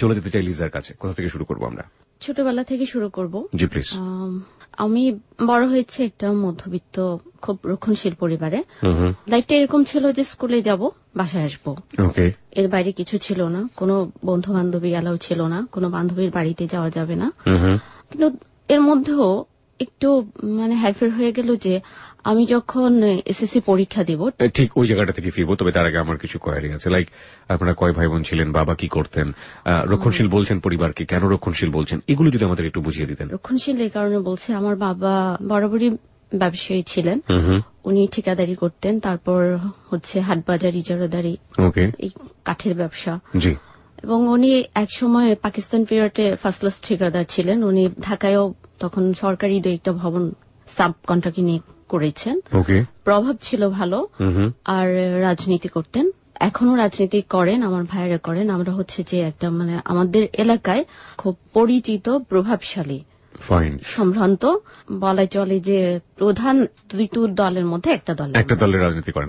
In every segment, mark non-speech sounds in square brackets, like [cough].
চলে যেতে চাই লিজার কাছে কোথা থেকে শুরু করব আমরা ছোটবেলা থেকে শুরু করব জি প্লিজ আমি বড় হয়েছে একটা মধ্যবিত্ত খুব রক্ষণশীল পরিবারে লাইফটা এরকম ছিল যে স্কুলে যাব বাসায় আসব এর বাইরে কিছু ছিল না কোনো বন্ধু বান্ধবী এলাও ছিল না কোনো বান্ধবীর বাড়িতে যাওয়া যাবে না কিন্তু এর মধ্যেও একটু মানে হ্যাফের হয়ে গেল যে আমি যখন এসএসসি পরীক্ষা দেব ঠিক ওই জায়গাটা থেকে ফিরবো তবে তার আগে আমার কিছু কোয়ারি আছে লাইক আপনারা কয় ভাই বোন ছিলেন বাবা কি করতেন রক্ষণশীল বলছেন পরিবারকে কেন রক্ষণশীল বলছেন এগুলো যদি আমাদের একটু বুঝিয়ে দিতেন রক্ষণশীল এই কারণে বলছি আমার বাবা বরাবরই ব্যবসায়ী ছিলেন উনি ঠিকাদারি করতেন তারপর হচ্ছে হাটবাজার ইজারাদারি এই কাঠের ব্যবসা জি এবং উনি একসময় পাকিস্তান পিরিয়ডে ফার্স্ট ক্লাস ঠিকাদার ছিলেন উনি ঢাকায়ও তখন সরকারি দু একটা ভবন সাব নিয়ে করেছেন প্রভাব ছিল ভালো আর রাজনীতি করতেন এখনো রাজনীতি করেন আমার ভাইয়েরা করেন আমরা হচ্ছে যে একটা মানে আমাদের এলাকায় খুব পরিচিত প্রভাবশালী সম্ভ্রান্ত বলা চলে যে প্রধান দুটো দলের মধ্যে একটা দল একটা দলের রাজনীতি করেন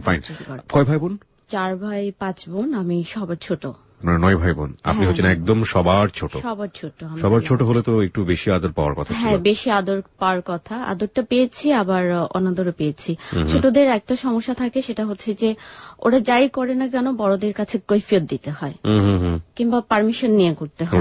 কয় ভাই বোন চার ভাই পাঁচ বোন আমি সবার ছোট আপনারা নয় ভাই বোন আপনি হ্যাঁ, হচ্ছেন হ্যাঁ। একদম সবার ছোট সবার ছোট সবার ছোট হলে তো একটু বেশি আদর পাওয়ার কথা হ্যাঁ বেশি আদর পাওয়ার কথা আদরটা পেয়েছি আবার অনাদরও পেয়েছি ছোটদের একটা সমস্যা থাকে সেটা হচ্ছে যে ওরা যাই করে না কেন বড়দের কাছে কৈফিয়ত দিতে হয় কিংবা পারমিশন নিয়ে করতে হয়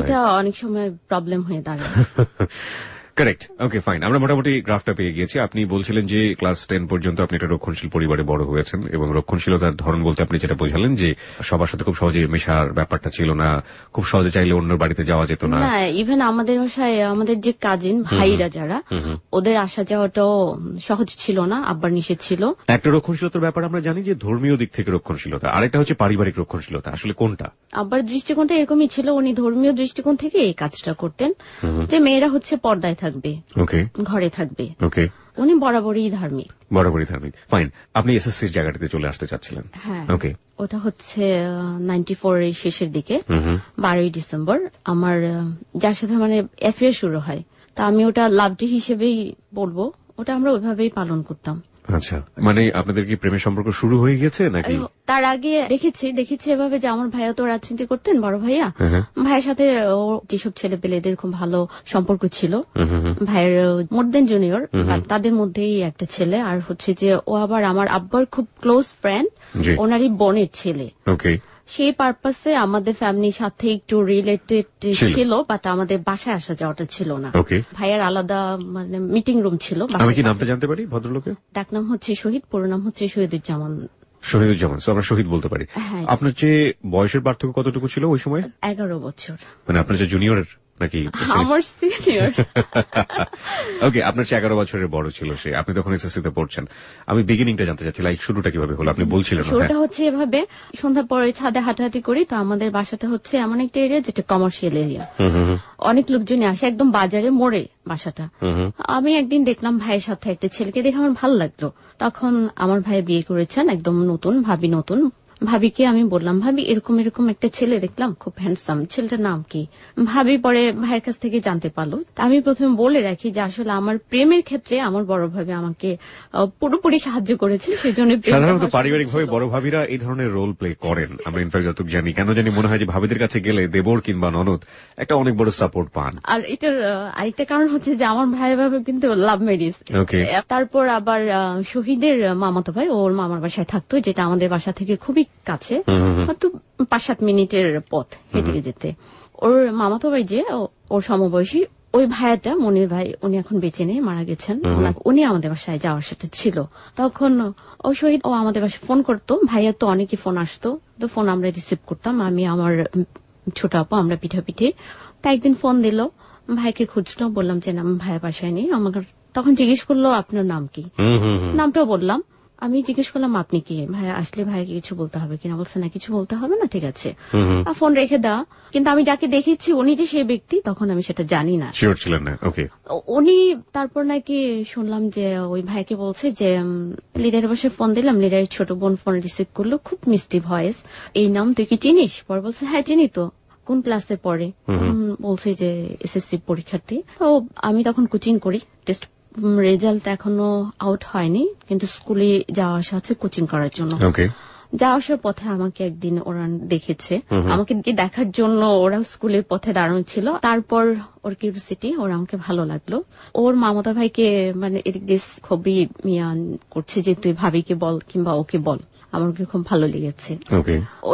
এটা অনেক সময় প্রবলেম হয়ে দাঁড়ায় [laughs] কারেক্ট ওকে ফাইন আমরা মোটামুটি গ্রাফটা পেয়ে গিয়েছি আপনি বলছিলেন যে ক্লাস টেন পর্যন্ত আপনি একটা রক্ষণশীল পরিবারে বড় হয়েছেন এবং রক্ষণশীলতার ধরন বলতে আপনি যেটা বোঝালেন যে সবার সাথে খুব সহজে মেশার ব্যাপারটা ছিল না খুব সহজে চাইলে অন্য বাড়িতে যাওয়া যেত না ইভেন আমাদের বাসায় আমাদের যে কাজিন ভাইরা যারা ওদের আসা যাওয়াটাও সহজ ছিল না আব্বার নিষেধ ছিল একটা রক্ষণশীলতার ব্যাপার আমরা জানি যে ধর্মীয় দিক থেকে রক্ষণশীলতা আরেকটা হচ্ছে পারিবারিক রক্ষণশীলতা আসলে কোনটা আব্বার দৃষ্টিকোণটা এরকমই ছিল উনি ধর্মীয় দৃষ্টিকোণ থেকে এই কাজটা করতেন যে মেয়েরা হচ্ছে পর্দায় থাকে থাকবে ঘরে থাকবে ওকে উনি বরাবরই ধার্মিক বরাবরই ধার্মিক ফাইন আপনি এসএসসি জায়গাটাতে চলে আসতে চাচ্ছিলেন হ্যাঁ ওকে ওটা হচ্ছে 94 ফোর এর শেষের দিকে বারোই ডিসেম্বর আমার যার সাথে মানে এফএ শুরু হয় তা আমি ওটা লাভ ডে হিসেবেই বলবো ওটা আমরা ওইভাবেই পালন করতাম আচ্ছা মানে আপনাদের কি প্রেমের সম্পর্ক শুরু হয়ে গেছে নাকি তার আগে দেখেছি দেখেছি এভাবে যে আমার ভাইয়া তো রাজনীতি করতেন বড় ভাইয়া হ্যাঁ, হ্যাঁ। ভাইয়ের সাথে যেসব ছেলে পেলে এদের খুব ভালো সম্পর্ক ছিল ভাইয়ের মোরদেন দেন জুনিয়র তাদের মধ্যেই একটা ছেলে আর হচ্ছে যে ও আবার আমার আব্বার খুব ক্লোজ ফ্রেন্ড ওনারই বোনের ছেলে ওকে সেই পারপাসে আমাদের ফ্যামিলির সাথে একটু রিলেটেড ছিল বাট আমাদের বাসায় আসা যাওয়াটা ছিল না ভাইয়ের আলাদা মানে মিটিং রুম ছিল আমি কি নামটা জানতে পারি ভদ্রলোকের নাম হচ্ছে শহীদ পুরো নাম হচ্ছে শহীদুজ্জামান শহীদুজ্জামান আমরা শহীদ বলতে পারি হ্যাঁ। আপনার যে বয়সের পার্থক্য কতটুকু ছিল ওই সময় এগারো বছর মানে আপনার যে জুনিয়রের নাকি [laughs] আমার সিনিয়র ওকে [laughs] আপনার চেয়ে এগারো বছরের বড় ছিল সে আপনি তখন এসএসসি তে পড়ছেন আমি বিগিনিংটা জানতে চাচ্ছি লাইক শুরুটা কিভাবে হলো আপনি বলছিলেন শুরুটা হ্যাঁ। হচ্ছে এভাবে সন্ধ্যা পরে ছাদে হাঁটাহাঁটি করি তো আমাদের বাসাটা হচ্ছে এমন একটা এরিয়া যেটা কমার্শিয়াল এরিয়া অনেক লোকজনই আসে একদম বাজারে মোড়ে বাসাটা আমি একদিন দেখলাম ভাইয়ের সাথে একটা ছেলেকে দেখে আমার ভালো লাগলো তখন আমার ভাই বিয়ে করেছেন একদম নতুন ভাবি নতুন ভাবিকে আমি বললাম ভাবি এরকম এরকম একটা ছেলে দেখলাম খুব হ্যান্ডসাম ছেলেটার নাম কি ভাবি পরে ভাইয়ের কাছ থেকে জানতে পারলো আমি প্রথমে বলে রাখি যে আসলে আমার প্রেমের ক্ষেত্রে আমার বড় ভাবে আমাকে পুরোপুরি সাহায্য করেছে জন্য সাধারণত পারিবারিক ভাবে বড় ভাবিরা এই ধরনের রোল প্লে করেন আমরা ইনফ্যাক্ট ইন্টারজাতক জানি কেন জানি মনে হয় যে ভাবিদের কাছে গেলে দেবর কিংবা ননদ একটা অনেক বড় সাপোর্ট পান আর এটার আরেকটা কারণ হচ্ছে যে আমার ভাইয়ের ভাবে কিন্তু লাভ ম্যারিজ তারপর আবার শহীদের মামাতো ভাই ওর মামার বাসায় থাকতো যেটা আমাদের বাসা থেকে খুবই কাছে হয়তো পাঁচ সাত মিনিটের পথ হেঁটে যেতে ওর মামাতো ভাই যে ওর সমবয়সী ওই ভাইয়াটা মনির ভাই উনি এখন বেঁচে নেই মারা গেছেন উনি আমাদের বাসায় যাওয়ার সাথে ছিল তখন ও শহীদ ও আমাদের বাসায় ফোন করতো ভাইয়া তো অনেকে ফোন আসতো তো ফোন আমরা রিসিভ করতাম আমি আমার ছোট আপু আমরা পিঠাপিঠি তা একদিন ফোন দিল ভাইকে খুঁজলো বললাম যে না ভাইয়া বাসায় নেই আমাকে তখন জিজ্ঞেস করলো আপনার নাম কি নামটাও বললাম আমি জিজ্ঞেস করলাম আপনি কি ভাই আসলে ভাইকে কিছু বলতে হবে কিনা বলছে না কিছু বলতে হবে না ঠিক আছে ফোন রেখে দাও কিন্তু আমি যাকে দেখেছি উনি যে সেই ব্যক্তি তখন আমি সেটা জানি না উনি তারপর নাকি শুনলাম যে ওই ভাইকে বলছে যে লিডারের বসে ফোন দিলাম লিডারের ছোট বোন ফোন রিসিভ করলো খুব মিষ্টি ভয়েস এই নাম তুই কি চিনিস পর বলছে হ্যাঁ চিনি তো কোন ক্লাসে পড়ে বলছে যে এসএসসি পরীক্ষার্থী তো আমি তখন কোচিং করি টেস্ট রেজাল্ট এখনো আউট হয়নি কিন্তু স্কুলে যাওয়া আসা আছে কোচিং করার জন্য যাওয়া আসার পথে আমাকে একদিন ওরা দেখেছে আমাকে দেখার জন্য ওরা স্কুলের পথে দাঁড়ানো ছিল তারপর ওর কিউরিয়াসিটি ওর আমাকে ভালো লাগলো ওর মামতা ভাইকে মানে এদিক দিয়ে খুবই মিয়ান করছে যে তুই ভাবিকে বল কিংবা ওকে বল আমার ওকে খুব ভালো লেগেছে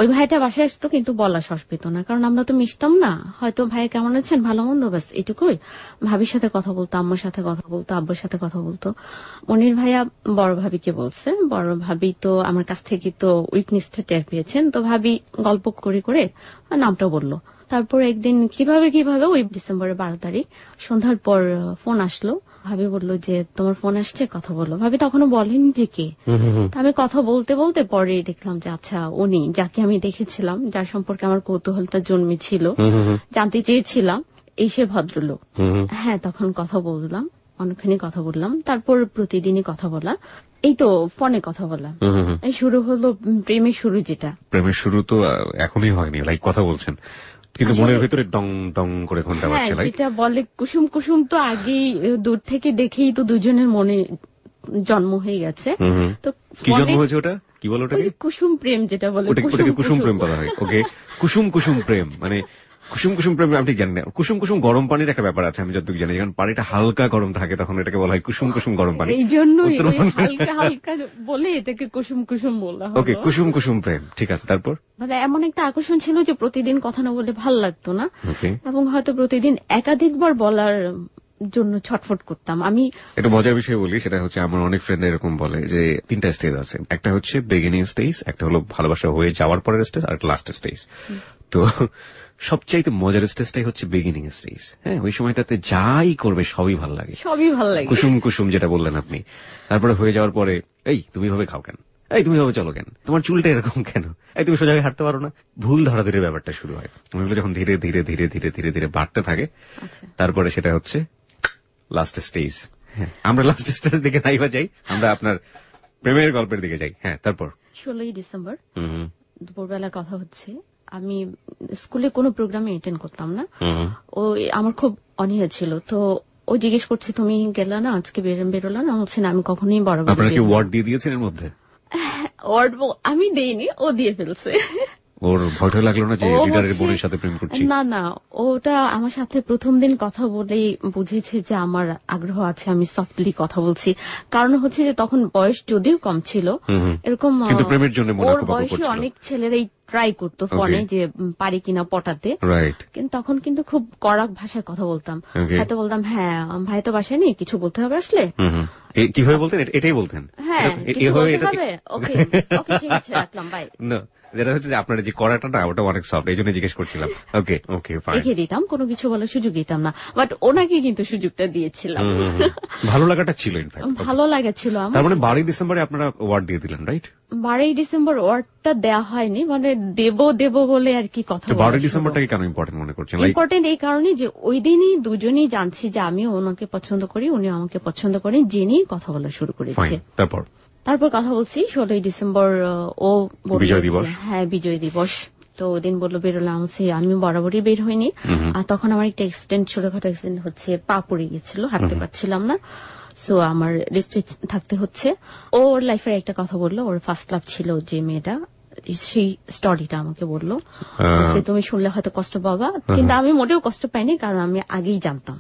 ওই ভাইটা বাসায় আসতো কিন্তু বলা সস পেত না কারণ আমরা তো মিশতাম না হয়তো ভাই কেমন আছেন ভালো মন্দ ব্যাস এটুকুই ভাবির সাথে কথা বলতো আম্মার সাথে কথা বলতো আব্বার সাথে কথা বলতো মনির ভাইয়া বড় ভাবিকে বলছে বড় ভাবি তো আমার কাছ থেকে তো উইকনেসটা টের পেয়েছেন তো ভাবি গল্প করে করে নামটা বললো তারপর একদিন কিভাবে কিভাবে ওই ডিসেম্বরের বারো তারিখ সন্ধ্যার পর ফোন আসলো ভাবি বললো যে তোমার ফোন আসছে কথা বললো ভাবি তখনও বলেন যে কে আমি কথা বলতে বলতে পরে দেখলাম যে আচ্ছা উনি যাকে আমি দেখেছিলাম যার সম্পর্কে আমার কৌতূহলটা জন্মেছিল জানতে চেয়েছিলাম এই সে ভদ্রলোক হ্যাঁ তখন কথা বললাম অনেকখানি কথা বললাম তারপর প্রতিদিনই কথা বলা এই তো ফোনে কথা বলা শুরু হলো প্রেমের শুরু যেটা প্রেমের শুরু তো এখনই হয়নি লাইক কথা বলছেন কিন্তু মনের ভিতরে ডং ডং করে ঘন্টা হ্যাঁ, বাজছে হ্যাঁ যেটা বলে কুসুম কুসুম তো আগেই দূর থেকে দেখেই তো দুজনের মনে জন্ম হয়ে গেছে তো কি জন্ম হয়েছে ওটা কি বলো ওটাকে কুসুম প্রেম যেটা বলে কুসুম প্রেম বলা হয় ওকে কুসুম কুসুম প্রেম মানে কুসুম কুসুম প্রেম আপনি জানেন না কুসুম কুসুম গরম পানির একটা ব্যাপার আছে আমি যতদূর জানি যখন পানিটা হালকা গরম থাকে তখন এটাকে বলা হয় কুসুম কুসুম গরম পানি এই জন্য হালকা হালকা বলে এটাকে কুসুম কুসুম বলা হয় ওকে কুসুম কুসুম প্রেম ঠিক আছে তারপর মানে এমন একটা আকর্ষণ ছিল যে প্রতিদিন কথা না বলে ভাল লাগতো না এবং হয়তো প্রতিদিন একাধিকবার বলার জন্য ছটফট করতাম আমি একটা মজার বিষয় বলি সেটা হচ্ছে আমার অনেক ফ্রেন্ড এরকম বলে যে তিনটা স্টেজ আছে একটা হচ্ছে বিগিনিং স্টেজ একটা হলো ভালোবাসা হয়ে যাওয়ার পরের স্টেজ আর একটা লাস্ট স্টেজ তো সবচাইতে মজার স্টেজটাই হচ্ছে বিগিনিং স্টেজ হ্যাঁ ওই সময়টাতে যাই করবে সবই ভালো লাগে সবই ভালো লাগে কুসুম কুসুম যেটা বললেন আপনি তারপরে হয়ে যাওয়ার পরে এই তুমি ভাবে খাও কেন এই তুমি ভাবে চলো কেন তোমার চুলটা এরকম কেন এই তুমি সোজা হাঁটতে পারো না ভুল ধরা ধরে ব্যাপারটা শুরু হয় তুমি যখন ধীরে ধীরে ধীরে ধীরে ধীরে ধীরে বাড়তে থাকে আচ্ছা। তারপরে সেটা হচ্ছে লাস্ট হ্যাঁ, স্টেজ আমরা লাস্ট স্টেজ দিকে নাই বা যাই আমরা আপনার প্রেমের গল্পের দিকে যাই হ্যাঁ তারপর ষোলোই ডিসেম্বর দুপুরবেলা কথা হচ্ছে আমি স্কুলে কোনো প্রোগ্রামে অ্যাটেন্ড করতাম না ও আমার খুব অনীহ ছিল তো ও জিজ্ঞেস করছে তুমি গেল না আজকে বেরোলা না বলছে না আমি কখনোই বড় ওয়ার্ড দিয়ে দিয়েছেন এর মধ্যে [laughs] ওয়ার্ড আমি দেইনি ও দিয়ে ফেলছে ওর ভয়টা লাগলো না যে লিডারের বোনের সাথে প্রেম করছি না না ওটা আমার সাথে প্রথম দিন কথা বলেই বুঝেছে যে আমার আগ্রহ আছে আমি সফটলি কথা বলছি কারণ হচ্ছে যে তখন বয়স যদিও কম ছিল এরকম কিন্তু প্রেমের জন্য ওর বয়সে অনেক ছেলেরাই ট্রাই করতো ফোনে যে পারি কিনা পটাতে কিন্তু তখন কিন্তু খুব কড়াক ভাষায় কথা বলতাম হয়তো বলতাম হ্যাঁ ভাই তো বাসায় নেই কিছু বলতে হবে আসলে কিভাবে বলতেন এটাই বলতেন হ্যাঁ ওকে ওকে ঠিক আছে রাখলাম বাই [laughs] যেটা হচ্ছে যে আপনার যে করাটা না ওটা অনেক সফট এই জন্য জিজ্ঞেস করছিলাম ওকে ওকে রেখে দিতাম কোনো কিছু বলার সুযোগ দিতাম না বাট ওনাকে কিন্তু সুযোগটা দিয়েছিলাম ভালো লাগাটা ছিল ইনফ্যাক্ট ভালো লাগা ছিল তার মানে বারোই ডিসেম্বরে আপনারা ওয়ার্ড দিয়ে দিলেন রাইট বারোই ডিসেম্বর ওয়ার্ডটা দেওয়া হয়নি মানে দেব দেব বলে আর কি কথা বারোই ডিসেম্বরটাকে কেন ইম্পর্টেন্ট মনে করছেন ইম্পর্টেন্ট এই কারণে যে ওই দিনই দুজনেই জানছি যে আমি ওনাকে পছন্দ করি উনি আমাকে পছন্দ করেন জেনেই কথা বলা শুরু করেছে তারপর তারপর কথা বলছি ষোলোই ডিসেম্বর ও বিজয় দিবস হ্যাঁ বিজয় দিবস তো ওদিন বললো বেরোলাম সে আমি বরাবরই বের হইনি আর তখন আমার একটা এক্সিডেন্ট ছোটখাটো এক্সিডেন্ট হচ্ছে পা পড়ে গেছিল হাঁটতে পারছিলাম না সো আমার রেস্টে থাকতে হচ্ছে ওর লাইফের একটা কথা বললো ওর ফার্স্ট লাভ ছিল যে মেয়েটা সেই স্টোরিটা আমাকে বললো যে তুমি শুনলে হয়তো কষ্ট পাবা কিন্তু আমি মোটেও কষ্ট পাইনি কারণ আমি আগেই জানতাম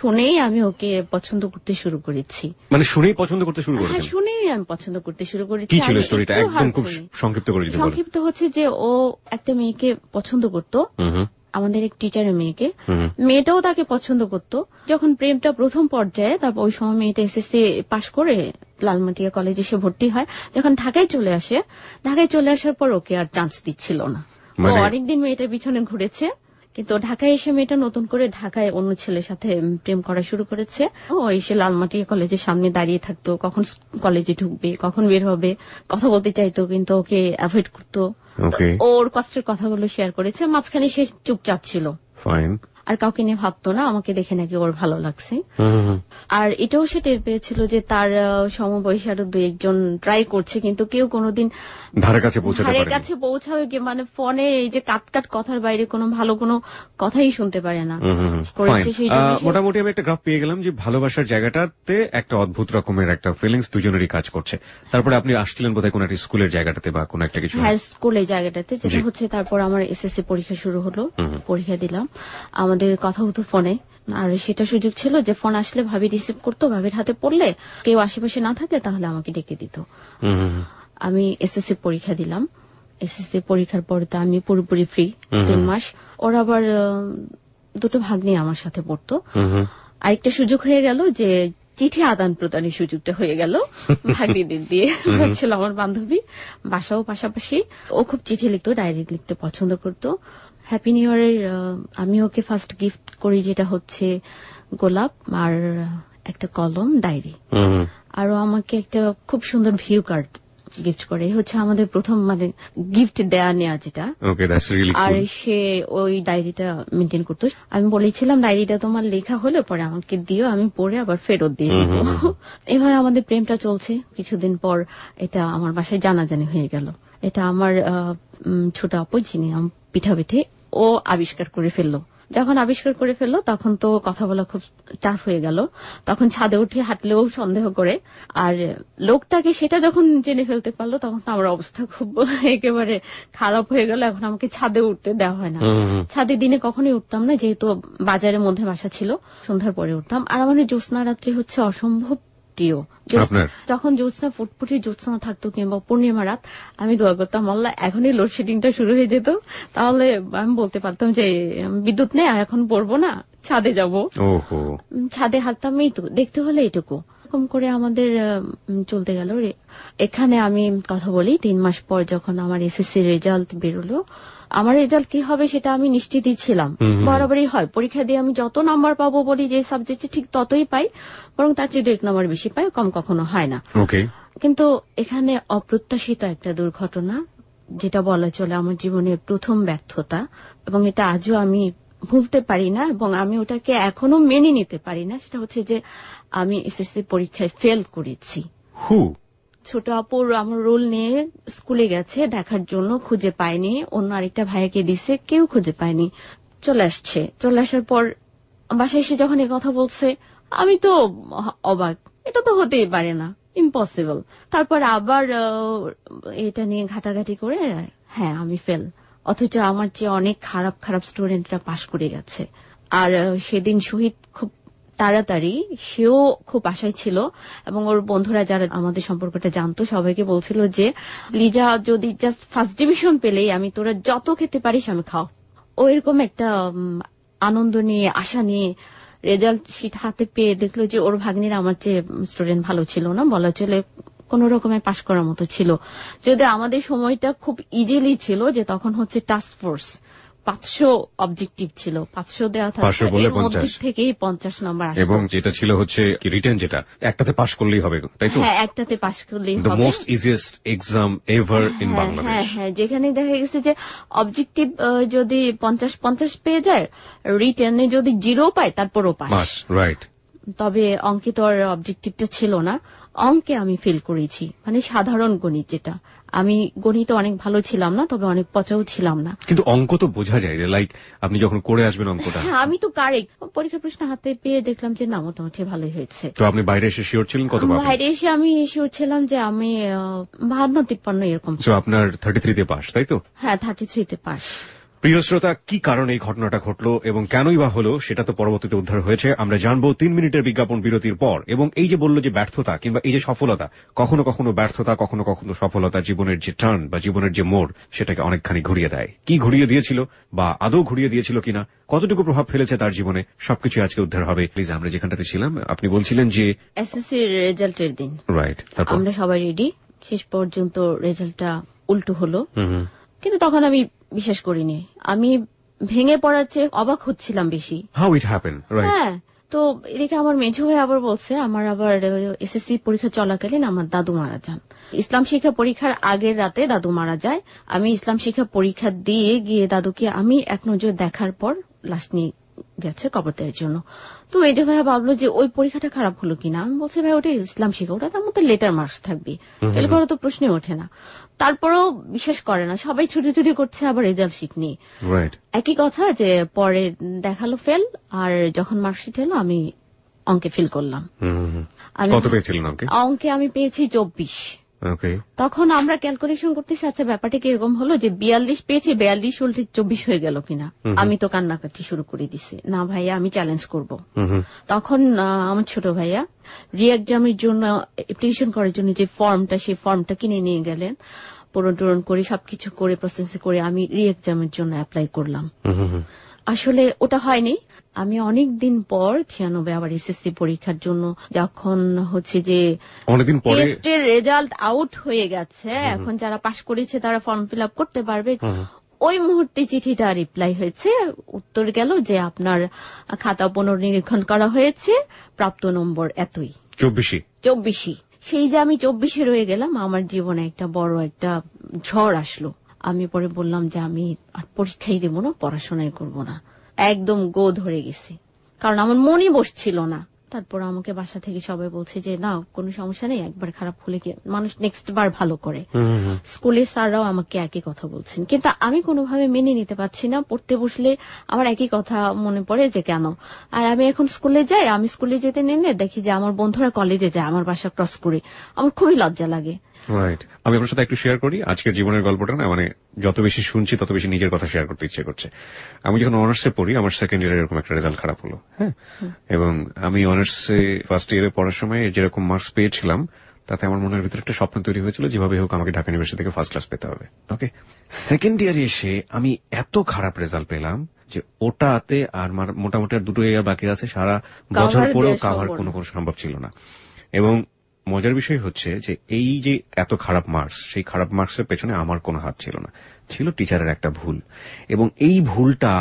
শুনেই আমি ওকে পছন্দ করতে শুরু করেছি মানে শুনেই পছন্দ করতে শুরু করেছি হ্যাঁ, শুনেই আমি পছন্দ করতে শুরু করেছি কি ছিল স্টোরিটা একদম খুব সংক্ষিপ্ত করে সংক্ষিপ্ত হচ্ছে যে ও একটা মেয়েকে পছন্দ করত আমাদের এক টিচারের মেয়েকে মেয়েটাও তাকে পছন্দ করত যখন প্রেমটা প্রথম পর্যায়ে তারপর ওই সময় মেয়েটা এসএসসি পাশ করে লালমাটিয়া কলেজে সে ভর্তি হয় যখন ঢাকায় চলে আসে ঢাকায় চলে আসার পর ওকে আর চান্স দিচ্ছিল না মানে অনেকদিন মেয়েটার পিছনে ঘুরেছে কিন্তু ঢাকায় এসে মেয়েটা নতুন করে ঢাকায় অন্য ছেলের সাথে প্রেম করা শুরু করেছে ও এসে লালমাটি কলেজের সামনে দাঁড়িয়ে থাকতো কখন কলেজে ঢুকবে কখন বের হবে কথা বলতে চাইতো কিন্তু ওকে অ্যাভয়েড করতো ওর কষ্টের কথাগুলো শেয়ার করেছে মাঝখানে সে চুপচাপ ছিল আর কাউকে নিয়ে ভাবতো না আমাকে দেখে নাকি ওর ভালো লাগছে আর এটাও সে টের পেয়েছিল যে তার সমবয়সী আরো দু একজন ট্রাই করছে কিন্তু কেউ কোনোদিন ধারে কাছে ধারে কাছে পৌঁছাবে কি মানে ফোনে এই যে কাটকাট কথার বাইরে কোনো ভালো কোনো কথাই শুনতে পারে না মোটামুটি আমি একটা গ্রাফ পেয়ে গেলাম যে ভালোবাসার জায়গাটাতে একটা অদ্ভুত রকমের একটা ফিলিংস দুজনেরই কাজ করছে তারপরে আপনি আসছিলেন বোধহয় কোনো একটা স্কুলের জায়গাটাতে বা কোনো একটা কিছু হ্যাঁ স্কুলের জায়গাটাতে যেটা হচ্ছে তারপর আমার এসএসসি পরীক্ষা শুরু হলো পরীক্ষা দিলাম আমার আমাদের কথা হতো ফোনে আর সেটা সুযোগ ছিল যে ফোন আসলে ভাবি রিসিভ করতো ভাবির হাতে পড়লে কেউ আশেপাশে না থাকলে তাহলে আমাকে ডেকে দিত আমি এসএসসি পরীক্ষা দিলাম এসএসসি পরীক্ষার পর তো আমি পুরোপুরি ফ্রি তিন মাস ওর আবার দুটো ভাগ্নি আমার সাথে পড়ত আরেকটা সুযোগ হয়ে গেল যে চিঠি আদান প্রদানের সুযোগটা হয়ে গেল ভাগ্নিদের দিয়ে হচ্ছিল আমার বান্ধবী বাসাও পাশাপাশি ও খুব চিঠি লিখতো ডায়েরি লিখতে পছন্দ করতো হ্যাপি নিউ ইয়ারের আমি ওকে ফার্স্ট গিফট করি যেটা হচ্ছে গোলাপ আর একটা কলম ডায়েরি আরো আমাকে একটা খুব সুন্দর ভিউ কার্ড গিফট করে হচ্ছে আমাদের প্রথম মানে গিফট দেয়া নেওয়া যেটা আর সে ওই ডায়েরিটা মেনটেন করতো আমি বলেছিলাম ডায়েরিটা তোমার লেখা হলে পরে আমাকে দিও আমি পড়ে আবার ফেরত দিয়ে দিব এভাবে আমাদের প্রেমটা চলছে কিছুদিন পর এটা আমার বাসায় জানাজানি হয়ে গেল এটা আমার ছোট আপু যিনি পিঠে ও আবিষ্কার করে ফেললো যখন আবিষ্কার করে ফেললো তখন তো কথা বলা খুব টাফ হয়ে গেল তখন ছাদে উঠে হাঁটলেও সন্দেহ করে আর লোকটাকে সেটা যখন জেনে ফেলতে পারলো তখন তো আমার অবস্থা খুব একেবারে খারাপ হয়ে গেল এখন আমাকে ছাদে উঠতে দেওয়া হয় না ছাদে দিনে কখনোই উঠতাম না যেহেতু বাজারের মধ্যে বাসা ছিল সন্ধ্যার পরে উঠতাম আর আমার জ্যোৎস্না রাত্রি হচ্ছে অসম্ভব প্রিয় যখন জ্যোৎস্না ফুটফুটে জ্যোৎস্না থাকতো কিংবা পূর্ণিমা রাত আমি দোয়া করতাম মল্লা এখনই লোডশেডিংটা শুরু হয়ে যেত তাহলে আমি বলতে পারতাম যে বিদ্যুৎ নেই এখন পড়বো না ছাদে যাব ছাদে হাঁটতাম এই তো দেখতে হলে এটুকু এরকম করে আমাদের চলতে গেল এখানে আমি কথা বলি তিন মাস পর যখন আমার এসএসসি রেজাল্ট বেরোলো আমার রেজাল্ট কি হবে সেটা আমি নিশ্চিতই ছিলাম বরাবরই হয় পরীক্ষা দিয়ে আমি যত নাম্বার পাবো বলি যে সাবজেক্টে ঠিক ততই পাই বরং তার চেয়ে দেড় নাম্বার বেশি পাই কম কখনো হয় না কিন্তু এখানে অপ্রত্যাশিত একটা দুর্ঘটনা যেটা বলা চলে আমার জীবনের প্রথম ব্যর্থতা এবং এটা আজও আমি ভুলতে পারি না এবং আমি ওটাকে এখনো মেনে নিতে পারি না সেটা হচ্ছে যে আমি এসএসসি পরীক্ষায় ফেল করেছি হু ছোট আপুর আমার রোল নিয়ে স্কুলে গেছে দেখার জন্য খুঁজে পায়নি অন্য আরেকটা ভাইয়াকে দিছে কেউ খুঁজে পায়নি চলে আসছে চলে আসার পর বাসায় এসে যখন এই কথা বলছে আমি তো অবাক এটা তো হতেই পারে না ইম্পসিবল তারপর আবার এটা নিয়ে ঘাটাঘাটি করে হ্যাঁ আমি ফেল অথচ আমার যে অনেক খারাপ খারাপ স্টুডেন্টরা পাশ করে গেছে আর সেদিন শহীদ খুব তাড়াতাড়ি সেও খুব আশায় ছিল এবং ওর বন্ধুরা যারা আমাদের সম্পর্কটা জানতো সবাইকে বলছিল যে লিজা যদি জাস্ট ফার্স্ট ডিভিশন পেলেই আমি তোরা যত খেতে পারিস আমি খাও ও এরকম একটা আনন্দ নিয়ে আশা নিয়ে রেজাল্ট শীত হাতে পেয়ে দেখলো যে ওর ভাগ্নির আমার চেয়ে স্টুডেন্ট ভালো ছিল না বলা চলে কোন রকমে পাশ করার মতো ছিল যদি আমাদের সময়টা খুব ইজিলি ছিল যে তখন হচ্ছে টাস্ক ফোর্স পাঁচশো অবজেক্টিভ ছিল পাঁচশো দেওয়া থাকে বলে পঞ্চাশ থেকেই পঞ্চাশ নম্বর এবং যেটা ছিল হচ্ছে রিটার্ন যেটা একটাতে পাশ করলেই হবে তাই তো হ্যাঁ একটাতে পাশ করলেই হবে most easiest exam ever in Bangladesh হ্যাঁ হ্যাঁ, হ্যাঁ যেখানে দেখা গেছে যে অবজেক্টিভ যদি পঞ্চাশ পঞ্চাশ পেয়ে যায় রিটার্নে যদি জিরো পায় তারপরও পাস রাইট তবে অঙ্কে তো আর অবজেক্টিভটা ছিল না অঙ্কে আমি ফেল করেছি মানে সাধারণ গণিত যেটা আমি গণিত অনেক ভালো ছিলাম না তবে অনেক পচাও ছিলাম না কিন্তু অঙ্ক তো বোঝা যায় লাইক আপনি যখন করে আসবেন অঙ্কটা হ্যাঁ আমি তো কারেক পরীক্ষা প্রশ্ন হাতে পেয়ে দেখলাম যে না মোটামুটি ভালোই হয়েছে তো আপনি বাইরে এসে শিওর ছিলেন কত বাইরে এসে আমি শিওর ছিলাম যে আমি 52 53 এরকম তো আপনার 33 তে পাস তাই তো হ্যাঁ 33 তে পাস প্রিয় শ্রোতা কি কারণে এই ঘটনাটা ঘটল এবং কেনই বা হলো সেটা তো পরবর্তীতে উদ্ধার হয়েছে আমরা জানবো তিন মিনিটের বিজ্ঞাপন বিরতির পর এবং এই যে বলল যে ব্যর্থতা কিংবা এই যে সফলতা কখনো কখনো ব্যর্থতা কখনো কখনো সফলতা জীবনের যে টার্ন বা জীবনের যে মোড় সেটাকে অনেকখানি ঘুরিয়ে দেয় কি ঘুরিয়ে দিয়েছিল বা আদৌ ঘুরিয়ে দিয়েছিল কিনা কতটুকু প্রভাব ফেলেছে তার জীবনে সবকিছু আজকে উদ্ধার হবে প্লিজ আমরা যেখানটাতে ছিলাম আপনি বলছিলেন যে এসএসসি রেজাল্টের দিন রাইট আমরা সবাই রেডি শেষ পর্যন্ত রেজাল্টটা উল্টো হলো কিন্তু তখন আমি বিশ্বাস করিনি আমি ভেঙে পড়ার চেয়ে অবাক হচ্ছিলাম বেশি হ্যাঁ তো এদিকে আমার মেঝু ভাই আবার বলছে আমার আবার এসএসসি পরীক্ষা চলাকালীন আমার দাদু মারা যান ইসলাম শিক্ষা পরীক্ষার আগের রাতে দাদু মারা যায় আমি ইসলাম শিক্ষা পরীক্ষা দিয়ে গিয়ে দাদুকে আমি এক নজর দেখার পর লাশ নিয়ে গেছে কবর দেওয়ার জন্য তো মেজো ভাইয়া ভাবলো যে ওই পরীক্ষাটা খারাপ হলো কিনা আমি বলছি ভাই ওটা ইসলাম শিক্ষা ওটা তার মধ্যে লেটার মার্কস থাকবে তাহলে কোনো তো প্রশ্নই ওঠে না তারপরেও বিশ্বাস করে না সবাই ছুটি ছুটি করছে আবার রেজাল্ট শিট নিয়ে একই কথা যে পরে দেখালো ফেল আর যখন মার্কশিট এলো আমি অঙ্কে ফেল করলাম অঙ্কে আমি পেয়েছি চব্বিশ তখন আমরা ক্যালকুলেশন করতেছি আচ্ছা ব্যাপারটা কি এরকম হলো যে বিয়াল্লিশ পেয়েছে বিয়াল্লিশ উল্টে চব্বিশ হয়ে গেল কিনা mm-hmm. আমি তো কান্নাকাটি শুরু করে দিছি না ভাইয়া আমি চ্যালেঞ্জ করব mm-hmm. তখন আমার ছোট ভাইয়া এক্সামের জন্য অ্যাপ্লিকেশন করার জন্য যে ফর্মটা সেই ফর্মটা কিনে নিয়ে গেলেন পূরণ টুরন করে সবকিছু করে প্রসেস করে আমি রিএক্সামের জন্য অ্যাপ্লাই করলাম mm-hmm. আসলে ওটা হয়নি আমি অনেক দিন পর ছিয়ানব্বই আবার এসএসসি পরীক্ষার জন্য যখন হচ্ছে যে টেস্টের রেজাল্ট আউট হয়ে গেছে এখন যারা পাশ করেছে তারা ফর্ম ফিল আপ করতে পারবে ওই মুহূর্তে চিঠিটা রিপ্লাই হয়েছে উত্তর গেল যে আপনার খাতা পুনর্নিরীক্ষণ করা হয়েছে প্রাপ্ত নম্বর এতই চব্বিশে চব্বিশে সেই যে আমি চব্বিশে রয়ে গেলাম আমার জীবনে একটা বড় একটা ঝড় আসলো আমি পরে বললাম যে আমি আর পরীক্ষাই দেব না পড়াশোনাই করব না একদম গো ধরে গেছি কারণ আমার মনে বসছিল না তারপর আমাকে বাসা থেকে সবাই বলছে যে না কোনো সমস্যা নেই একবার খারাপ হলে মানুষ নেক্সট বার ভালো করে স্কুলের স্যাররাও আমাকে একই কথা বলছেন কিন্তু আমি কোনোভাবে মেনে নিতে পারছি না পড়তে বসলে আমার একই কথা মনে পড়ে যে কেন আর আমি এখন স্কুলে যাই আমি স্কুলে যেতে নেমে দেখি যে আমার বন্ধুরা কলেজে যায় আমার বাসা ক্রস করে আমার খুবই লজ্জা লাগে রাইট আমি আপনার সাথে একটু শেয়ার করি আজকের জীবনের গল্পটা না মানে যত বেশি শুনছি তত বেশি নিজের কথা শেয়ার করতে ইচ্ছে করছে আমি যখন অনার্সে পড়ি আমার সেকেন্ড ইয়ারে এরকম একটা রেজাল্ট খারাপ হলো হ্যাঁ এবং আমি অনার্সে ফার্স্ট ইয়ারে পড়ার সময় যেরকম মার্কস পেয়েছিলাম তাতে আমার মনের ভিতরে একটা স্বপ্ন তৈরি হয়েছিল যেভাবে হোক আমাকে ঢাকা ইউনিভার্সিটি থেকে ফার্স্ট ক্লাস পেতে হবে ওকে সেকেন্ড ইয়ারে এসে আমি এত খারাপ রেজাল্ট পেলাম যে ওটাতে আর মোটামুটি দুটো ইয়ার বাকি আছে সারা বছর পরেও কাভার কোনো সম্ভব ছিল না এবং মজার বিষয় হচ্ছে যে এই যে এত খারাপ মার্কস সেই খারাপ মার্কসের পেছনে আমার কোনো হাত ছিল না ছিল টিচারের একটা ভুল এবং এই ভুলটা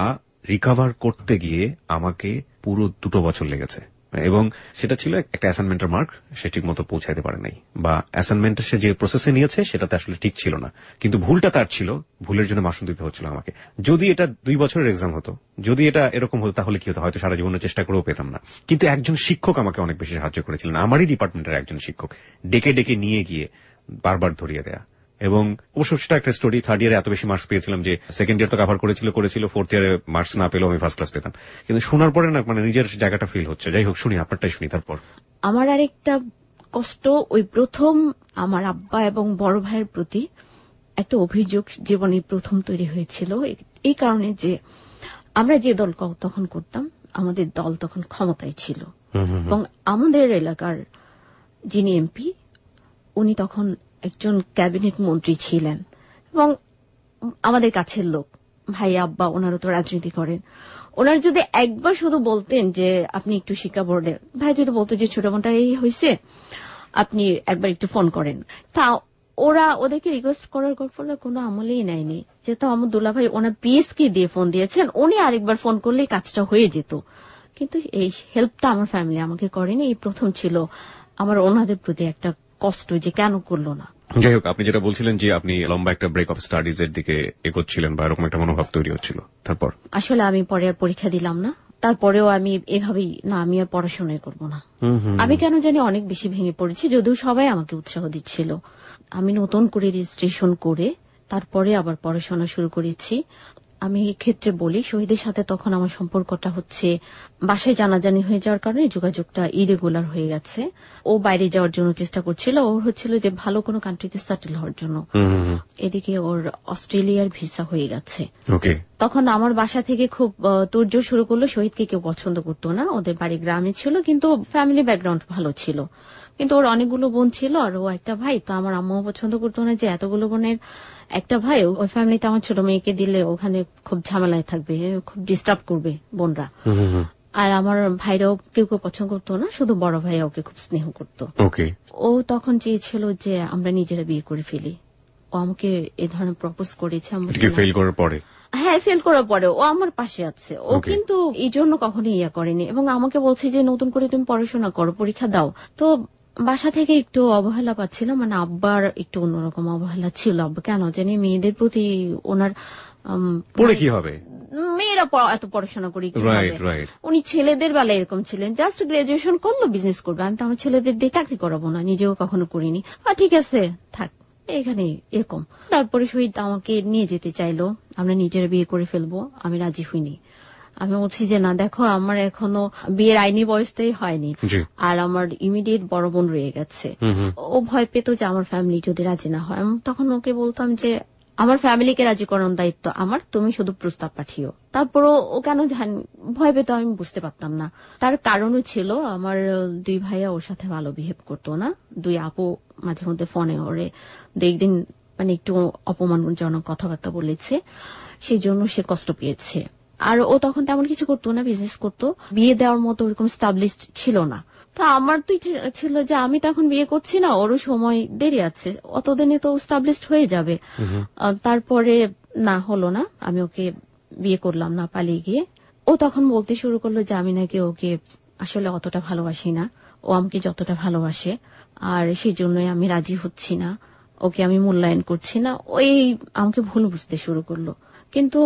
রিকাভার করতে গিয়ে আমাকে পুরো দুটো বছর লেগেছে এবং সেটা ছিল একটা অ্যাসাইনমেন্টের মার্ক সে ঠিক মতো পৌঁছাইতে পারে নাই বা অ্যাসাইনমেন্ট সে যে প্রসেসে নিয়েছে সেটাতে আসলে ঠিক ছিল না কিন্তু ভুলটা তার ছিল ভুলের জন্য মাসুন দিতে হচ্ছিল আমাকে যদি এটা দুই বছরের এক্সাম হতো যদি এটা এরকম হতো তাহলে কি হতো হয়তো সারা জীবনের চেষ্টা করেও পেতাম না কিন্তু একজন শিক্ষক আমাকে অনেক বেশি সাহায্য করেছিলেন আমারই ডিপার্টমেন্টের একজন শিক্ষক ডেকে ডেকে নিয়ে গিয়ে বারবার ধরিয়ে দেয়া এবং অবশ্য সেটা একটা স্টোরি থার্ড ইয়ারে এত বেশি মার্কস পেয়েছিলাম যে সেকেন্ড ইয়ার তো কাভার করেছিল করেছিল ফোর্থ ইয়ারে মার্কস না পেলেও আমি ফার্স্ট ক্লাস পেতাম কিন্তু শোনার পরে না মানে নিজের জায়গাটা ফিল হচ্ছে যাই হোক শুনি আপনারটাই শুনি তারপর আমার আরেকটা কষ্ট ওই প্রথম আমার আব্বা এবং বড় ভাইয়ের প্রতি একটা অভিযোগ জীবনে প্রথম তৈরি হয়েছিল এই কারণে যে আমরা যে দল তখন করতাম আমাদের দল তখন ক্ষমতায় ছিল এবং আমাদের এলাকার যিনি এমপি উনি তখন একজন ক্যাবিনেট মন্ত্রী ছিলেন এবং আমাদের কাছের লোক ভাই আব্বা ওনারও তো রাজনীতি করেন ওনার যদি একবার শুধু বলতেন যে আপনি একটু শিক্ষা বোর্ডে ভাই যদি বলতো যে ছোট মোটা এই হয়েছে আপনি একবার একটু ফোন করেন তা ওরা ওদেরকে রিকোয়েস্ট করার গল্পটা কোনো আমলেই নেয়নি যেহেতু আমার দুলাভাই ওনার পিএসকে দিয়ে ফোন দিয়েছেন উনি আরেকবার ফোন করলেই কাজটা হয়ে যেত কিন্তু এই হেল্পটা আমার ফ্যামিলি আমাকে করেনি এই প্রথম ছিল আমার ওনাদের প্রতি একটা কষ্ট যে কেন করলো না যাই হোক আপনি যেটা বলছিলেন যে আপনি লম্বা একটা ব্রেক অফ স্টাডিজ এর দিকে এগোচ্ছিলেন বা এরকম একটা মনোভাব তৈরি হচ্ছিল তারপর আসলে আমি পরে আর পরীক্ষা দিলাম না তারপরেও আমি এভাবেই না আমি আর পড়াশোনাই করব না আমি কেন জানি অনেক বেশি ভেঙে পড়েছি যদিও সবাই আমাকে উৎসাহ দিচ্ছিল আমি নতুন করে রেজিস্ট্রেশন করে তারপরে আবার পড়াশোনা শুরু করেছি আমি ক্ষেত্রে বলি শহীদের সাথে তখন আমার সম্পর্কটা হচ্ছে বাসায় জানাজানি হয়ে যাওয়ার কারণে যোগাযোগটা ইরেগুলার হয়ে গেছে ও বাইরে যাওয়ার জন্য চেষ্টা করছিল ওর হচ্ছিল যে ভালো কোনো কান্ট্রিতে সেটেল হওয়ার জন্য এদিকে ওর অস্ট্রেলিয়ার ভিসা হয়ে গেছে তখন আমার বাসা থেকে খুব তোরজোর শুরু করলো শহীদকে কেউ পছন্দ করতো না ওদের বাড়ি গ্রামে ছিল কিন্তু ফ্যামিলি ব্যাকগ্রাউন্ড ভালো ছিল কিন্তু ওর অনেকগুলো বোন ছিল আর ও একটা ভাই তো আমার আম্মাও পছন্দ করতো না যে এতগুলো বোনের একটা ভাই ওই ফ্যামিলিতে আমার ছোট মেয়েকে দিলে ওখানে খুব ঝামেলায় থাকবে খুব ডিস্টার্ব করবে বোনরা আর আমার ভাইরাও কেউ কেউ পছন্দ করতো না শুধু বড় ভাইয়া ওকে খুব স্নেহ করতো ও তখন চেয়েছিল যে আমরা নিজেরা বিয়ে করে ফেলি ও আমাকে এ ধরনের প্রপোজ করেছে হ্যাঁ ফেল করার পরে ও আমার পাশে আছে ও কিন্তু এই জন্য কখনো ইয়া করেনি এবং আমাকে বলছে যে নতুন করে তুমি পড়াশোনা করো পরীক্ষা দাও তো বাসা থেকে একটু অবহেলা পাচ্ছিলাম মানে আব্বার একটু অন্যরকম অবহেলা ছিল আব্বা কেন জানি মেয়েদের প্রতি ওনার পড়ে মানে কি হবে মেয়েরা এত পড়াশোনা করি উনি ছেলেদের বেলা এরকম ছিলেন জাস্ট গ্রাজুয়েশন করলো বিজনেস করবে আমি তো আমার ছেলেদের দিয়ে চাকরি করাবো না নিজেও কখনো করিনি ঠিক আছে থাক এখানে এরকম তারপরে শহীদ আমাকে নিয়ে যেতে চাইলো আমরা নিজেরা বিয়ে করে ফেলবো আমি রাজি হইনি আমি বলছি যে না দেখো আমার এখনো বিয়ের আইনি বয়সতেই হয়নি আর আমার ইমিডিয়েট বড় বোন রয়ে গেছে ও ভয় পেত যে আমার ফ্যামিলি যদি রাজি না হয় তখন ওকে বলতাম যে আমার ফ্যামিলিকে রাজি করার দায়িত্ব আমার তুমি শুধু প্রস্তাব পাঠিও তারপরও ও কেন ভয় পেত আমি বুঝতে পারতাম না তার কারণও ছিল আমার দুই ভাইয়া ওর সাথে ভালো বিহেভ করতো না দুই আপু মাঝে মধ্যে ফোনে ওরে দেখদিন মানে একটু অপমানজনক কথাবার্তা বলেছে সেই জন্য সে কষ্ট পেয়েছে আর ও তখন তেমন কিছু করতো না বিজনেস করতো বিয়ে দেওয়ার মতো ওরকম স্টাবলিশ ছিল না তো আমার তো ছিল যে আমি তো এখন বিয়ে করছি না ওরও সময় দেরি আছে অতদিনে তো স্টাবলিশ হয়ে যাবে তারপরে না হলো না আমি ওকে বিয়ে করলাম না পালিয়ে গিয়ে ও তখন বলতে শুরু করলো যে আমি নাকি ওকে আসলে অতটা ভালোবাসি না ও আমাকে যতটা ভালোবাসে আর সেই জন্যই আমি রাজি হচ্ছি না ওকে আমি মূল্যায়ন করছি না ওই আমাকে ভুল বুঝতে শুরু করলো কিন্তু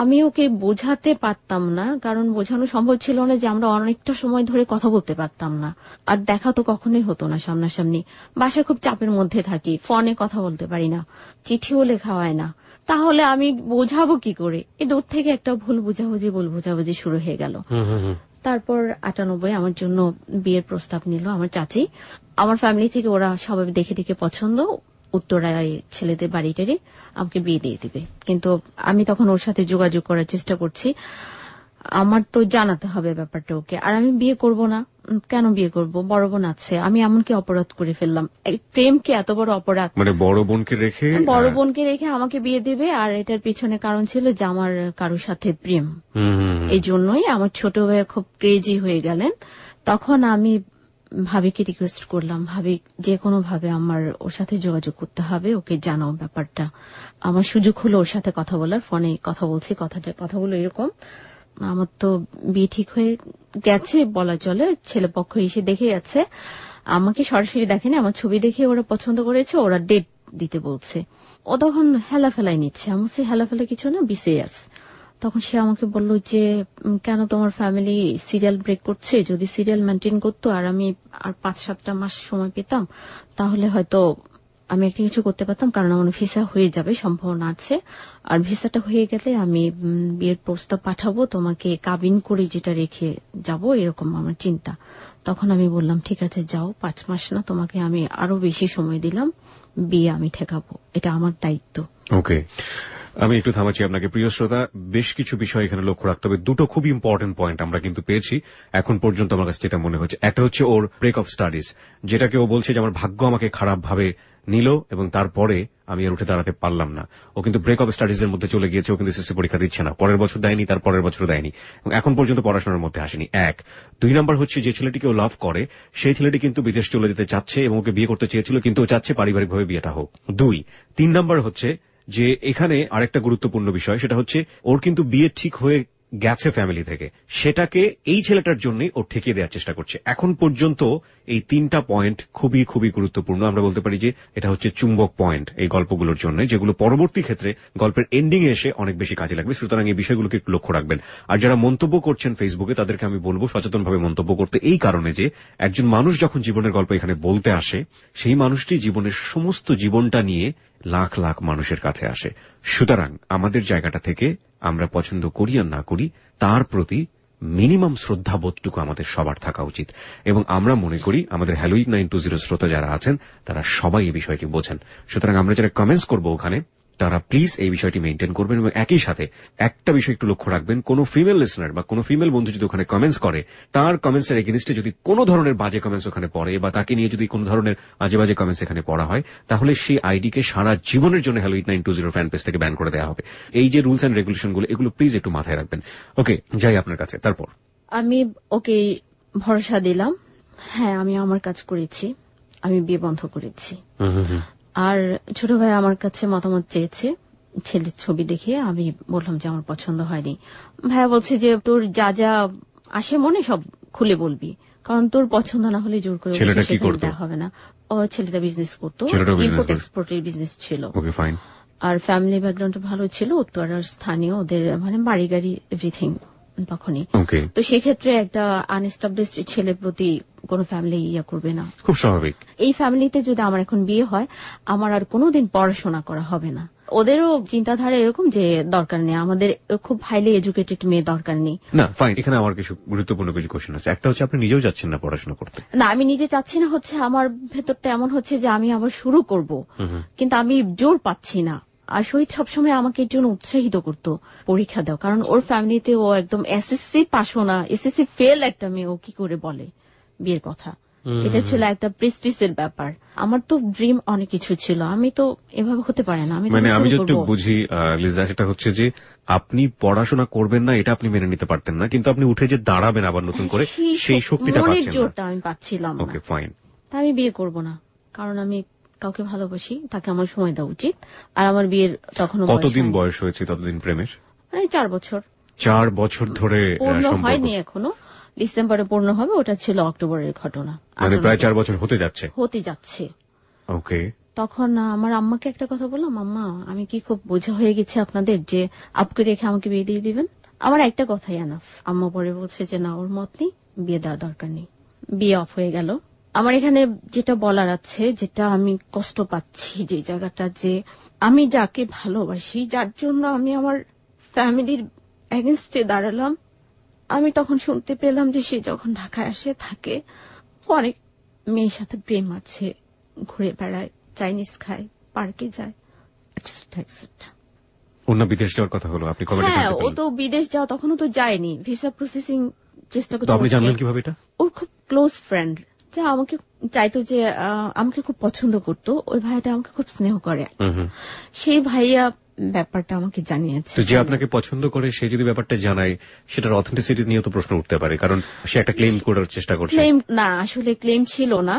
আমি ওকে বোঝাতে পারতাম না কারণ বোঝানো সম্ভব ছিল না যে আমরা অনেকটা সময় ধরে কথা বলতে পারতাম না আর দেখা তো কখনোই হতো না সামনাসামনি বাসায় খুব চাপের মধ্যে থাকি ফোনে কথা বলতে পারি না চিঠিও লেখা হয় না তাহলে আমি বোঝাবো কি করে এ দূর থেকে একটা ভুল বোঝাবুঝি ভুল বোঝাবুঝি শুরু হয়ে গেল তারপর আটানব্বই আমার জন্য বিয়ের প্রস্তাব নিল আমার চাচি আমার ফ্যামিলি থেকে ওরা সবাই দেখে দেখে পছন্দ উত্তরায় ছেলেদের বাড়িটারে আমাকে বিয়ে দিয়ে দিবে কিন্তু আমি তখন ওর সাথে যোগাযোগ করার চেষ্টা করছি আমার তো জানাতে হবে ব্যাপারটা ওকে আর আমি বিয়ে করব না কেন বিয়ে করব বড় বোন আছে আমি এমনকি অপরাধ করে ফেললাম প্রেম কি এত বড় অপরাধ মানে বড় বোনকে রেখে বড় হ্যাঁ। বোনকে রেখে আমাকে বিয়ে দিবে আর এটার পিছনে কারণ ছিল যে আমার কারোর সাথে প্রেম এই জন্যই আমার ছোট ভাইয়া খুব ক্রেজি হয়ে গেলেন তখন আমি ভাবিকে রিকোয়েস্ট করলাম ভাবি যে কোনো ভাবে আমার ওর সাথে যোগাযোগ করতে হবে ওকে জানাও ব্যাপারটা আমার সুযোগ হলো ওর সাথে কথা বলার ফোনে কথা বলছি কথাটা কথাগুলো এরকম আমার তো বিয়ে ঠিক হয়ে গেছে বলা চলে ছেলে পক্ষ এসে দেখে যাচ্ছে আমাকে সরাসরি দেখেনি আমার ছবি দেখে ওরা পছন্দ করেছে ওরা ডেট দিতে বলছে ও তখন হেলাফেলাই নিচ্ছে আমার আমি হেলাফেলা কিছু না বিসিএস তখন সে আমাকে বলল যে কেন তোমার ফ্যামিলি সিরিয়াল ব্রেক করছে যদি সিরিয়াল মেনটেন করতো আর আমি আর পাঁচ সাতটা মাস সময় পেতাম তাহলে হয়তো আমি একটা কিছু করতে পারতাম কারণ আমার ভিসা হয়ে যাবে সম্ভাবনা আছে আর ভিসাটা হয়ে গেলে আমি বিয়ের প্রস্তাব পাঠাবো তোমাকে কাবিন করে যেটা রেখে যাব এরকম আমার চিন্তা তখন আমি বললাম ঠিক আছে যাও পাঁচ মাস না তোমাকে আমি আরো বেশি সময় দিলাম বিয়ে আমি ঠেকাবো এটা আমার দায়িত্ব ওকে আমি একটু থামাচ্ছি আপনাকে প্রিয় শ্রোতা বেশ কিছু বিষয় এখানে লক্ষ্য রাখতে হবে দুটো খুব ইম্পর্টেন্ট পয়েন্ট আমরা কিন্তু পেয়েছি এখন পর্যন্ত আমার কাছে যেটা মনে হচ্ছে একটা হচ্ছে ওর ব্রেক অফ স্টাডিজ যেটাকে ও বলছে যে আমার ভাগ্য আমাকে খারাপভাবে নিল এবং তারপরে আমি আর উঠে দাঁড়াতে পারলাম না ও কিন্তু ব্রেক অফ স্টাডিজ এর মধ্যে চলে গিয়েছে ও কিন্তু এসএসসি পরীক্ষা দিচ্ছে না পরের বছর দেয়নি তার পরের বছর দেয়নি এবং এখন পর্যন্ত পড়াশোনার মধ্যে আসেনি এক দুই নম্বর হচ্ছে যে ছেলেটিকে ও লাভ করে সেই ছেলেটি কিন্তু বিদেশ চলে যেতে চাচ্ছে এবং ওকে বিয়ে করতে চেয়েছিল কিন্তু ও চাচ্ছে পারিবারিকভাবে বিয়েটা হোক দুই তিন নম্বর হচ্ছে যে এখানে আরেকটা গুরুত্বপূর্ণ বিষয় সেটা হচ্ছে ওর কিন্তু বিয়ে ঠিক হয়ে গেছে ফ্যামিলি থেকে সেটাকে এই ছেলেটার জন্য ও ঠেকিয়ে দেওয়ার চেষ্টা করছে এখন পর্যন্ত এই তিনটা পয়েন্ট খুবই খুবই গুরুত্বপূর্ণ আমরা বলতে পারি যে এটা হচ্ছে চুম্বক পয়েন্ট এই গল্পগুলোর জন্য যেগুলো পরবর্তী ক্ষেত্রে গল্পের এন্ডিং এ এসে অনেক বেশি কাজে লাগবে সুতরাং এই বিষয়গুলোকে একটু লক্ষ্য রাখবেন আর যারা মন্তব্য করছেন ফেসবুকে তাদেরকে আমি বলবো সচেতনভাবে মন্তব্য করতে এই কারণে যে একজন মানুষ যখন জীবনের গল্প এখানে বলতে আসে সেই মানুষটি জীবনের সমস্ত জীবনটা নিয়ে লাখ লাখ মানুষের কাছে আসে সুতরাং আমাদের জায়গাটা থেকে আমরা পছন্দ করি আর না করি তার প্রতি মিনিমাম শ্রদ্ধাবোধটুকু আমাদের সবার থাকা উচিত এবং আমরা মনে করি আমাদের হ্যালোইক নাইন টু জিরো শ্রোতা যারা আছেন তারা সবাই এই বিষয়টি বোঝেন সুতরাং আমরা যারা কমেন্টস করব ওখানে তারা প্লিজ এই বিষয়টি মেনটেন করবেন এবং একই সাথে একটা বিষয় একটু লক্ষ্য রাখবেন কোনো ফিমেল লিসনার বা কোনো ফিমেল বন্ধু যদি ওখানে কমেন্টস করে তার কমেন্টসের এগেনিস্টে যদি কোনো ধরনের বাজে কমেন্টস ওখানে পড়ে বা তাকে নিয়ে যদি কোনো ধরনের আজে বাজে কমেন্টস এখানে পড়া হয় তাহলে সেই আইডিকে সারা জীবনের জন্য hello eight nine two zero fan page থেকে ব্যান করে দেওয়া হবে এই যে রুলস অ্যান্ড রেগুলেশনগুলো এগুলো প্লিজ একটু মাথায় রাখবেন ওকে যাই আপনার কাছে তারপর আমি ওকে ভরসা দিলাম হ্যাঁ আমি আমার কাজ করেছি আমি বিয়ে বন্ধ করেছি আর ছোট ভাই আমার কাছে মতামত চেয়েছে ছেলের ছবি দেখে আমি বললাম যে আমার পছন্দ হয়নি ভাইয়া বলছে যে তোর যা যা আসে মনে সব খুলে বলবি কারণ তোর পছন্দ না হলে জোর করে হবে না ও ছেলেটা বিজনেস করতো ইম্পোর্ট এক্সপোর্টের বিজনেস ছিল আর ফ্যামিলি ব্যাকগ্রাউন্ড ভালো ছিল আর স্থানীয় ওদের মানে বাড়ি গাড়ি এভরিথিং তখনই তো সেক্ষেত্রে একটা আনএস্টাবলিশড ছেলের প্রতি কোন ফ্যামিলি ইয়া করবে না খুব স্বাভাবিক এই ফ্যামিলিতে যদি আমার এখন বিয়ে হয় আমার আর কোনোদিন পড়াশোনা করা হবে না ওদেরও চিন্তাধারা এরকম যে দরকার নেই আমাদের খুব হাইলি এডুকেটেড মেয়ে দরকার নেই না ফাইন এখানে আমার কিছু গুরুত্বপূর্ণ কিছু কোশ্চেন আছে একটা হচ্ছে আপনি নিজেও যাচ্ছেন না পড়াশোনা করতে না আমি নিজে চাচ্ছি না হচ্ছে আমার ভেতরটা এমন হচ্ছে যে আমি আবার শুরু করব কিন্তু আমি জোর পাচ্ছি না আর শহীদ সবসময় আমাকে এর জন্য উৎসাহিত করত পরীক্ষা দাও কারণ ওর ফ্যামিলিতে ও একদম এসএসসি পাশো না এসএসসি ফেল একটা মেয়ে ও কি করে বলে বিয়ের কথা এটা ছিল একটা প্রেস্টিসের ব্যাপার আমার তো ড্রিম অনেক কিছু ছিল আমি তো এভাবে হতে পারে না আমি মানে আমি যতটুকু বুঝি লিজা সেটা হচ্ছে যে আপনি পড়াশোনা করবেন না এটা আপনি মেনে নিতে পারতেন না কিন্তু আপনি উঠে যে দাঁড়াবেন আবার নতুন করে সেই শক্তিটা পাচ্ছেন না আমি পাচ্ছিলাম ওকে ফাইন তা আমি বিয়ে করব না কারণ আমি কাউকে ভালোবাসি তাকে আমার সময় দেওয়া উচিত আর আমার বিয়ের তখন কতদিন বয়স হয়েছে ততদিন প্রেমের মানে চার বছর চার বছর ধরে পূর্ণ হয়নি এখনো ডিসেম্বরে পূর্ণ হবে ওটা ছিল অক্টোবরের ঘটনা মানে প্রায় চার বছর হতে যাচ্ছে হতে যাচ্ছে ওকে তখন আমার আম্মাকে একটা কথা বললাম আম্মা আমি কি খুব বোঝা হয়ে গেছি আপনাদের যে আপকে রেখে আমাকে বিয়ে দিয়ে দিবেন আমার একটা কথাই আনাফ আম্মা পরে বলছে যে না ওর মত নেই বিয়ে দেওয়ার দরকার নেই বিয়ে অফ হয়ে গেল আমার এখানে যেটা বলার আছে যেটা আমি কষ্ট পাচ্ছি যে জায়গাটা যে আমি যাকে ভালোবাসি যার জন্য আমি আমার ফ্যামিলির এগেনস্টে দাঁড়ালাম আমি তখন শুনতে পেলাম যে সে যখন ঢাকায় আসে থাকে অনেক মেয়ের সাথে প্রেম আছে ঘুরে বেড়ায় চাইনিজ খায় পার্কে যায় বিদেশ যাওয়ার কথা হলো আপনি হ্যাঁ ও তো বিদেশ যাওয়া তখনও তো যায়নি ভিসা প্রসেসিং চেষ্টা করতে ওর খুব ক্লোজ ফ্রেন্ড যা আমাকে চাইতো যে আমাকে খুব পছন্দ করতো ওই ভাইটা আমাকে খুব স্নেহ করে সেই ভাইয়া ব্যাপারটা আমাকে জানিয়েছে যে আপনাকে পছন্দ করে সে যদি ব্যাপারটা জানায় সেটার অথেন্টিসিটি নিয়ে তো প্রশ্ন উঠতে পারে কারণ সে একটা ক্লেম করার চেষ্টা করছে ক্লেম না আসলে ক্লেম ছিল না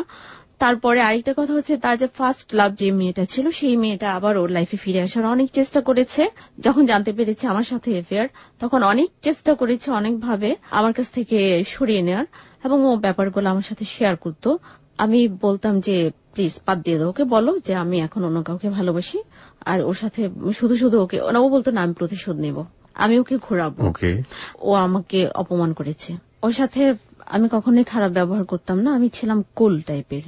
তারপরে আরেকটা কথা হচ্ছে তার যে ফার্স্ট লাভ যে মেয়েটা ছিল সেই মেয়েটা আবার ওর লাইফে ফিরে আসার অনেক চেষ্টা করেছে যখন জানতে পেরেছে আমার সাথে এফেয়ার তখন অনেক চেষ্টা করেছে অনেকভাবে আমার কাছ থেকে সরিয়ে নেওয়ার এবং ও ব্যাপারগুলো আমার সাথে শেয়ার করত আমি বলতাম যে প্লিজ বাদ দিয়ে দাও ওকে বলো যে আমি এখন অন্য কাউকে ভালোবাসি আর ওর সাথে শুধু শুধু ওকে ও বলতো না আমি প্রতিশোধ নেব আমি ওকে ঘোরাবো ও আমাকে অপমান করেছে ওর সাথে আমি কখনোই খারাপ ব্যবহার করতাম না আমি ছিলাম কুল টাইপের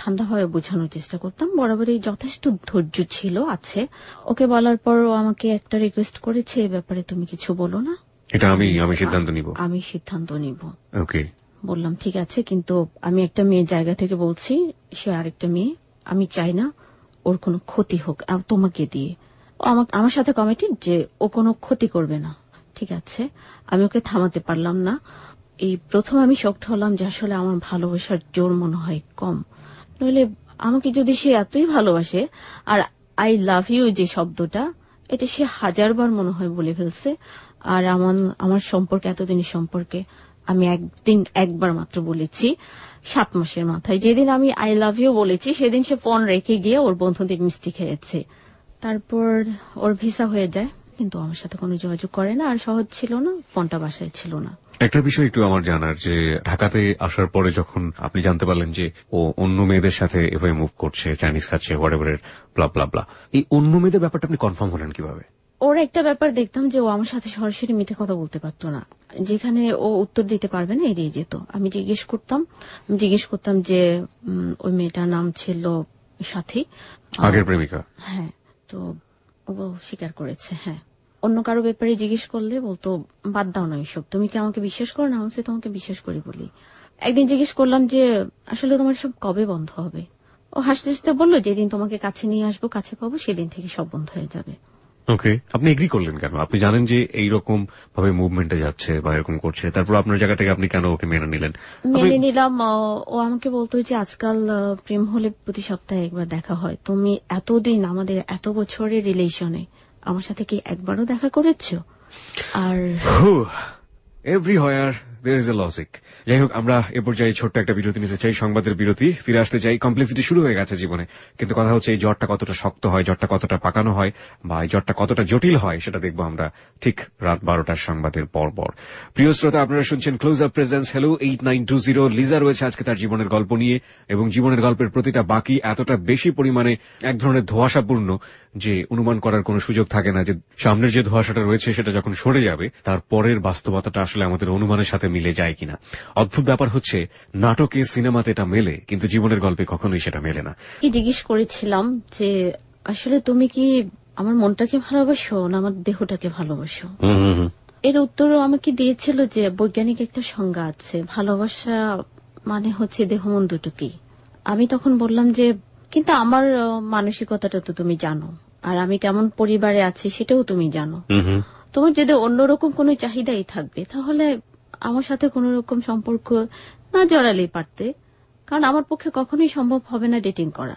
ঠান্ডা হয়ে বোঝানোর চেষ্টা করতাম বরাবরই যথেষ্ট ধৈর্য ছিল আছে ওকে বলার পর ও আমাকে একটা রিকোয়েস্ট করেছে এ ব্যাপারে তুমি কিছু বলো না এটা আমি আমি সিদ্ধান্ত নিব আমি সিদ্ধান্ত নিব ওকে বললাম ঠিক আছে কিন্তু আমি একটা মেয়ের জায়গা থেকে বলছি সে আরেকটা মেয়ে আমি চাই না ওর কোনো ক্ষতি হোক তোমাকে দিয়ে আমার সাথে কমিটি যে ও কোনো ক্ষতি করবে না ঠিক আছে আমি ওকে থামাতে পারলাম না এই প্রথম আমি শক্ত হলাম যে আসলে আমার ভালোবাসার জোর মনে হয় কম নইলে আমাকে যদি সে এতই ভালোবাসে আর আই লাভ ইউ যে শব্দটা এটা সে হাজারবার মনে হয় বলে ফেলছে আর আমার আমার সম্পর্কে এতদিনের সম্পর্কে আমি একদিন একবার মাত্র বলেছি সাত মাসের মাথায় যেদিন আমি আই লাভ ইউ বলেছি সেদিন সে ফোন রেখে গিয়ে ওর বন্ধুদের মিষ্টি খেয়েছে তারপর ওর ভিসা হয়ে যায় কিন্তু আমার সাথে কোনো যোগাযোগ করে না আর সহজ ছিল না ফোনটা বাসায় ছিল না একটা বিষয় একটু আমার জানার যে ঢাকাতে আসার পরে যখন আপনি জানতে পারলেন যে ও অন্য মেয়েদের সাথে এভাবে মুভ করছে চাইনিজ খাচ্ছে হোয়াটেভারের ব্লা ব্লা ব্লা এই অন্য মেয়েদের ব্যাপারটা আপনি কনফার্ম হলেন কিভাবে ওর একটা ব্যাপার দেখতাম যে ও আমার সাথে সরাসরি মিথ্যে কথা বলতে পারতো না যেখানে ও উত্তর দিতে পারবে না এড়িয়ে যেত আমি জিজ্ঞেস করতাম জিজ্ঞেস করতাম যে ওই মেয়েটার নাম ছিল সাথী আগের প্রেমিকা হ্যাঁ তো ও স্বীকার করেছে হ্যাঁ অন্য কারো ব্যাপারে জিজ্ঞেস করলে বলতো বাদ দাও না এইসব তুমি কি আমাকে বিশ্বাস করো না আমি তোমাকে বিশ্বাস করি বলি একদিন জিজ্ঞেস করলাম যে আসলে তোমার সব কবে বন্ধ হবে ও হাসতে হাসতে বললো যেদিন তোমাকে কাছে নিয়ে আসবো কাছে পাবো সেদিন থেকে সব বন্ধ হয়ে যাবে ওকে আপনি এগ্রি করলেন কেন আপনি জানেন যে এই রকম ভাবে মুভমেন্টে যাচ্ছে বা এরকম করছে তারপর আপনার জায়গা থেকে আপনি কেন ওকে মেনে নিলেন মেনে নিলাম ও আমাকে বলতো যে আজকাল প্রেম হলে প্রতি সপ্তাহে একবার দেখা হয় তুমি এতদিন আমাদের এত বছরের রিলেশনে আমার সাথে কি একবারও দেখা করেছো আর এভরি হয়ার দের ইজ এ লজিক যাই হোক আমরা এ পর্যায়ে ছোট্ট একটা বিরতি নিতে চাই সংবাদের বিরতি ফিরে আসতে চাই কমপ্লেক্সিটি শুরু হয়ে গেছে জীবনে কিন্তু কথা হচ্ছে এই জ্বরটা কতটা শক্ত হয় জ্বরটা কতটা পাকানো হয় বা এই জ্বরটা কতটা জটিল হয় সেটা দেখব আমরা ঠিক রাত বারোটার সংবাদের পর পর প্রিয় শ্রোতা আপনারা শুনছেন close up presence hello eight nine two zero Liza রয়েছে আজকে তার জীবনের গল্প নিয়ে এবং জীবনের গল্পের প্রতিটা বাকি এতটা বেশি পরিমাণে এক ধরনের ধোয়াশাপূর্ণ যে অনুমান করার কোন সুযোগ থাকে না যে সামনের যে ধোয়াশাটা রয়েছে সেটা যখন সরে যাবে তার পরের বাস্তবতাটা আসলে আমাদের অনুমানের সাথে মিলে যায় কিনা অদ্ভুত ব্যাপার হচ্ছে নাটকে সিনেমাতে এটা মেলে কিন্তু জীবনের গল্পে কখনোই সেটা মেলে না জিজ্ঞেস করেছিলাম যে আসলে তুমি কি আমার মনটাকে ভালোবাসো না আমার দেহটাকে ভালোবাসো এর উত্তরও আমাকে দিয়েছিল যে বৈজ্ঞানিক একটা সংজ্ঞা আছে ভালোবাসা মানে হচ্ছে দেহ মন দুটোকেই আমি তখন বললাম যে কিন্তু আমার মানসিকতাটা তো তুমি জানো আর আমি কেমন পরিবারে আছি সেটাও তুমি জানো তোমার যদি অন্যরকম কোনো চাহিদাই থাকবে তাহলে আমার সাথে কোন রকম সম্পর্ক না জড়ালেই পারতে কারণ আমার পক্ষে কখনোই সম্ভব হবে না ডেটিং করা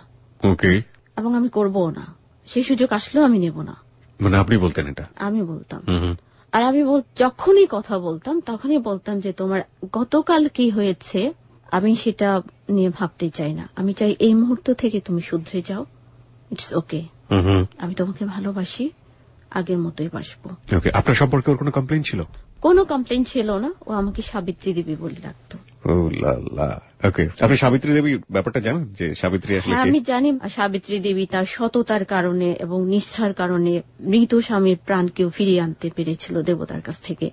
ওকে এবং আমি করবও না সেই সুযোগ আসলেও আমি নেব না মানে আপনি বলতেন এটা আমি বলতাম আর আমি যখনই কথা বলতাম তখনই বলতাম যে তোমার গতকাল কি হয়েছে আমি সেটা নিয়ে ভাবতে চাই না আমি চাই এই মুহূর্ত থেকে তুমি শুধরে যাও ইটস ওকে আমি তোমাকে ভালোবাসি আগের মতোই বাসবো ওকে আপনার সম্পর্কে ওর কোনো কমপ্লেন ছিল কোনো কমপ্লেন ছিল না ও আমাকে সাবিত্রী দেবী বলে ডাকতো সাবিত্রী দেবী ব্যাপারটা জানেন যে সাবিত্রী হ্যাঁ, আমি জানি সাবিত্রী দেবী তার সততার কারণে এবং নিষ্ঠার কারণে মৃত স্বামীর প্রাণকেও ফিরিয়ে আনতে পেরেছিল দেবতার কাছ থেকে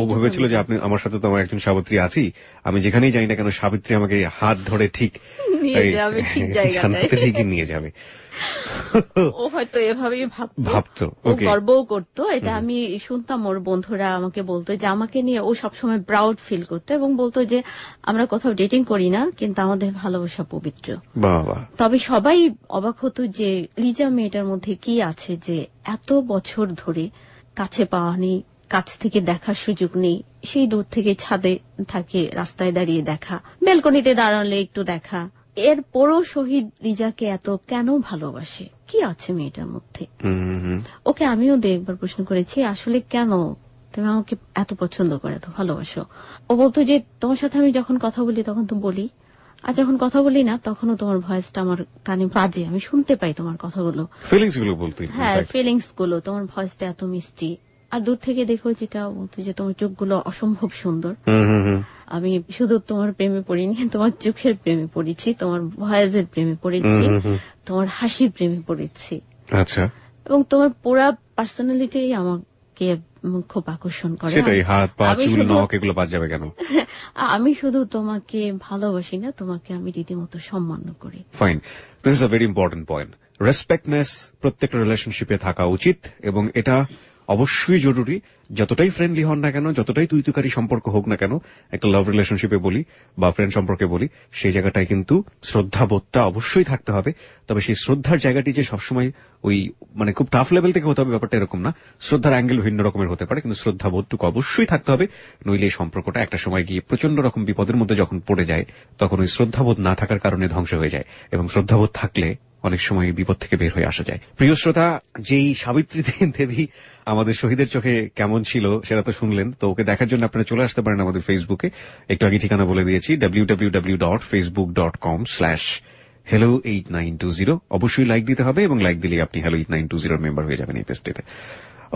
ও ভেবেছিল যে আপনি আমার সাথে তো একজন সাবিত্রী আছি আমি যেখানেই যাই না কেন সাবিত্রী আমাকে হাত ধরে ঠিক নিয়ে যাবে ঠিক নিয়ে যাবে ও হয়তো এভাবেই ভাবতো ও গর্বও করতো এটা আমি শুনতাম ওর বন্ধুরা আমাকে বলতো যে আমাকে নিয়ে ও সবসময় প্রাউড ফিল করতো এবং বলতো যে আমরা কোথাও ডেটিং করি না কিন্তু আমাদের ভালোবাসা পবিত্র তবে সবাই অবাক হতো যে লিজা মেয়েটার মধ্যে কি আছে যে এত বছর ধরে কাছে পাওয়া নেই কাছ থেকে দেখার সুযোগ নেই সেই দূর থেকে ছাদে থাকে রাস্তায় দাঁড়িয়ে দেখা বেলকনিতে দাঁড়ালে একটু দেখা এরপরও শহীদ রিজাকে এত কেন ভালোবাসে কি আছে মেয়েটার মধ্যে ওকে আমিও একবার প্রশ্ন করেছি আসলে কেন তুমি আমাকে এত পছন্দ করে এত ভালোবাসো ও বলতো যে তোমার সাথে আমি যখন কথা বলি তখন তো বলি আর যখন কথা বলি না তখনও তোমার ভয়েসটা আমার কানে বাজে আমি শুনতে পাই তোমার কথাগুলো ফিলিংস গুলো হ্যাঁ ফিলিংস গুলো তোমার ভয়েসটা এত মিষ্টি আর দূর থেকে দেখো যেটা বলতে যে তোমার চোখগুলো অসম্ভব সুন্দর আমি শুধু তোমার প্রেমে পড়িনি তোমার চোখের প্রেমে পড়েছি তোমার ভয়েসের প্রেমে পড়েছি তোমার হাসির প্রেমে পড়েছি আচ্ছা এবং তোমার পুরা পার্সোনালিটি আমাকে খুব আকর্ষণ করে হাত পা চুল নখ এগুলো যাবে কেন [laughs] আমি শুধু তোমাকে ভালোবাসি না তোমাকে আমি রীতিমতো সম্মান করি fine this is a very important point respectness প্রত্যেকটা রিলেশনশিপে থাকা উচিত এবং এটা অবশ্যই জরুরি যতটাই ফ্রেন্ডলি হন না কেন যতটাই তুই তুকারি সম্পর্ক হোক না কেন একটা লাভ রিলেশনশিপে বলি বা ফ্রেন্ড সম্পর্কে বলি সেই জায়গাটায় কিন্তু শ্রদ্ধাবোধটা অবশ্যই থাকতে হবে তবে সেই শ্রদ্ধার জায়গাটি যে সবসময় ওই মানে খুব টাফ লেভেল থেকে হতে হবে ব্যাপারটা এরকম না শ্রদ্ধার অ্যাঙ্গেল ভিন্ন রকমের হতে পারে কিন্তু শ্রদ্ধাবোধটুকু অবশ্যই থাকতে হবে নইলে এই সম্পর্কটা একটা সময় গিয়ে প্রচন্ড রকম বিপদের মধ্যে যখন পড়ে যায় তখন ওই শ্রদ্ধাবোধ না থাকার কারণে ধ্বংস হয়ে যায় এবং শ্রদ্ধাবোধ থাকলে অনেক সময় বিপদ থেকে বের হয়ে আসা যায় প্রিয় শ্রোতা যেই সাবিত্রী দেবী আমাদের শহীদের চোখে কেমন ছিল সেটা তো শুনলেন তো ওকে দেখার জন্য আপনারা চলে আসতে পারেন আমাদের ফেসবুকে একটু আগে ঠিকানা বলে দিয়েছি W W W dot Facebook dot com slash hello eight nine two zero অবশ্যই লাইক দিতে হবে এবং লাইক দিলে আপনি হ্যালো এইট নাইন টু জিরোর মেম্বার হয়ে যাবেন এই পেজটিতে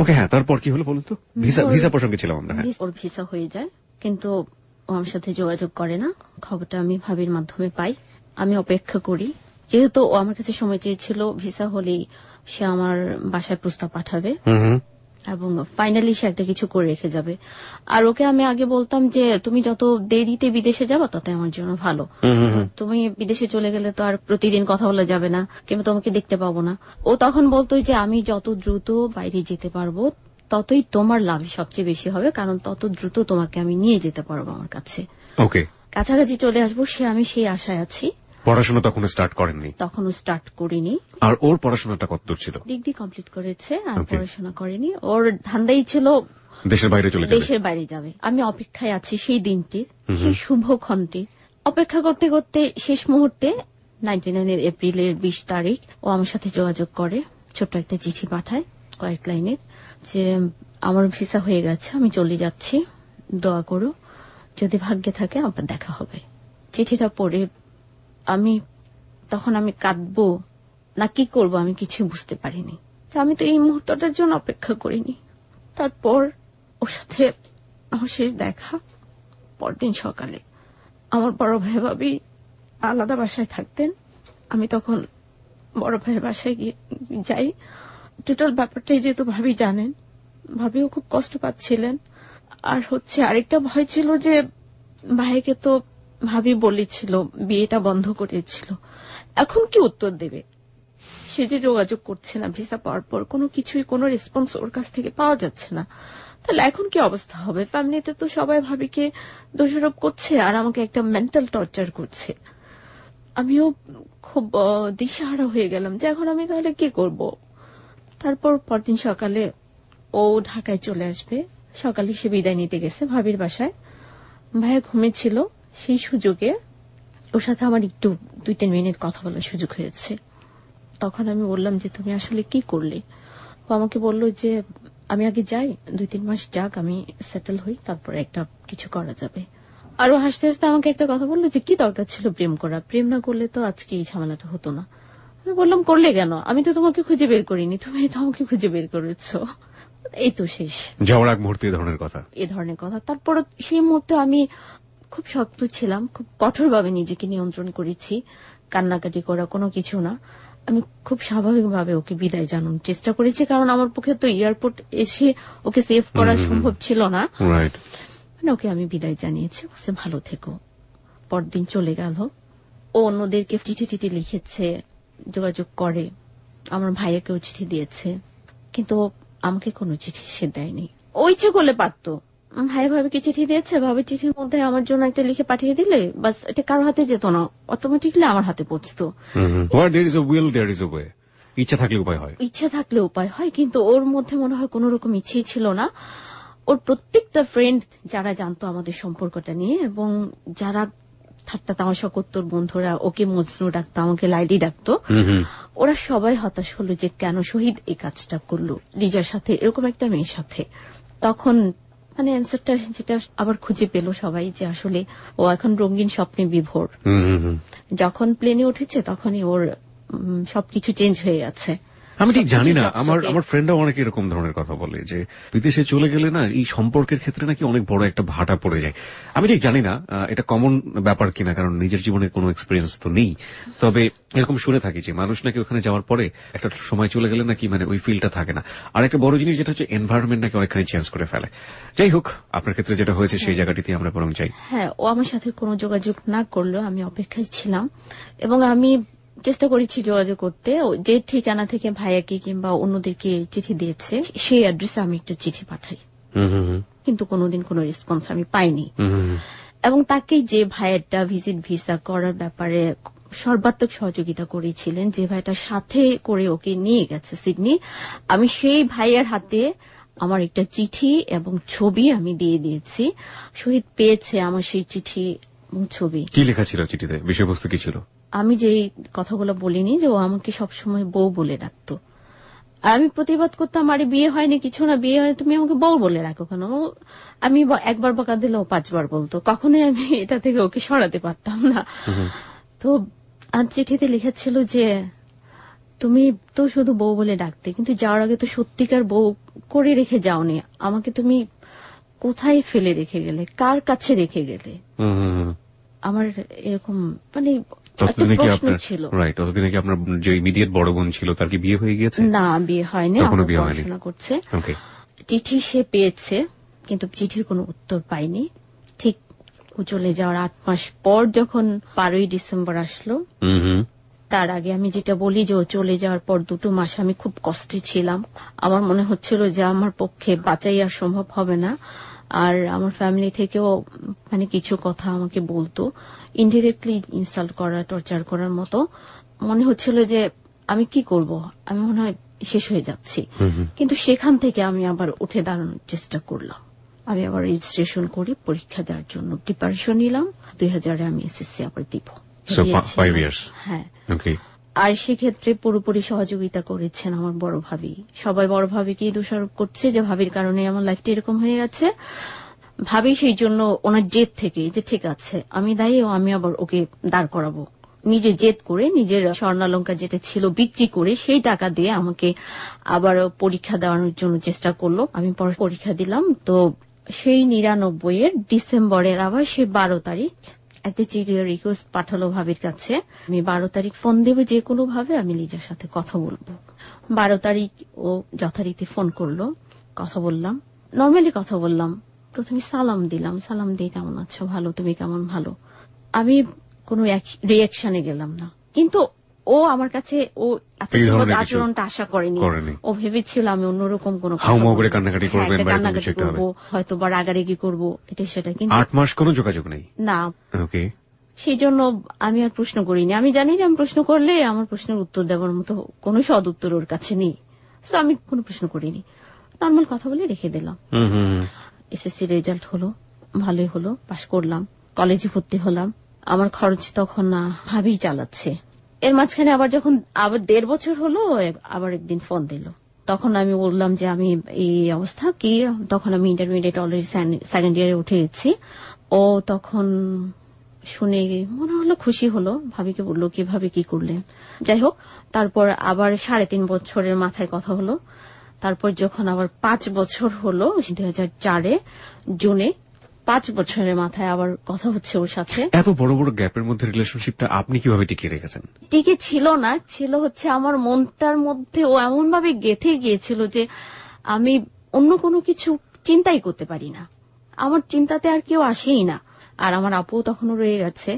ওকে হ্যাঁ তারপর কি হলো বলুন তো ভিসা ভিসা প্রসঙ্গে ছিলাম আমরা হ্যাঁ ওর ভিসা হয়ে যায় কিন্তু ও আমার সাথে যোগাযোগ করে না খবরটা আমি ভাবির মাধ্যমে পাই আমি অপেক্ষা করি যেহেতু ও আমার কাছে সময় চেয়েছিল ভিসা হলেই সে আমার বাসায় প্রস্তাব পাঠাবে এবং ফাইনালি সে একটা কিছু করে রেখে যাবে আর ওকে আমি আগে বলতাম যে তুমি যত দেরিতে বিদেশে যাবো তত আমার জন্য ভালো তুমি বিদেশে চলে গেলে তো আর প্রতিদিন কথা বলা যাবে না কিংবা তোমাকে দেখতে পাবো না ও তখন বলতো যে আমি যত দ্রুত বাইরে যেতে পারবো ততই তোমার লাভ সবচেয়ে বেশি হবে কারণ তত দ্রুত তোমাকে আমি নিয়ে যেতে পারবো আমার কাছে কাছাকাছি চলে আসবো সে আমি সেই আশায় আছি পড়াশোনা তখন স্টার্ট করেননি তখনও স্টার্ট করিনি আর ওর পড়াশোনাটা কত ছিল ডিগ্রি কমপ্লিট করেছে আর পড়াশোনা করেনি ওর ধান্দাই ছিল দেশের বাইরে চলে দেশের বাইরে যাবে আমি অপেক্ষায় আছি সেই দিনটির সেই শুভ ক্ষণটির অপেক্ষা করতে করতে শেষ মুহূর্তে নাইনটি নাইনের এপ্রিলের বিশ তারিখ ও আমার সাথে যোগাযোগ করে ছোট্ট একটা চিঠি পাঠায় কয়েক লাইনের যে আমার ভিসা হয়ে গেছে আমি চলে যাচ্ছি দোয়া করো যদি ভাগ্যে থাকে আবার দেখা হবে চিঠিটা পড়ে আমি তখন আমি কাঁদব না কি করব আমি কিছু বুঝতে পারিনি আমি তো এই মুহূর্তটার জন্য অপেক্ষা করিনি তারপর ওর সাথে আমার শেষ দেখা পরদিন সকালে আমার বড় ভাই ভাবি আলাদা বাসায় থাকতেন আমি তখন বড় ভাইয়ের বাসায় গিয়ে যাই টোটাল ব্যাপারটাই যেহেতু ভাবি জানেন ভাবিও খুব কষ্ট পাচ্ছিলেন আর হচ্ছে আরেকটা ভয় ছিল যে ভাইকে তো ভাবি বলেছিল বিয়েটা বন্ধ করেছিল এখন কি উত্তর দেবে সে যে যোগাযোগ করছে না ভিসা পাওয়ার পর কোনো কিছুই কোনো রেসপন্স ওর কাছ থেকে পাওয়া যাচ্ছে না তাহলে এখন কি অবস্থা হবে ফ্যামিলিতে তো সবাই ভাবিকে দোষারোপ করছে আর আমাকে একটা মেন্টাল টর্চার করছে আমিও খুব দিশাহারা হয়ে গেলাম যে এখন আমি তাহলে কি করব তারপর পরদিন সকালে ও ঢাকায় চলে আসবে সকালে সে বিদায় নিতে গেছে ভাবির বাসায় ভাইয়া ঘুমেছিল সেই সুযোগে ওর সাথে আমার একটু দুই তিন মিনিট কথা বলার সুযোগ হয়েছে তখন আমি বললাম যে তুমি আসলে কি করলে ও আমাকে বলল যে আমি আগে যাই দুই তিন মাস যাক আমি সেটেল হই তারপরে একটা কিছু করা যাবে আর ও হাসতে হাসতে আমাকে একটা কথা বললো যে কি দরকার ছিল প্রেম করা প্রেম না করলে তো আজকে এই ঝামেলাটা হতো না আমি বললাম করলে কেন আমি তো তোমাকে খুঁজে বের করিনি তুমি তো আমাকে খুঁজে বের করেছ এই তো শেষ ঝামেলা মুহূর্তে এ ধরনের কথা এ ধরনের কথা তারপর সেই মুহূর্তে আমি খুব শক্ত ছিলাম খুব কঠোরভাবে নিজেকে নিয়ন্ত্রণ করেছি কান্নাকাটি করা কোনো কিছু না আমি খুব স্বাভাবিকভাবে ওকে বিদায় জানানোর চেষ্টা করেছি কারণ আমার পক্ষে তো এয়ারপোর্ট এসে ওকে সেভ করা সম্ভব ছিল না মানে ওকে আমি বিদায় জানিয়েছি ওকে ভালো থেকো পরদিন চলে গেল ও অন্যদেরকে চিঠি চিঠি লিখেছে যোগাযোগ করে আমার ভাইয়াকেও চিঠি দিয়েছে কিন্তু আমাকে কোনো চিঠি সে দেয়নি ও ইচ্ছে করলে পারতো ভাই হ্যাঁ, ভাবে কি চিঠি দিয়েছে ভাবে চিঠির মধ্যে আমার জন্য একটা লিখে পাঠিয়ে দিলে বাস এটা কারো হাতে যেত না অটোমেটিকলি আমার হাতে পৌঁছতো ইচ্ছা থাকলে উপায় হয় ইচ্ছা থাকলে উপায় হয় কিন্তু ওর মধ্যে মনে হয় কোন রকম ইচ্ছেই ছিল না ওর প্রত্যেকটা ফ্রেন্ড যারা জানতো আমাদের সম্পর্কটা নিয়ে এবং যারা ঠাট্টা তামাশা করতো বন্ধুরা ওকে মজনু ডাকতো আমাকে লাইলি ডাকতো ওরা সবাই হতাশ হলো যে কেন শহীদ এই কাজটা করলো লিজার সাথে এরকম একটা মেয়ের সাথে তখন মানে অ্যান্সারটা যেটা আবার খুঁজে পেল সবাই যে আসলে ও এখন রঙিন স্বপ্নে বিভোর যখন প্লেনে উঠেছে তখনই ওর সবকিছু চেঞ্জ হয়ে গেছে আমি ঠিক জানি না [laughs] আমার আমার ফ্রেন্ডও অনেক এরকম ধরনের কথা বলে যে বিদেশে চলে গেলে না এই সম্পর্কের ক্ষেত্রে নাকি অনেক বড় একটা ভাটা পড়ে যায় আমি ঠিক জানি না এটা কমন ব্যাপার কিনা কারণ নিজের জীবনে কোনো এক্সপিরিয়েন্স তো নেই তবে এরকম শুনে থাকি যে মানুষ নাকি ওখানে যাওয়ার পরে একটা সময় চলে গেলে নাকি মানে ওই ফিলটা থাকে না আর একটা বড় জিনিস যেটা হচ্ছে এনভায়রনমেন্ট নাকি অনেকখানি চেঞ্জ করে ফেলে যাই হোক আপনার ক্ষেত্রে যেটা হয়েছে সেই হ্যাঁ। জায়গাটিতে আমরা বরং যাই হ্যাঁ ও আমার সাথে কোনো যোগাযোগ না করলেও আমি অপেক্ষায় ছিলাম এবং আমি চেষ্টা করেছি যোগাযোগ করতে যে ঠিকানা থেকে ভাইয়াকে কিংবা অন্যদেরকে চিঠি দিয়েছে সেই অ্যাড্রেসে আমি একটা চিঠি পাঠাই কিন্তু কোনোদিন কোনো রেসপন্স আমি পাইনি এবং তাকে যে ভাইয়াটা ভিজিট ভিসা করার ব্যাপারে সর্বাত্মক সহযোগিতা করেছিলেন যে ভাইটার সাথে করে ওকে নিয়ে গেছে সিডনি আমি সেই ভাইয়ের হাতে আমার একটা চিঠি এবং ছবি আমি দিয়ে দিয়েছি শহীদ পেয়েছে আমার সেই চিঠি ছবি কি লেখা ছিল চিঠিতে বিষয়বস্তু কি ছিল আমি যে কথাগুলো বলিনি যে ও আমাকে সবসময় বউ বলে ডাকতো আর আমি প্রতিবাদ করতাম আরে বিয়ে হয়নি কিছু না বিয়ে হয় তুমি আমাকে বউ বলে রাখো কেন আমি একবার বকা দিলে ও পাঁচবার বলতো কখনোই আমি এটা থেকে ওকে সরাতে পারতাম না তো আর চিঠিতে ছিল যে তুমি তো শুধু বউ বলে ডাকতে কিন্তু যাওয়ার আগে তো সত্যিকার বউ করে রেখে যাওনি আমাকে তুমি কোথায় ফেলে রেখে গেলে কার কাছে রেখে গেলে আমার এরকম মানে ততদিনে আচ্ছা, কি আপনার রাইট ততদিনে কি আপনার যে ইমিডিয়েট বড় বোন ছিল তার কি বিয়ে হয়ে গিয়েছে না বিয়ে হয়নি এখনো বিয়ে হয়নি করছে চিঠি সে পেয়েছে কিন্তু চিঠির কোনো উত্তর পায়নি ঠিক ও চলে যাওয়ার আট মাস পর যখন বারোই ডিসেম্বর আসলো তার আগে আমি যেটা বলি যে ও চলে যাওয়ার পর দুটো মাস আমি খুব কষ্টে ছিলাম আমার মনে হচ্ছিল যে আমার পক্ষে বাঁচাই আর সম্ভব হবে না আর আমার ফ্যামিলি থেকেও মানে কিছু কথা আমাকে বলতো ইনডিরেক্টলি ইনসাল্ট করা টর্চার করার মতো মনে হচ্ছিল যে আমি কি করব আমি মনে হয় শেষ হয়ে যাচ্ছি কিন্তু সেখান থেকে আমি আবার উঠে দাঁড়ানোর চেষ্টা করলাম আমি আবার রেজিস্ট্রেশন করি পরীক্ষা দেওয়ার জন্য প্রিপারেশন নিলাম দুই হাজারে আমি এসএসসি আবার দিব হ্যাঁ আর সেক্ষেত্রে পুরোপুরি সহযোগিতা করেছেন আমার বড় ভাবি সবাই বড় ভাবিকে দোষারোপ করছে যে ভাবির কারণে আমার লাইফটা এরকম হয়ে গেছে ভাবি সেই জন্য ওনার জেদ থেকে যে ঠিক আছে আমি দায়ী ও আমি আবার ওকে দাঁড় করাবো নিজে জেদ করে নিজের স্বর্ণালঙ্কা যেটা ছিল বিক্রি করে সেই টাকা দিয়ে আমাকে আবার পরীক্ষা দেওয়ানোর জন্য চেষ্টা করলো আমি পরীক্ষা দিলাম তো সেই নিরানব্বই এর ডিসেম্বরের আবার সে বারো তারিখ একটা চিঠি রিকোয়েস্ট পাঠালো ভাবির কাছে আমি বারো তারিখ ফোন দেবে যে কোনো ভাবে আমি লিজার সাথে কথা বলবো বারো তারিখ ও যথারীতি ফোন করলো কথা বললাম নর্মালি কথা বললাম প্রথমে সালাম দিলাম সালাম দিয়ে কেমন আছো ভালো তুমি কেমন ভালো আমি কোনো রিয়াকশনে গেলাম না কিন্তু ও আমার কাছে ও এত আচরণটা আশা করেনি ও ভেবেছিল আমি অন্যরকম কোন কান্নাকাটি হ্যাঁ, কান্নাকাটি করবো হয়তো বা রাগারেগি করবো এটা সেটা কিন্তু আট মাস কোন যোগাযোগ নেই না ওকে সেই জন্য আমি আর প্রশ্ন করিনি আমি জানি যে আমি প্রশ্ন করলে আমার প্রশ্নের উত্তর দেওয়ার মতো কোনো সদ উত্তর ওর কাছে নেই তো আমি কোনো প্রশ্ন করিনি নর্মাল কথা বলে রেখে দিলাম এসএসসি রেজাল্ট হলো ভালোই হলো পাশ করলাম কলেজে ভর্তি হলাম আমার খরচ তখন ভাবেই চালাচ্ছে এর মাঝখানে আবার যখন আবার দেড় বছর হলো আবার একদিন ফোন দিল তখন আমি বললাম যে আমি এই অবস্থা কি তখন আমি ইন্টারমিডিয়েট অলরেডি সেকেন্ড ইয়ারে উঠে গেছি ও তখন শুনে মনে হলো খুশি হলো ভাবিকে বললো কিভাবে কি করলেন যাই হোক তারপর আবার সাড়ে তিন বছরের মাথায় কথা হলো তারপর যখন আবার পাঁচ বছর হলো দুই হাজার চারে জুনে পাঁচ বছরের মাথায় আবার কথা হচ্ছে ওর সাথে এত বড় বড় গ্যাপের মধ্যে রিলেশনশিপটা আপনি কিভাবে টিকে রেখেছেন টিকে ছিল না ছিল হচ্ছে আমার মনটার মধ্যে ও এমন ভাবে গেথে গিয়েছিল যে আমি অন্য কোনো কিছু চিন্তাই করতে পারি না আমার চিন্তাতে আর কেউ আসেই না আর আমার আপুও তখনও রয়ে গেছে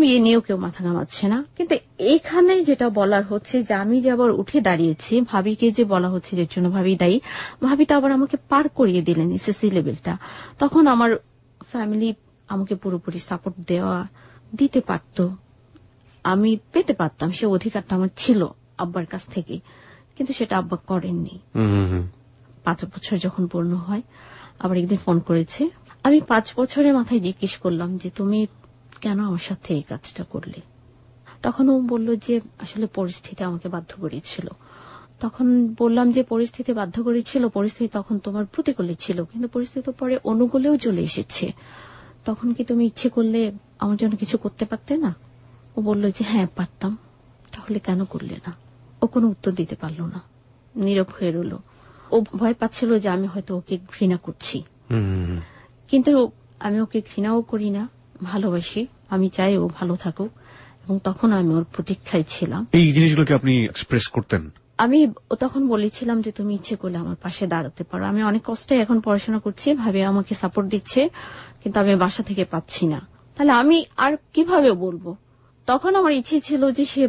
বিয়ে নিয়েও কেউ মাথা ঘামাচ্ছে না কিন্তু এখানে যেটা বলার হচ্ছে যে আমি যে আবার উঠে দাঁড়িয়েছি ভাবিকে যে বলা হচ্ছে যে জন্য ভাবি দায়ী ভাবিটা আবার আমাকে পার করিয়ে দিলেন এসএসসি লেভেলটা তখন আমার ফ্যামিলি আমাকে পুরোপুরি সাপোর্ট দেওয়া দিতে পারত আমি পেতে পারতাম সে অধিকারটা আমার ছিল আব্বার কাছ থেকে কিন্তু সেটা আব্বা করেননি পাঁচ বছর যখন পূর্ণ হয় আবার একদিন ফোন করেছে আমি পাঁচ বছরের মাথায় জিজ্ঞেস করলাম যে তুমি কেন আমার সাথে এই কাজটা করলে তখন ও বলল যে আসলে পরিস্থিতি আমাকে বাধ্য করেছিল তখন বললাম যে পরিস্থিতি বাধ্য করেছিল পরিস্থিতি তখন তোমার প্রতিকূলে ছিল কিন্তু পরিস্থিতি পরে অনুকূলেও চলে এসেছে তখন কি তুমি ইচ্ছে করলে আমার জন্য কিছু করতে পারতে না ও বলল যে হ্যাঁ পারতাম তাহলে কেন করলে না ও কোনো উত্তর দিতে পারল না নীরব হয়ে রইল ও ভয় পাচ্ছিল যে আমি হয়তো ওকে ঘৃণা করছি কিন্তু আমি ওকে ঘৃণাও করি না ভালোবাসি আমি চাই ও ভালো থাকুক এবং তখন আমি ওর প্রতীক্ষায় ছিলাম এই জিনিসগুলোকে আপনি এক্সপ্রেস করতেন আমি তখন বলেছিলাম যে তুমি ইচ্ছে করলে আমার পাশে দাঁড়াতে পারো আমি অনেক কষ্টে এখন পড়াশোনা করছি ভাবি আমাকে সাপোর্ট দিচ্ছে কিন্তু আমি বাসা থেকে পাচ্ছি না তাহলে আমি আর কিভাবে বলবো তখন আমার ইচ্ছে ছিল যে সে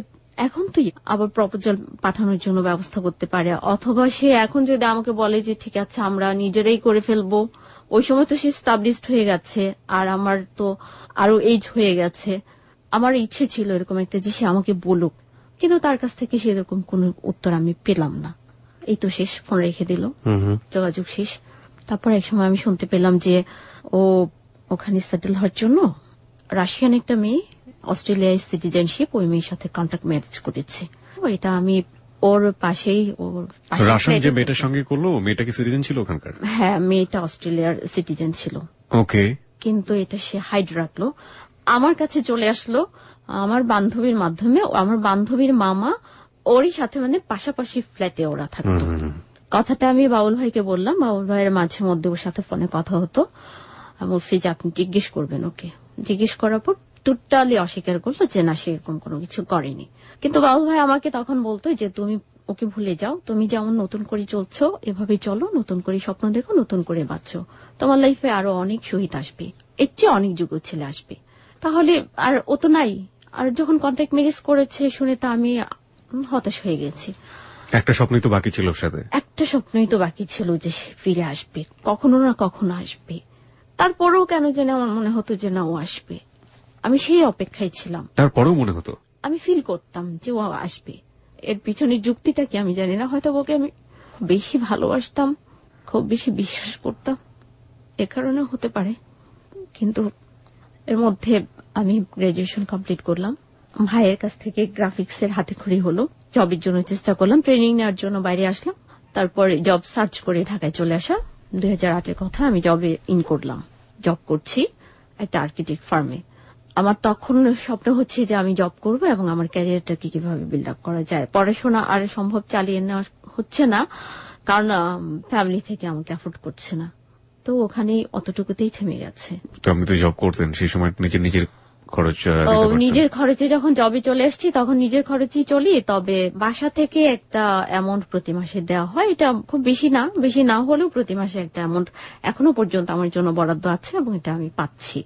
এখন তুই আবার প্রপোজাল পাঠানোর জন্য ব্যবস্থা করতে পারে অথবা সে এখন যদি আমাকে বলে যে ঠিক আছে আমরা নিজেরাই করে ফেলবো ওই সময় তো সে স্টাবলিশড হয়ে গেছে আর আমার তো আরো এজ হয়ে গেছে আমার ইচ্ছে ছিল এরকম একটা যে সে আমাকে বলুক কিন্তু তার কাছ থেকে সেরকম কোন উত্তর আমি পেলাম না এই তো শেষ ফোন রেখে দিল যোগাযোগ শেষ তারপর এক সময় আমি শুনতে পেলাম যে ও ওখানে সেটেল হওয়ার জন্য রাশিয়ান একটা মেয়ে অস্ট্রেলিয়ায় সিটিজেনশিপ ওই মেয়ের সাথে কন্ট্যাক্ট ম্যারেজ করেছে এটা আমি ওর পাশেই ওর যে মেয়েটার সঙ্গে করলো মেয়েটা কি সিটিজেন ছিল ওখানকার হ্যাঁ মেয়েটা অস্ট্রেলিয়ার সিটিজেন ছিল ওকে কিন্তু এটা সে হাইড রাখলো আমার কাছে চলে আসলো আমার বান্ধবীর মাধ্যমে আমার বান্ধবীর মামা ওরই সাথে মানে পাশাপাশি ফ্ল্যাটে ওরা থাকতো কথাটা আমি বাউল ভাইকে বললাম বাউল ভাইয়ের মাঝে মধ্যে ওর সাথে ফোনে কথা হতো বলছি যে আপনি জিজ্ঞেস করবেন ওকে জিজ্ঞেস করার পর টুটালি অস্বীকার করলো যে না সে এরকম কোনো কিছু করেনি কিন্তু বাউল ভাই আমাকে তখন বলতো যে তুমি ওকে ভুলে যাও তুমি যেমন নতুন করে চলছো এভাবে চলো নতুন করে স্বপ্ন দেখো নতুন করে বাঁচ তোমার লাইফে আরো অনেক শহীদ আসবে এর চেয়ে অনেক যুগ ছেলে আসবে তাহলে আর ও তো নাই আর যখন কন্ট্যাক্ট ম্যারেজ করেছে শুনে তো আমি হতাশ হয়ে গেছি একটা স্বপ্নই তো বাকি ছিল সাথে একটা স্বপ্নই তো বাকি ছিল যে সে ফিরে আসবে কখনো না কখনো আসবে তারপরেও কেন যেন আমার মনে হতো যে না ও আসবে আমি সেই অপেক্ষায় ছিলাম তারপরেও মনে হতো আমি ফিল করতাম যে ও আসবে এর পিছনে যুক্তিটা কি আমি জানি না হয়তো ওকে আমি বেশি ভালোবাসতাম খুব বেশি বিশ্বাস করতাম এ কারণে হতে পারে কিন্তু এর মধ্যে আমি গ্রাজুয়েশন কমপ্লিট করলাম ভাইয়ের কাছ থেকে গ্রাফিক্সের হাতে খড়ি হলো জবের জন্য চেষ্টা করলাম ট্রেনিং নেওয়ার জন্য বাইরে আসলাম তারপরে জব সার্চ করে ঢাকায় চলে আসা দুই হাজার কথা আমি জবে ইন করলাম জব করছি একটা আর্কিটেক্ট ফার্মে আমার তখন স্বপ্ন হচ্ছে যে আমি জব করব এবং আমার ক্যারিয়ারটা কি কিভাবে বিল্ড আপ করা যায় পড়াশোনা আর সম্ভব চালিয়ে নেওয়া হচ্ছে না কারণ ফ্যামিলি থেকে আমাকে অ্যাফোর্ড করছে না তো ওখানে অতটুকুতেই থেমে গেছে তো আপনি তো জব করতেন সেই সময় নিজের নিজের খরচ ও নিজের খরচে যখন জবে চলে এসছি তখন নিজের খরচই চলি তবে বাসা থেকে একটা অ্যামাউন্ট প্রতি মাসে দেওয়া হয় এটা খুব বেশি না বেশি না হলেও প্রতি মাসে একটা অ্যামাউন্ট এখনো পর্যন্ত আমার জন্য বরাদ্দ আছে এবং এটা আমি পাচ্ছি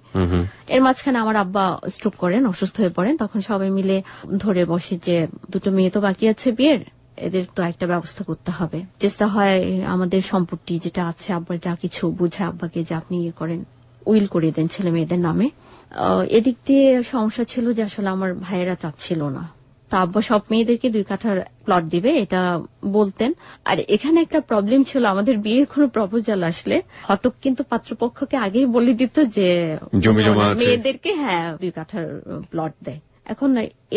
এর মাঝখানে আমার আব্বা স্ট্রোক করেন অসুস্থ হয়ে পড়েন তখন সবাই মিলে ধরে বসে যে দুটো মেয়ে তো বাকি আছে বিয়ের এদের তো একটা ব্যবস্থা করতে হবে চেষ্টা হয় আমাদের সম্পত্তি যেটা আছে আব্বার যা কিছু বুঝে আব্বাকে যে আপনি ইয়ে করেন উইল করে দেন ছেলে মেয়েদের নামে এদিক দিয়ে সমস্যা ছিল যে আসলে আমার ভাইয়েরা চাচ্ছিল না তা আব্বা সব মেয়েদেরকে দুই কাঠার প্লট দিবে এটা বলতেন আর এখানে একটা প্রবলেম ছিল আমাদের বিয়ের কোনো প্রপোজাল আসলে হটক কিন্তু পাত্রপক্ষকে আগেই বলে দিত যে মেয়েদেরকে হ্যাঁ দুই কাঠার প্লট দেয় এখন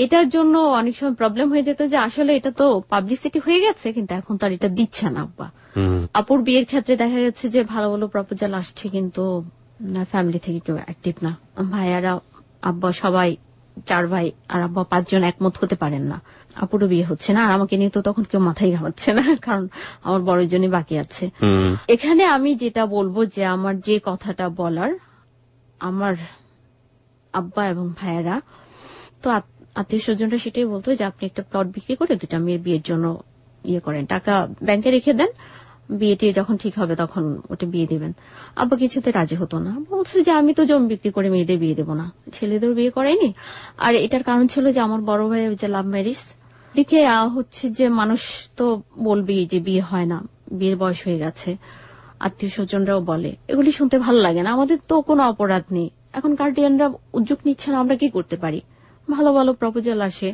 এটার জন্য অনেক সময় প্রবলেম হয়ে যেত যে আসলে এটা তো পাবলিসিটি হয়ে গেছে কিন্তু এখন তার এটা দিচ্ছে না আব্বা আপুর বিয়ের ক্ষেত্রে দেখা যাচ্ছে যে ভালো ভালো প্রপোজাল আসছে কিন্তু না ফ্যামিলি থেকে কেউ অ্যাক্টিভ না ভাইয়ারা আব্বা সবাই চার ভাই আর আব্বা পাঁচজন একমত হতে পারেন না আপুরও বিয়ে হচ্ছে না আর আমাকে নিয়ে তো তখন কেউ মাথায় ঘামাচ্ছে না [laughs] কারণ আমার বড় জনই বাকি আছে এখানে আমি যেটা বলবো যে আমার যে কথাটা বলার আমার আব্বা এবং ভাইয়ারা তো আত্মীয় স্বজনরা সেটাই বলতো যে আপনি একটা প্লট বিক্রি করে দুটা মেয়ের বিয়ের জন্য ইয়ে করেন টাকা ব্যাংকে রেখে দেন বিয়েটি যখন ঠিক হবে তখন ওটা বিয়ে দেবেন আব্বা কিছুতে রাজি হতো না বলছে যে আমি তো জমি বিক্রি করে মেয়েদের বিয়ে দেবো না ছেলেদের বিয়ে করাইনি আর এটার কারণ ছিল যে আমার বড় ভাই যে লাভ ম্যারিজ দিকে হচ্ছে যে মানুষ তো বলবেই যে বিয়ে হয় না বিয়ের বয়স হয়ে গেছে আত্মীয় স্বজনরাও বলে এগুলি শুনতে ভালো লাগে না আমাদের তো কোনো অপরাধ নেই এখন গার্ডিয়ানরা উদ্যোগ নিচ্ছে না আমরা কি করতে পারি ভালো ভালো প্রপোজাল আসে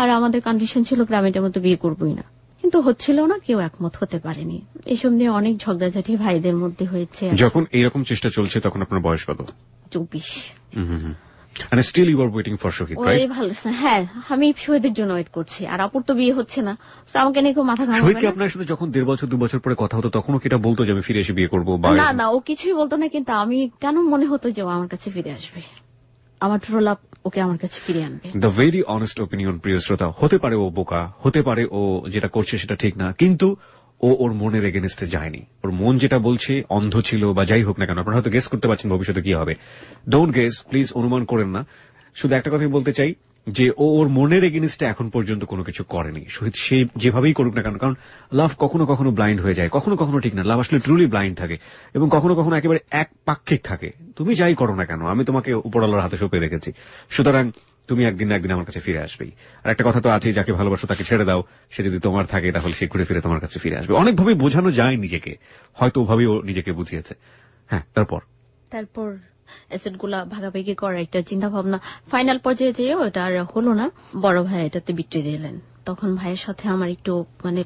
আর আমাদের কন্ডিশন ছিল গ্রামের মতো বিয়ে করবই না কিন্তু হচ্ছিল না কেউ একমত হতে পারেনি এসব নিয়ে অনেক ঝগড়াঝাটি ভাইদের মধ্যে হয়েছে যখন এইরকম চেষ্টা চলছে তখন আপনার বয়স কত চব্বিশ মানে still you are waiting for Shahid right ভালো হ্যাঁ আমি শহীদের জন্য ওয়েট করছি আর অপর তো বিয়ে হচ্ছে না তো আমাকে নিয়ে মাথা ঘামাবে শহীদকে আপনার সাথে যখন দেড় বছর দু বছর পরে কথা হতো তখনও কি এটা বলতো যে আমি ফিরে এসে বিয়ে করবো না না ও কিছুই বলতো না কিন্তু আমি কেন মনে হতো যে ও আমার কাছে ফিরে আসবে আমার প্রলাপ ওকে আমার কাছে ফিরে আনবে দ্য ভেরি অনেস্ট ওপিনিয়ন প্রিয় শ্রোতা হতে পারে ও বোকা হতে পারে ও যেটা করছে সেটা ঠিক না কিন্তু ও ওর মনের এগেনিস্টে যায়নি ওর মন যেটা বলছে অন্ধ ছিল বা যাই হোক না কেন আপনারা হয়তো গেস করতে পারছেন ভবিষ্যতে কি হবে ডোন্ট গেস প্লিজ অনুমান করেন না শুধু একটা কথাই বলতে চাই যে ও ওর মনের এগেনিস্টে এখন পর্যন্ত কোনো কিছু করেনি শহীদ সে যেভাবেই করুক না কেন কারণ লাভ কখনো কখনো ব্লাইন্ড হয়ে যায় কখনো কখনো ঠিক না লাভ আসলে ট্রুলি ব্লাইন্ড থাকে এবং কখনো কখনো একেবারে এক পাক্ষিক থাকে তুমি যাই করো না কেন আমি তোমাকে উপরওয়ালার হাতে সঁপে রেখেছি সুতরাং তুমি একদিন না একদিন আমার কাছে ফিরে আসবেই আর একটা কথা তো আছেই যাকে ভালোবাসো তাকে ছেড়ে দাও সে যদি তোমার থাকে তাহলে সে ঘুরে ফিরে তোমার কাছে ফিরে আসবে অনেকভাবে বোঝানো যায় নিজেকে হয়তো ওভাবেই ও নিজেকে বুঝিয়েছে হ্যাঁ তারপর তারপর অ্যাসেটগুলা ভাগাভাগি করার একটা চিন্তা ভাবনা ফাইনাল পর্যায়ে যেয়ে ওটা আর হলো না বড় ভাই এটাতে বিক্রি দিলেন তখন ভাইয়ের সাথে আমার একটু মানে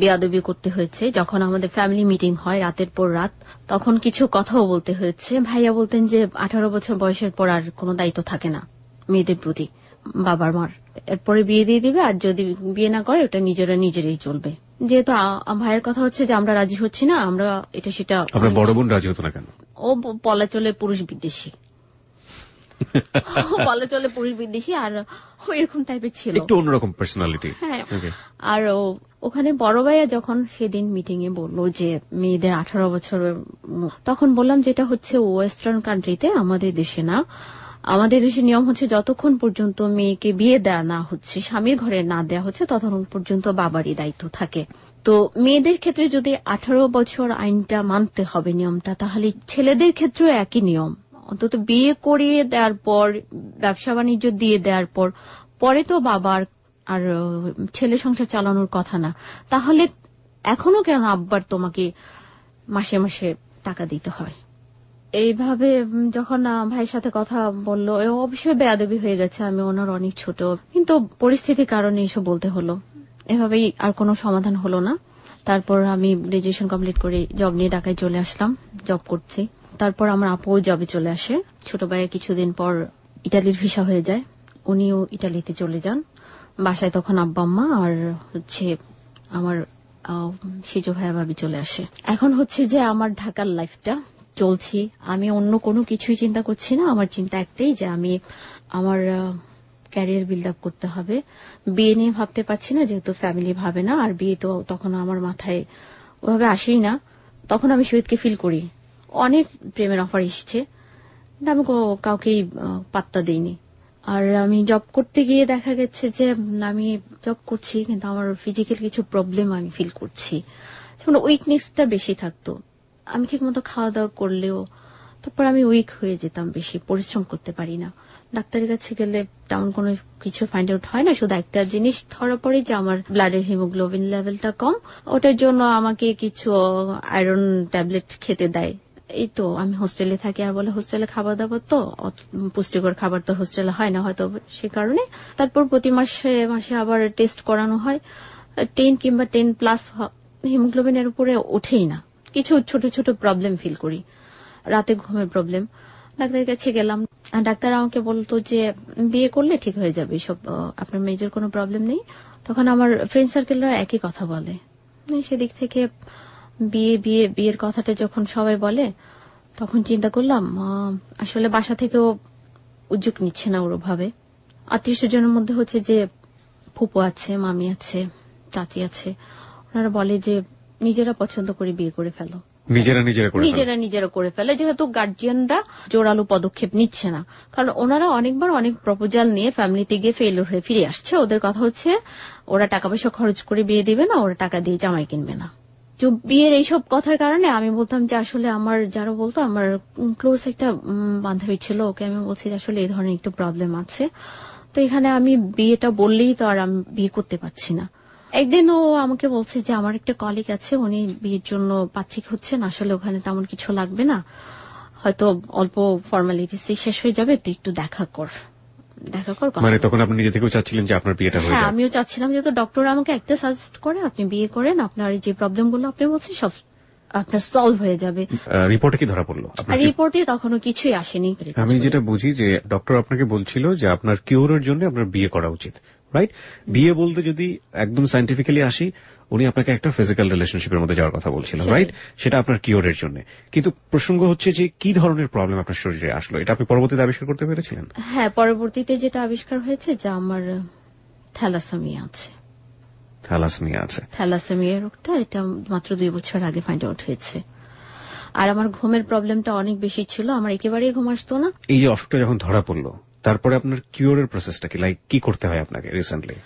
বেয়াদবি করতে হয়েছে যখন আমাদের ফ্যামিলি মিটিং হয় রাতের পর রাত তখন কিছু কথাও বলতে হয়েছে ভাইয়া বলতেন যে আঠারো বছর বয়সের পর আর কোনো দায়িত্ব থাকে না মেয়েদের প্রতি বাবার মার এরপরে বিয়ে দিয়ে দিবে আর যদি বিয়ে না করে ওটা নিজেরা নিজেরাই চলবে যেহেতু ভাইয়ের কথা হচ্ছে যে আমরা রাজি হচ্ছি না আমরা এটা সেটা আপনার বড় বোন রাজি হতো না কেন ও বলা চলে পুরুষ বিদ্বেষী [laughs] বলা চলে পুরুষ বিদ্বেষী আর এরকম টাইপের ছিল একটু অন্যরকম পার্সোনালিটি হ্যাঁ আর ওখানে বড় ভাইয়া যখন সেদিন মিটিং এ বলল যে মেয়েদের আঠারো বছর তখন বললাম যেটা হচ্ছে ওয়েস্টার্ন কান্ট্রিতে আমাদের দেশে না আমাদের দেশে নিয়ম হচ্ছে যতক্ষণ পর্যন্ত মেয়েকে বিয়ে দেওয়া না হচ্ছে স্বামীর ঘরে না দেওয়া হচ্ছে ততক্ষণ পর্যন্ত বাবারই দায়িত্ব থাকে তো মেয়েদের ক্ষেত্রে যদি আঠারো বছর আইনটা মানতে হবে নিয়মটা তাহলে ছেলেদের ক্ষেত্রেও একই নিয়ম অন্তত বিয়ে করিয়ে দেওয়ার পর ব্যবসা বাণিজ্য দিয়ে দেওয়ার পর পরে তো বাবার আর ছেলে সংসার চালানোর কথা না তাহলে এখনো কেন আব্বার তোমাকে মাসে মাসে টাকা দিতে হয় এইভাবে যখন ভাইয়ের সাথে কথা বললো অবশ্যই বেয়াদবি হয়ে গেছে আমি ওনার অনেক ছোট কিন্তু পরিস্থিতির কারণে এসব বলতে হলো এভাবেই আর কোনো সমাধান হলো না তারপর আমি গ্রাজুয়েশন কমপ্লিট করে জব নিয়ে ঢাকায় চলে আসলাম জব করছি তারপর আমার আপুও জবে চলে আসে ছোট ভাইয়া কিছুদিন পর ইটালির ভিসা হয়ে যায় উনিও ইটালিতে চলে যান বাসায় তখন আব্বা মা আর হচ্ছে আমার সেজ ভাইয়া ভাবি চলে আসে এখন হচ্ছে যে আমার ঢাকার লাইফটা চলছি আমি অন্য কোনো কিছুই চিন্তা করছি না আমার চিন্তা একটাই যে আমি আমার ক্যারিয়ার বিল্ড আপ করতে হবে বিয়ে নিয়ে ভাবতে পারছি না যেহেতু ফ্যামিলি ভাবে না আর বিয়ে তো তখন আমার মাথায় ওভাবে আসেই না তখন আমি শহীদকে ফিল করি অনেক প্রেমের অফার এসছে কিন্তু আমি কাউকেই পাত্তা দিইনি আর আমি জব করতে গিয়ে দেখা গেছে যে আমি জব করছি কিন্তু আমার ফিজিক্যাল কিছু প্রবলেম আমি ফিল করছি উইকনেসটা বেশি থাকতো আমি ঠিকমতো খাওয়া দাওয়া করলেও তারপর আমি উইক হয়ে যেতাম বেশি পরিশ্রম করতে পারি না ডাক্তারের কাছে গেলে তেমন কোনো কিছু ফাইন্ড আউট হয় না শুধু একটা জিনিস ধরা পড়ে যে আমার ব্লাডের হিমোগ্লোবিন লেভেলটা কম ওটার জন্য আমাকে কিছু আয়রন ট্যাবলেট খেতে দেয় এই তো আমি হোস্টেলে থাকি আর বলে হোস্টেলে খাবার দাবার তো পুষ্টিকর খাবার তো হোস্টেলে হয় না হয়তো সে কারণে তারপর প্রতি মাসে মাসে আবার টেস্ট করানো হয় টেন কিংবা টেন প্লাস হিমোগ্লোবিনের উপরে ওঠেই না কিছু ছোট ছোট প্রবলেম ফিল করি রাতে ঘুমের প্রবলেম ডাক্তারের কাছে গেলাম ডাক্তার আমাকে বলতো যে বিয়ে করলে ঠিক হয়ে যাবে সব আপনার মেজর কোনো প্রবলেম নেই তখন আমার ফ্রেন্ড সার্কেলরা একই কথা বলে সেদিক থেকে বিয়ে বিয়ে বিয়ের কথাটা যখন সবাই বলে তখন চিন্তা করলাম আসলে বাসা থেকেও উদ্যোগ নিচ্ছে না ওরভাবে আত্মীয় স্বজনের মধ্যে হচ্ছে যে ফুপু আছে মামি আছে চাচি আছে ওনারা বলে যে নিজেরা পছন্দ করে বিয়ে করে ফেলো নিজেরা নিজেরা করে নিজেরা নিজেরা করে ফেলে যেহেতু গার্জিয়ানরা জোরালো পদক্ষেপ নিচ্ছে না কারণ ওনারা অনেকবার অনেক প্রপোজাল নিয়ে ফ্যামিলিতে গিয়ে ফেল হয়ে ফিরে আসছে ওদের কথা হচ্ছে ওরা টাকা পয়সা খরচ করে বিয়ে দিবে না ওরা টাকা দিয়ে জামাই কিনবে না তো বিয়ের এইসব কথার কারণে আমি বলতাম যে আসলে আমার যারা বলতো আমার ক্লোজ একটা বান্ধবী ছিল ওকে আমি বলছি যে আসলে এই ধরনের একটু প্রবলেম আছে তো এখানে আমি বিয়েটা বললেই তো আর আমি বিয়ে করতে পারছি না একদিন ও আমাকে বলছে যে আমার একটা কলিগ আছে উনি বিয়ের জন্য পাত্রী হচ্ছেন আসলে ওখানে তেমন কিছু লাগবে না হয়তো অল্প ফর্মালিটি শেষ হয়ে যাবে তুই একটু দেখা কর দেখা কর মানে তখন আপনি নিজে থেকেও চাচ্ছিলেন যে আপনার বিয়েটা হয়ে যাবে হ্যাঁ, আমিও চাচ্ছিলাম যেহেতু ডক্টর আমাকে একটা সাজেস্ট করে আপনি বিয়ে করেন আপনার যে প্রবলেমগুলো আপনি বলছেন সব আপনার সলভ হয়ে যাবে রিপোর্টে কি ধরা পড়লো রিপোর্টে তখনো কিছুই আসেনি আমি যেটা বুঝি যে ডক্টর আপনাকে বলছিল যে আপনার কিউরের জন্য আপনার বিয়ে করা উচিত রাইট বিয়ে বলতে যদি একদম সাইন্টিফিক্যালি আসি উনি আপনাকে একটা ফিজিক্যাল রিলেশনশিপের মধ্যে যাওয়ার কথা বলছিলেন রাইট সেটা আপনার কিওরের জন্য কিন্তু প্রসঙ্গ হচ্ছে যে কি ধরনের প্রবলেম আপনার শরীরে আসলো এটা আপনি পরবর্তীতে আবিষ্কার করতে পেরেছিলেন হ্যাঁ পরবর্তীতে যেটা আবিষ্কার হয়েছে যে আমার থ্যালাসেমিয়া আছে থ্যালাসেমিয়া আছে থ্যালাসেমিয়া রোগটা এটা মাত্র দুই বছর আগে ফাইন্ড আউট হয়েছে আর আমার ঘুমের প্রবলেমটা অনেক বেশি ছিল আমার একেবারেই ঘুম আসতো না এই যে অসুখটা যখন ধরা পড়লো তারপরে আপনার কিউরের প্রসেসটা কি লাইক কি করতে হয় আপনাকে রিসেন্টলি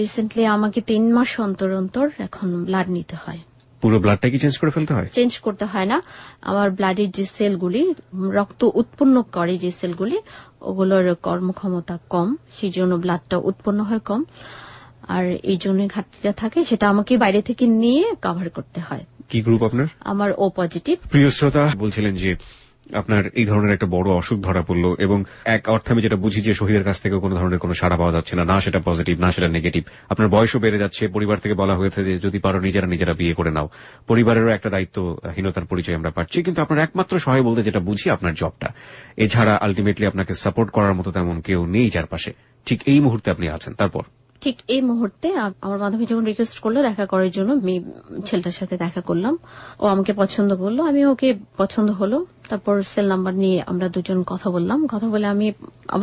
রিসেন্টলি uh, আমাকে তিন মাস অন্তর অন্তর এখন ব্লাড নিতে হয় পুরো ব্লাডটা কি চেঞ্জ করে ফেলতে হয় চেঞ্জ করতে হয় না আমার ব্লাডের যে সেলগুলি রক্ত উৎপন্ন করে যে সেলগুলি ওগুলোর কর্মক্ষমতা কম সেই জন্য ব্লাডটা উৎপন্ন হয় কম আর এই জন্য ঘাটতিটা থাকে সেটা আমাকে বাইরে থেকে নিয়ে কভার করতে হয় কি গ্রুপ আপনার আমার ও পজিটিভ প্রিয় শ্রোতা বলছিলেন যে আপনার এই ধরনের একটা বড় অসুখ ধরা পড়লো এবং এক অর্থে আমি যেটা বুঝি যে শহীদের কাছ থেকে কোনো ধরনের কোনো সাড়া পাওয়া যাচ্ছে না না সেটা পজিটিভ না সেটা নেগেটিভ আপনার বয়সও বেড়ে যাচ্ছে পরিবার থেকে বলা হয়েছে যে যদি পারো নিজেরা নিজেরা বিয়ে করে নাও পরিবারেরও একটা দায়িত্বহীনতার পরিচয় আমরা পাচ্ছি কিন্তু আপনার একমাত্র সহায় বলতে যেটা বুঝি আপনার জবটা এছাড়া আলটিমেটলি আপনাকে সাপোর্ট করার মতো তেমন কেউ নেই চারপাশে ঠিক এই মুহূর্তে আপনি আছেন তারপর ঠিক এই মুহূর্তে আমার বান্ধবী যখন রিকোয়েস্ট করলো দেখা করার জন্য ছেলেটার সাথে দেখা করলাম ও আমাকে পছন্দ করলো আমি ওকে পছন্দ হলো তারপর সেল নাম্বার নিয়ে আমরা দুজন কথা বললাম কথা বলে আমি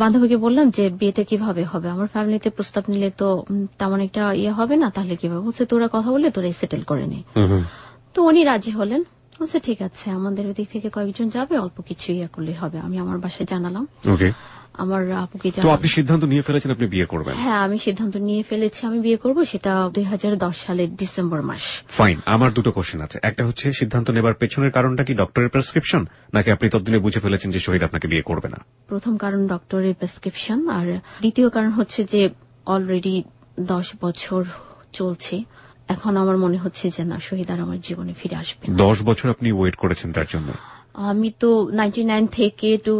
বান্ধবীকে বললাম যে বিয়েটা কিভাবে হবে আমার ফ্যামিলিতে প্রস্তাব নিলে তো তেমন একটা ইয়ে হবে না তাহলে কিভাবে বলছে তোরা কথা বলে তোরা সেটেল করে নি তো উনি রাজি হলেন বলছে ঠিক আছে আমাদের ওই দিক থেকে কয়েকজন যাবে অল্প কিছু ইয়ে করলে হবে আমি আমার বাসায় জানালাম আমার আপুকে তো আপনি সিদ্ধান্ত নিয়ে ফেলেছেন আপনি বিয়ে করবেন হ্যাঁ আমি সিদ্ধান্ত নিয়ে ফেলেছি আমি বিয়ে করব সেটা দুই সালের ডিসেম্বর মাস ফাইন আমার দুটো কোশ্চেন আছে একটা হচ্ছে সিদ্ধান্ত নেবার পেছনের কারণটা কি ডক্টরের প্রেসক্রিপশন নাকি আপনি ততদিনে বুঝে ফেলেছেন যে শহীদ আপনাকে বিয়ে করবে না প্রথম কারণ ডক্টরের প্রেসক্রিপশন আর দ্বিতীয় কারণ হচ্ছে যে অলরেডি দশ বছর চলছে এখন আমার মনে হচ্ছে যে না শহীদ আর আমার জীবনে ফিরে আসবে দশ বছর আপনি ওয়েট করেছেন তার জন্য আমি তো নাইনটি থেকে টু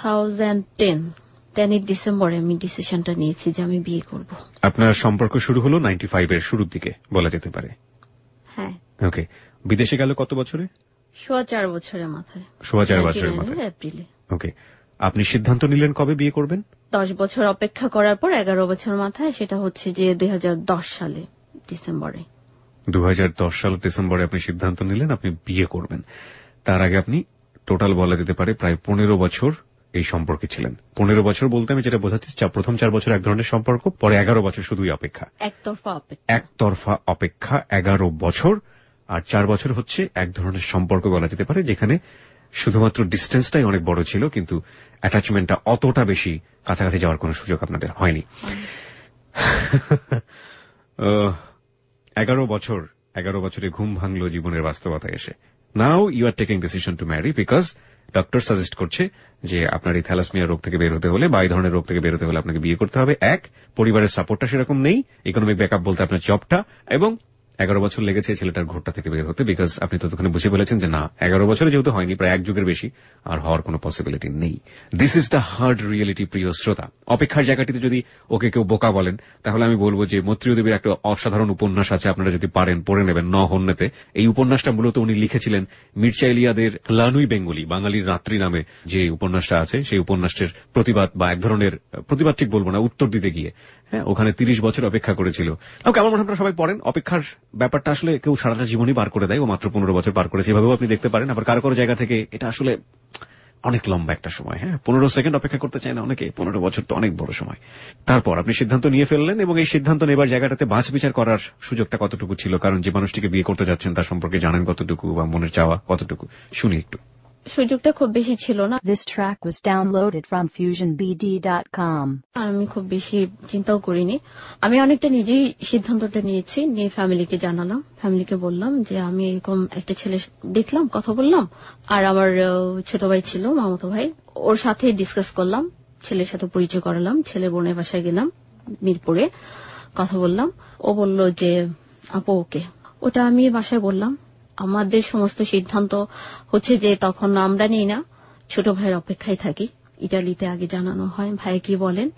থাউজেন্ড টেন ডিসেম্বরে আমি ডিসিশনটা নিয়েছি যে আমি বিয়ে করব আপনার সম্পর্ক শুরু হলো নাইনটি ফাইভ এর শুরুর দিকে বলা যেতে পারে হ্যাঁ ওকে বিদেশে গেল কত বছরে সোয়া চার বছরের মাথায় সোয়া চার বছরের মাথায় এপ্রিলে ওকে আপনি সিদ্ধান্ত নিলেন কবে বিয়ে করবেন দশ বছর অপেক্ষা করার পর এগারো বছর মাথায় সেটা হচ্ছে যে দুই সালে ডিসেম্বরে দু সালের ডিসেম্বরে আপনি সিদ্ধান্ত নিলেন আপনি বিয়ে করবেন তার আগে আপনি টোটাল বলা যেতে পারে প্রায় পনেরো বছর এই সম্পর্কে ছিলেন পনেরো বছর বলতে আমি যেটা বোঝাচ্ছি প্রথম চার বছর এক ধরনের সম্পর্ক পরে এগারো বছর শুধুই অপেক্ষা একতরফা অপেক্ষা এগারো বছর আর চার বছর হচ্ছে এক ধরনের সম্পর্ক বলা যেতে পারে যেখানে শুধুমাত্র ডিস্টেন্সটাই অনেক বড় ছিল কিন্তু অ্যাটাচমেন্টটা অতটা বেশি কাছাকাছি যাওয়ার কোন সুযোগ আপনাদের হয়নি এগারো বছর এগারো বছরে ঘুম ভাঙল জীবনের বাস্তবতা এসে now you are taking decision to marry because doctor suggest করছে যে আপনার এই থ্যালাসমিয়া রোগ থেকে বের হতে হলে বা এই ধরনের রোগ থেকে বের হতে হলে আপনাকে বিয়ে করতে হবে এক পরিবারের সাপোর্টটা সেরকম নেই ইকোনমিক ব্যাকআপ বলতে আপনার জবটা এবং এগারো বছর লেগেছে ছেলেটার ঘোরটা থেকে বের হতে বিকজ আপনি ততক্ষণে বুঝে বলেছেন যে না এগারো বছরে যেহেতু হয়নি প্রায় এক যুগের বেশি আর হওয়ার কোনো পসিবিলিটি নেই this is the hard reality প্রিয় শ্রোতা অপেক্ষার জায়গাটিতে যদি ওকে কেউ বোকা বলেন তাহলে আমি বলবো যে মৈত্রী দেবীর একটা অসাধারণ উপন্যাস আছে আপনারা যদি পারেন পড়ে নেবেন ন হন্যতে এই উপন্যাসটা মূলত উনি লিখেছিলেন মির্চাইলিয়াদের লানুই বেঙ্গলি বাঙালির রাত্রি নামে যে উপন্যাসটা আছে সেই উপন্যাসটির প্রতিবাদ বা এক ধরনের প্রতিবাদ ঠিক বলবো না উত্তর দিতে গিয়ে হ্যাঁ ওখানে তিরিশ বছর অপেক্ষা করেছিল কেমন মনে আপনারা সবাই পড়েন অপেক্ষার ব্যাপারটা আসলে কেউ সারাটা জীবনই বার করে দেয় ও মাত্র পনেরো বছর পার করেছে এভাবেও আপনি দেখতে পারেন আবার কারো কারো জায়গা থেকে এটা আসলে অনেক লম্বা একটা সময় হ্যাঁ পনেরো সেকেন্ড অপেক্ষা করতে চায় না অনেকে পনেরো বছর তো অনেক বড় সময় তারপর আপনি সিদ্ধান্ত নিয়ে ফেললেন এবং এই সিদ্ধান্ত নেবার জায়গাটাতে বাঁচ বিচার করার সুযোগটা কতটুকু ছিল কারণ যে মানুষটিকে বিয়ে করতে যাচ্ছেন তার সম্পর্কে জানেন কতটুকু বা মনের চাওয়া কতটুকু শুনি একটু সুযোগটা খুব বেশি ছিল না This track was downloaded from fusionbd.com আর আমি খুব বেশি চিন্তাও করিনি আমি অনেকটা নিজেই সিদ্ধান্তটা নিয়েছি নিয়ে ফ্যামিলিকে জানালাম ফ্যামিলিকে বললাম যে আমি এরকম একটা ছেলে দেখলাম কথা বললাম আর আমার ছোট ভাই ছিল মামতো ভাই ওর সাথে ডিসকাস করলাম ছেলের সাথে পরিচয় করালাম ছেলে বোনের বাসায় গেলাম মিরপুরে কথা বললাম ও বলল যে আপু ওকে ওটা আমি বাসায় বললাম আমাদের সমস্ত সিদ্ধান্ত হচ্ছে যে তখন আমরা নেই না ছোট ভাইয়ের অপেক্ষায় থাকি ইটালিতে আগে জানানো হয় ভাই কি বলেন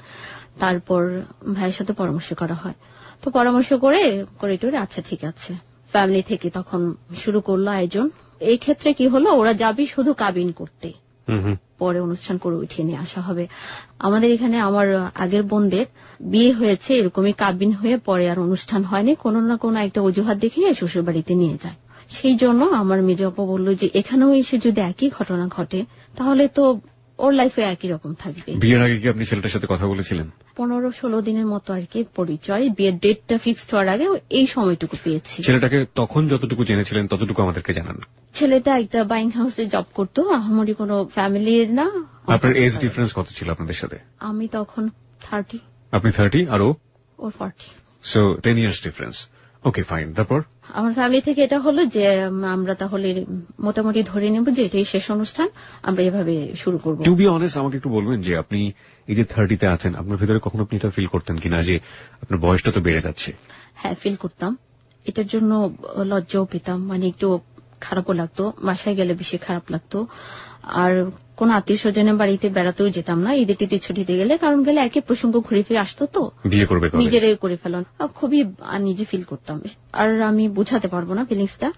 তারপর ভাইয়ের সাথে পরামর্শ করা হয় তো পরামর্শ করে করে টুরে আচ্ছা ঠিক আছে ফ্যামিলি থেকে তখন শুরু করলো আয়োজন এই ক্ষেত্রে কি হলো ওরা যাবি শুধু কাবিন করতে পরে অনুষ্ঠান করে উঠিয়ে নিয়ে আসা হবে আমাদের এখানে আমার আগের বোনদের বিয়ে হয়েছে এরকমই কাবিন হয়ে পরে আর অনুষ্ঠান হয়নি কোনো না কোনো একটা অজুহাত দেখিয়ে শ্বশুর বাড়িতে নিয়ে যায় সেই জন্য আমার মেজপা বলল যে এখানেও এসে যদি একই ঘটনা ঘটে তাহলে তো ওর লাইফে একই রকম থাকবে বিয়ের আগে কি আপনি ছেলেটার সাথে কথা বলেছিলেন পনেরো ষোলো দিনের মতো আর কি পরিচয় বিয়ের ডেটটা ফিক্সড হওয়ার আগে এই সময়টুকু পেয়েছি ছেলেটাকে তখন যতটুকু জেনেছিলেন ততটুকু আমাদেরকে জানান ছেলেটা একটা বাইং হাউসে জব করতো আহমরি কোনো ফ্যামিলির না আপনার এজ ডিফারেন্স কত ছিল আপনাদের সাথে আমি তখন থার্টি আপনি থার্টি আর ও forty so ten years difference okay fine তারপর আমার ফ্যামিলি থেকে এটা হলো যে আমরা তাহলে মোটামুটি ধরে নেব যে এটাই শেষ অনুষ্ঠান আমরা এভাবে শুরু করব টু বি অনেস্ট আমাকে একটু বলবেন যে আপনি এই যে থার্টিতে আছেন আপনার ভিতরে কখনো আপনি এটা ফিল করতেন কিনা যে আপনার বয়সটা তো বেড়ে যাচ্ছে হ্যাঁ ফিল করতাম এটার জন্য লজ্জাও পেতাম মানে একটু খারাপও লাগতো বাসায় গেলে বেশি খারাপ লাগতো আর কোন আত্মীয় স্বজনের বাড়িতে বেড়াতেও যেতাম না ঈদের টিতে ছুটিতে গেলে কারণ গেলে একই প্রসঙ্গ ঘুরে ফিরে আসতো তো নিজেরাই করে ফেলন খুবই নিজে ফিল করতাম আর আমি বুঝাতে পারবো না ফিলিংসটা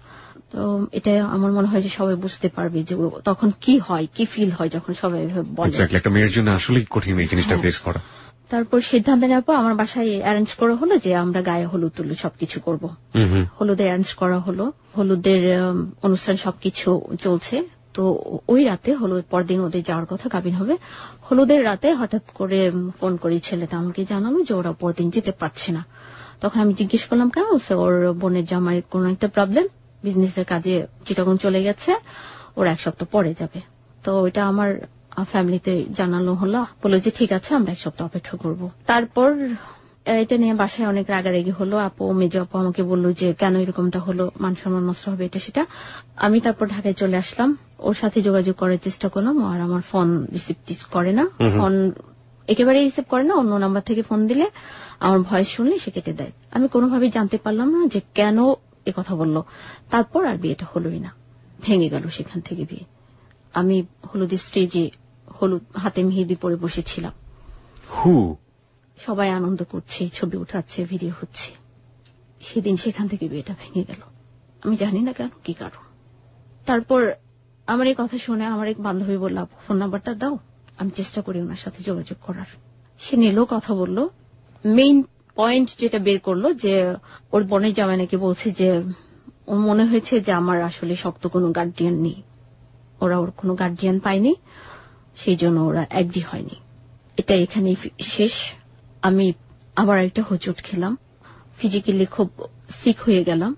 তো এটা আমার মনে হয় যে সবাই বুঝতে পারবে যে তখন কি হয় কি ফিল হয় যখন সবাই মেয়ের জন্য কঠিন এই জিনিসটা ফেস হ্যাঁ। করা তারপর সিদ্ধান্ত নেওয়ার পর আমার বাসায় অ্যারেঞ্জ করা হলো যে আমরা গায়ে হলুদ তুলু সবকিছু করব হলুদে অ্যারেঞ্জ করা হলো হলুদের অনুষ্ঠান সবকিছু চলছে তো ওই রাতে হলুদ পরদিন ওদের যাওয়ার কথা কাবিন হবে হলুদের রাতে হঠাৎ করে ফোন করি ছেলেটা আমাকে জানালো যে ওরা পরদিন যেতে পারছে না তখন আমি জিজ্ঞেস করলাম কেন ওর বোনের জামাই কোন একটা প্রবলেম বিজনেসের কাজে চিটাগুন চলে গেছে ওরা এক সপ্তাহ পরে যাবে তো ওইটা আমার ফ্যামিলিতে জানালো হলো বলে যে ঠিক আছে আমরা এক সপ্তাহ অপেক্ষা করব তারপর এটা নিয়ে বাসায় অনেক রাগারাগি হলো আপু মেজ আপু আমাকে বলল যে কেন এরকমটা হলো মান সম্মান নষ্ট হবে এটা সেটা আমি তারপর ঢাকায় চলে আসলাম ওর সাথে যোগাযোগ করার চেষ্টা করলাম আর আমার ফোন রিসিভ করে না ফোন একেবারেই রিসিভ করে না অন্য নাম্বার থেকে ফোন দিলে আমার ভয়েস শুনলে সে কেটে দেয় আমি কোনোভাবে জানতে পারলাম না যে কেন এ কথা বলল তারপর আর বিয়েটা হলোই না ভেঙে গেল সেখান থেকে বিয়ে আমি হলুদের স্টেজে হলুদ হাতে মেহেদি পরে বসেছিলাম হু সবাই আনন্দ করছে ছবি উঠাচ্ছে ভিডিও হচ্ছে সেদিন সেখান থেকে বিয়েটা ভেঙে গেল আমি জানি না কেন কি কারণ তারপর আমার এই কথা শুনে আমার এক বান্ধবী বলল ফোন নাম্বারটা দাও আমি চেষ্টা করি ওনার সাথে যোগাযোগ করার সে নিল কথা বলল মেইন পয়েন্ট যেটা বের করলো যে ওর বনের জামাই নাকি বলছে যে ও মনে হয়েছে যে আমার আসলে শক্ত কোনো গার্ডিয়ান নেই ওরা ওর কোনো গার্ডিয়ান পায়নি সেই জন্য ওরা একদি হয়নি এটা এখানেই শেষ আমি আবার একটা হোচট খেলাম ফিজিক্যালি খুব সিক হয়ে গেলাম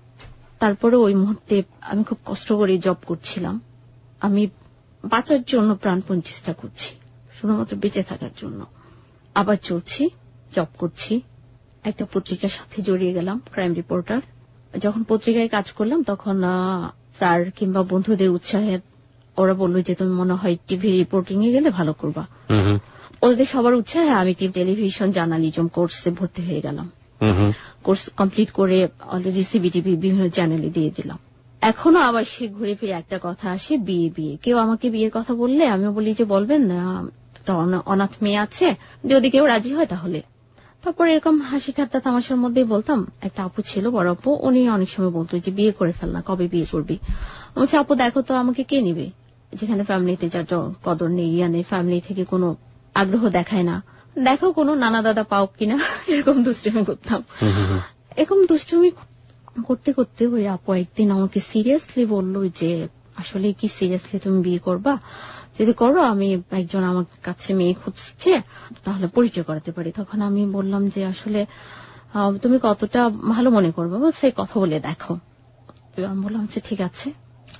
তারপরে ওই মুহূর্তে আমি খুব কষ্ট করে জব করছিলাম আমি বাঁচার জন্য প্রাণপণ চেষ্টা করছি শুধুমাত্র বেঁচে থাকার জন্য আবার চলছি জব করছি একটা পত্রিকার সাথে জড়িয়ে গেলাম ক্রাইম রিপোর্টার যখন পত্রিকায় কাজ করলাম তখন স্যার কিংবা বন্ধুদের উৎসাহে ওরা বলল যে তুমি মনে হয় টিভি রিপোর্টিং এ গেলে ভালো করবা ওদের সবার উৎসাহে হ্যাঁ, আমি একটি টেলিভিশন জার্নালিজম কোর্সে ভর্তি হয়ে গেলাম কোর্স কমপ্লিট করে অলরেডি সিবিটিভি বিভিন্ন চ্যানেলে দিয়ে দিলাম এখনো আবার সে ঘুরে ফিরে একটা কথা আসে বিয়ে বিয়ে কেউ আমাকে বিয়ের কথা বললে আমি বলি যে বলবেন অনাথ মেয়ে আছে যদি কেউ রাজি হয় তাহলে তারপর এরকম হাসি ঠাট্টা তামাশার মধ্যেই বলতাম একটা আপু ছিল বড় আপু উনি অনেক সময় বলতো যে বিয়ে করে ফেল না কবে বিয়ে করবি আপু দেখো তো আমাকে কে নিবে যেখানে ফ্যামিলিতে যার কদর নেই ইয়া নেই ফ্যামিলি থেকে কোনো আগ্রহ দেখায় না দেখো কোনো নানা দাদা পাও কিনা এরকম দুষ্টুমি করতাম এরকম দুষ্টুমি করতে করতে ওই আপু একদিন আমাকে সিরিয়াসলি বলল যে আসলে কি সিরিয়াসলি তুমি বিয়ে করবা যদি করো আমি একজন আমার কাছে মেয়ে খুঁজছে তাহলে পরিচয় করাতে পারি তখন আমি বললাম যে আসলে তুমি কতটা ভালো মনে করবো সে কথা বলে দেখো আমি বললাম যে আচ্ছা, ঠিক আছে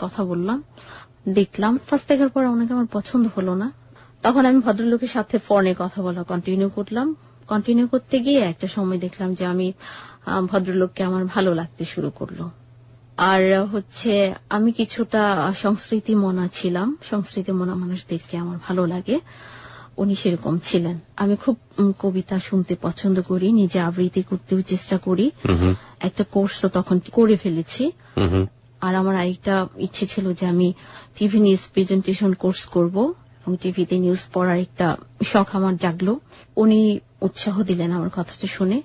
কথা বললাম দেখলাম ফার্স্ট দেখার পর ওনাকে আমার পছন্দ হলো না তখন আমি ভদ্রলোকের সাথে ফোনে কথা বলা কন্টিনিউ করলাম কন্টিনিউ করতে গিয়ে একটা সময় দেখলাম যে আমি ভদ্রলোককে আমার ভালো লাগতে শুরু করলো আর হচ্ছে আমি কিছুটা সংস্কৃতি মনা ছিলাম সংস্কৃতি মনা মানুষদেরকে আমার ভালো লাগে উনি সেরকম ছিলেন আমি খুব কবিতা শুনতে পছন্দ করি নিজে আবৃত্তি করতেও চেষ্টা করি একটা কোর্স তো তখন করে ফেলেছি আর আমার আরেকটা ইচ্ছে ছিল যে আমি টিভি নিউজ প্রেজেন্টেশন কোর্স করব এবং টিভিতে নিউজ পড়ার একটা শখ আমার জাগলো উনি উৎসাহ দিলেন আমার কথাটা শুনে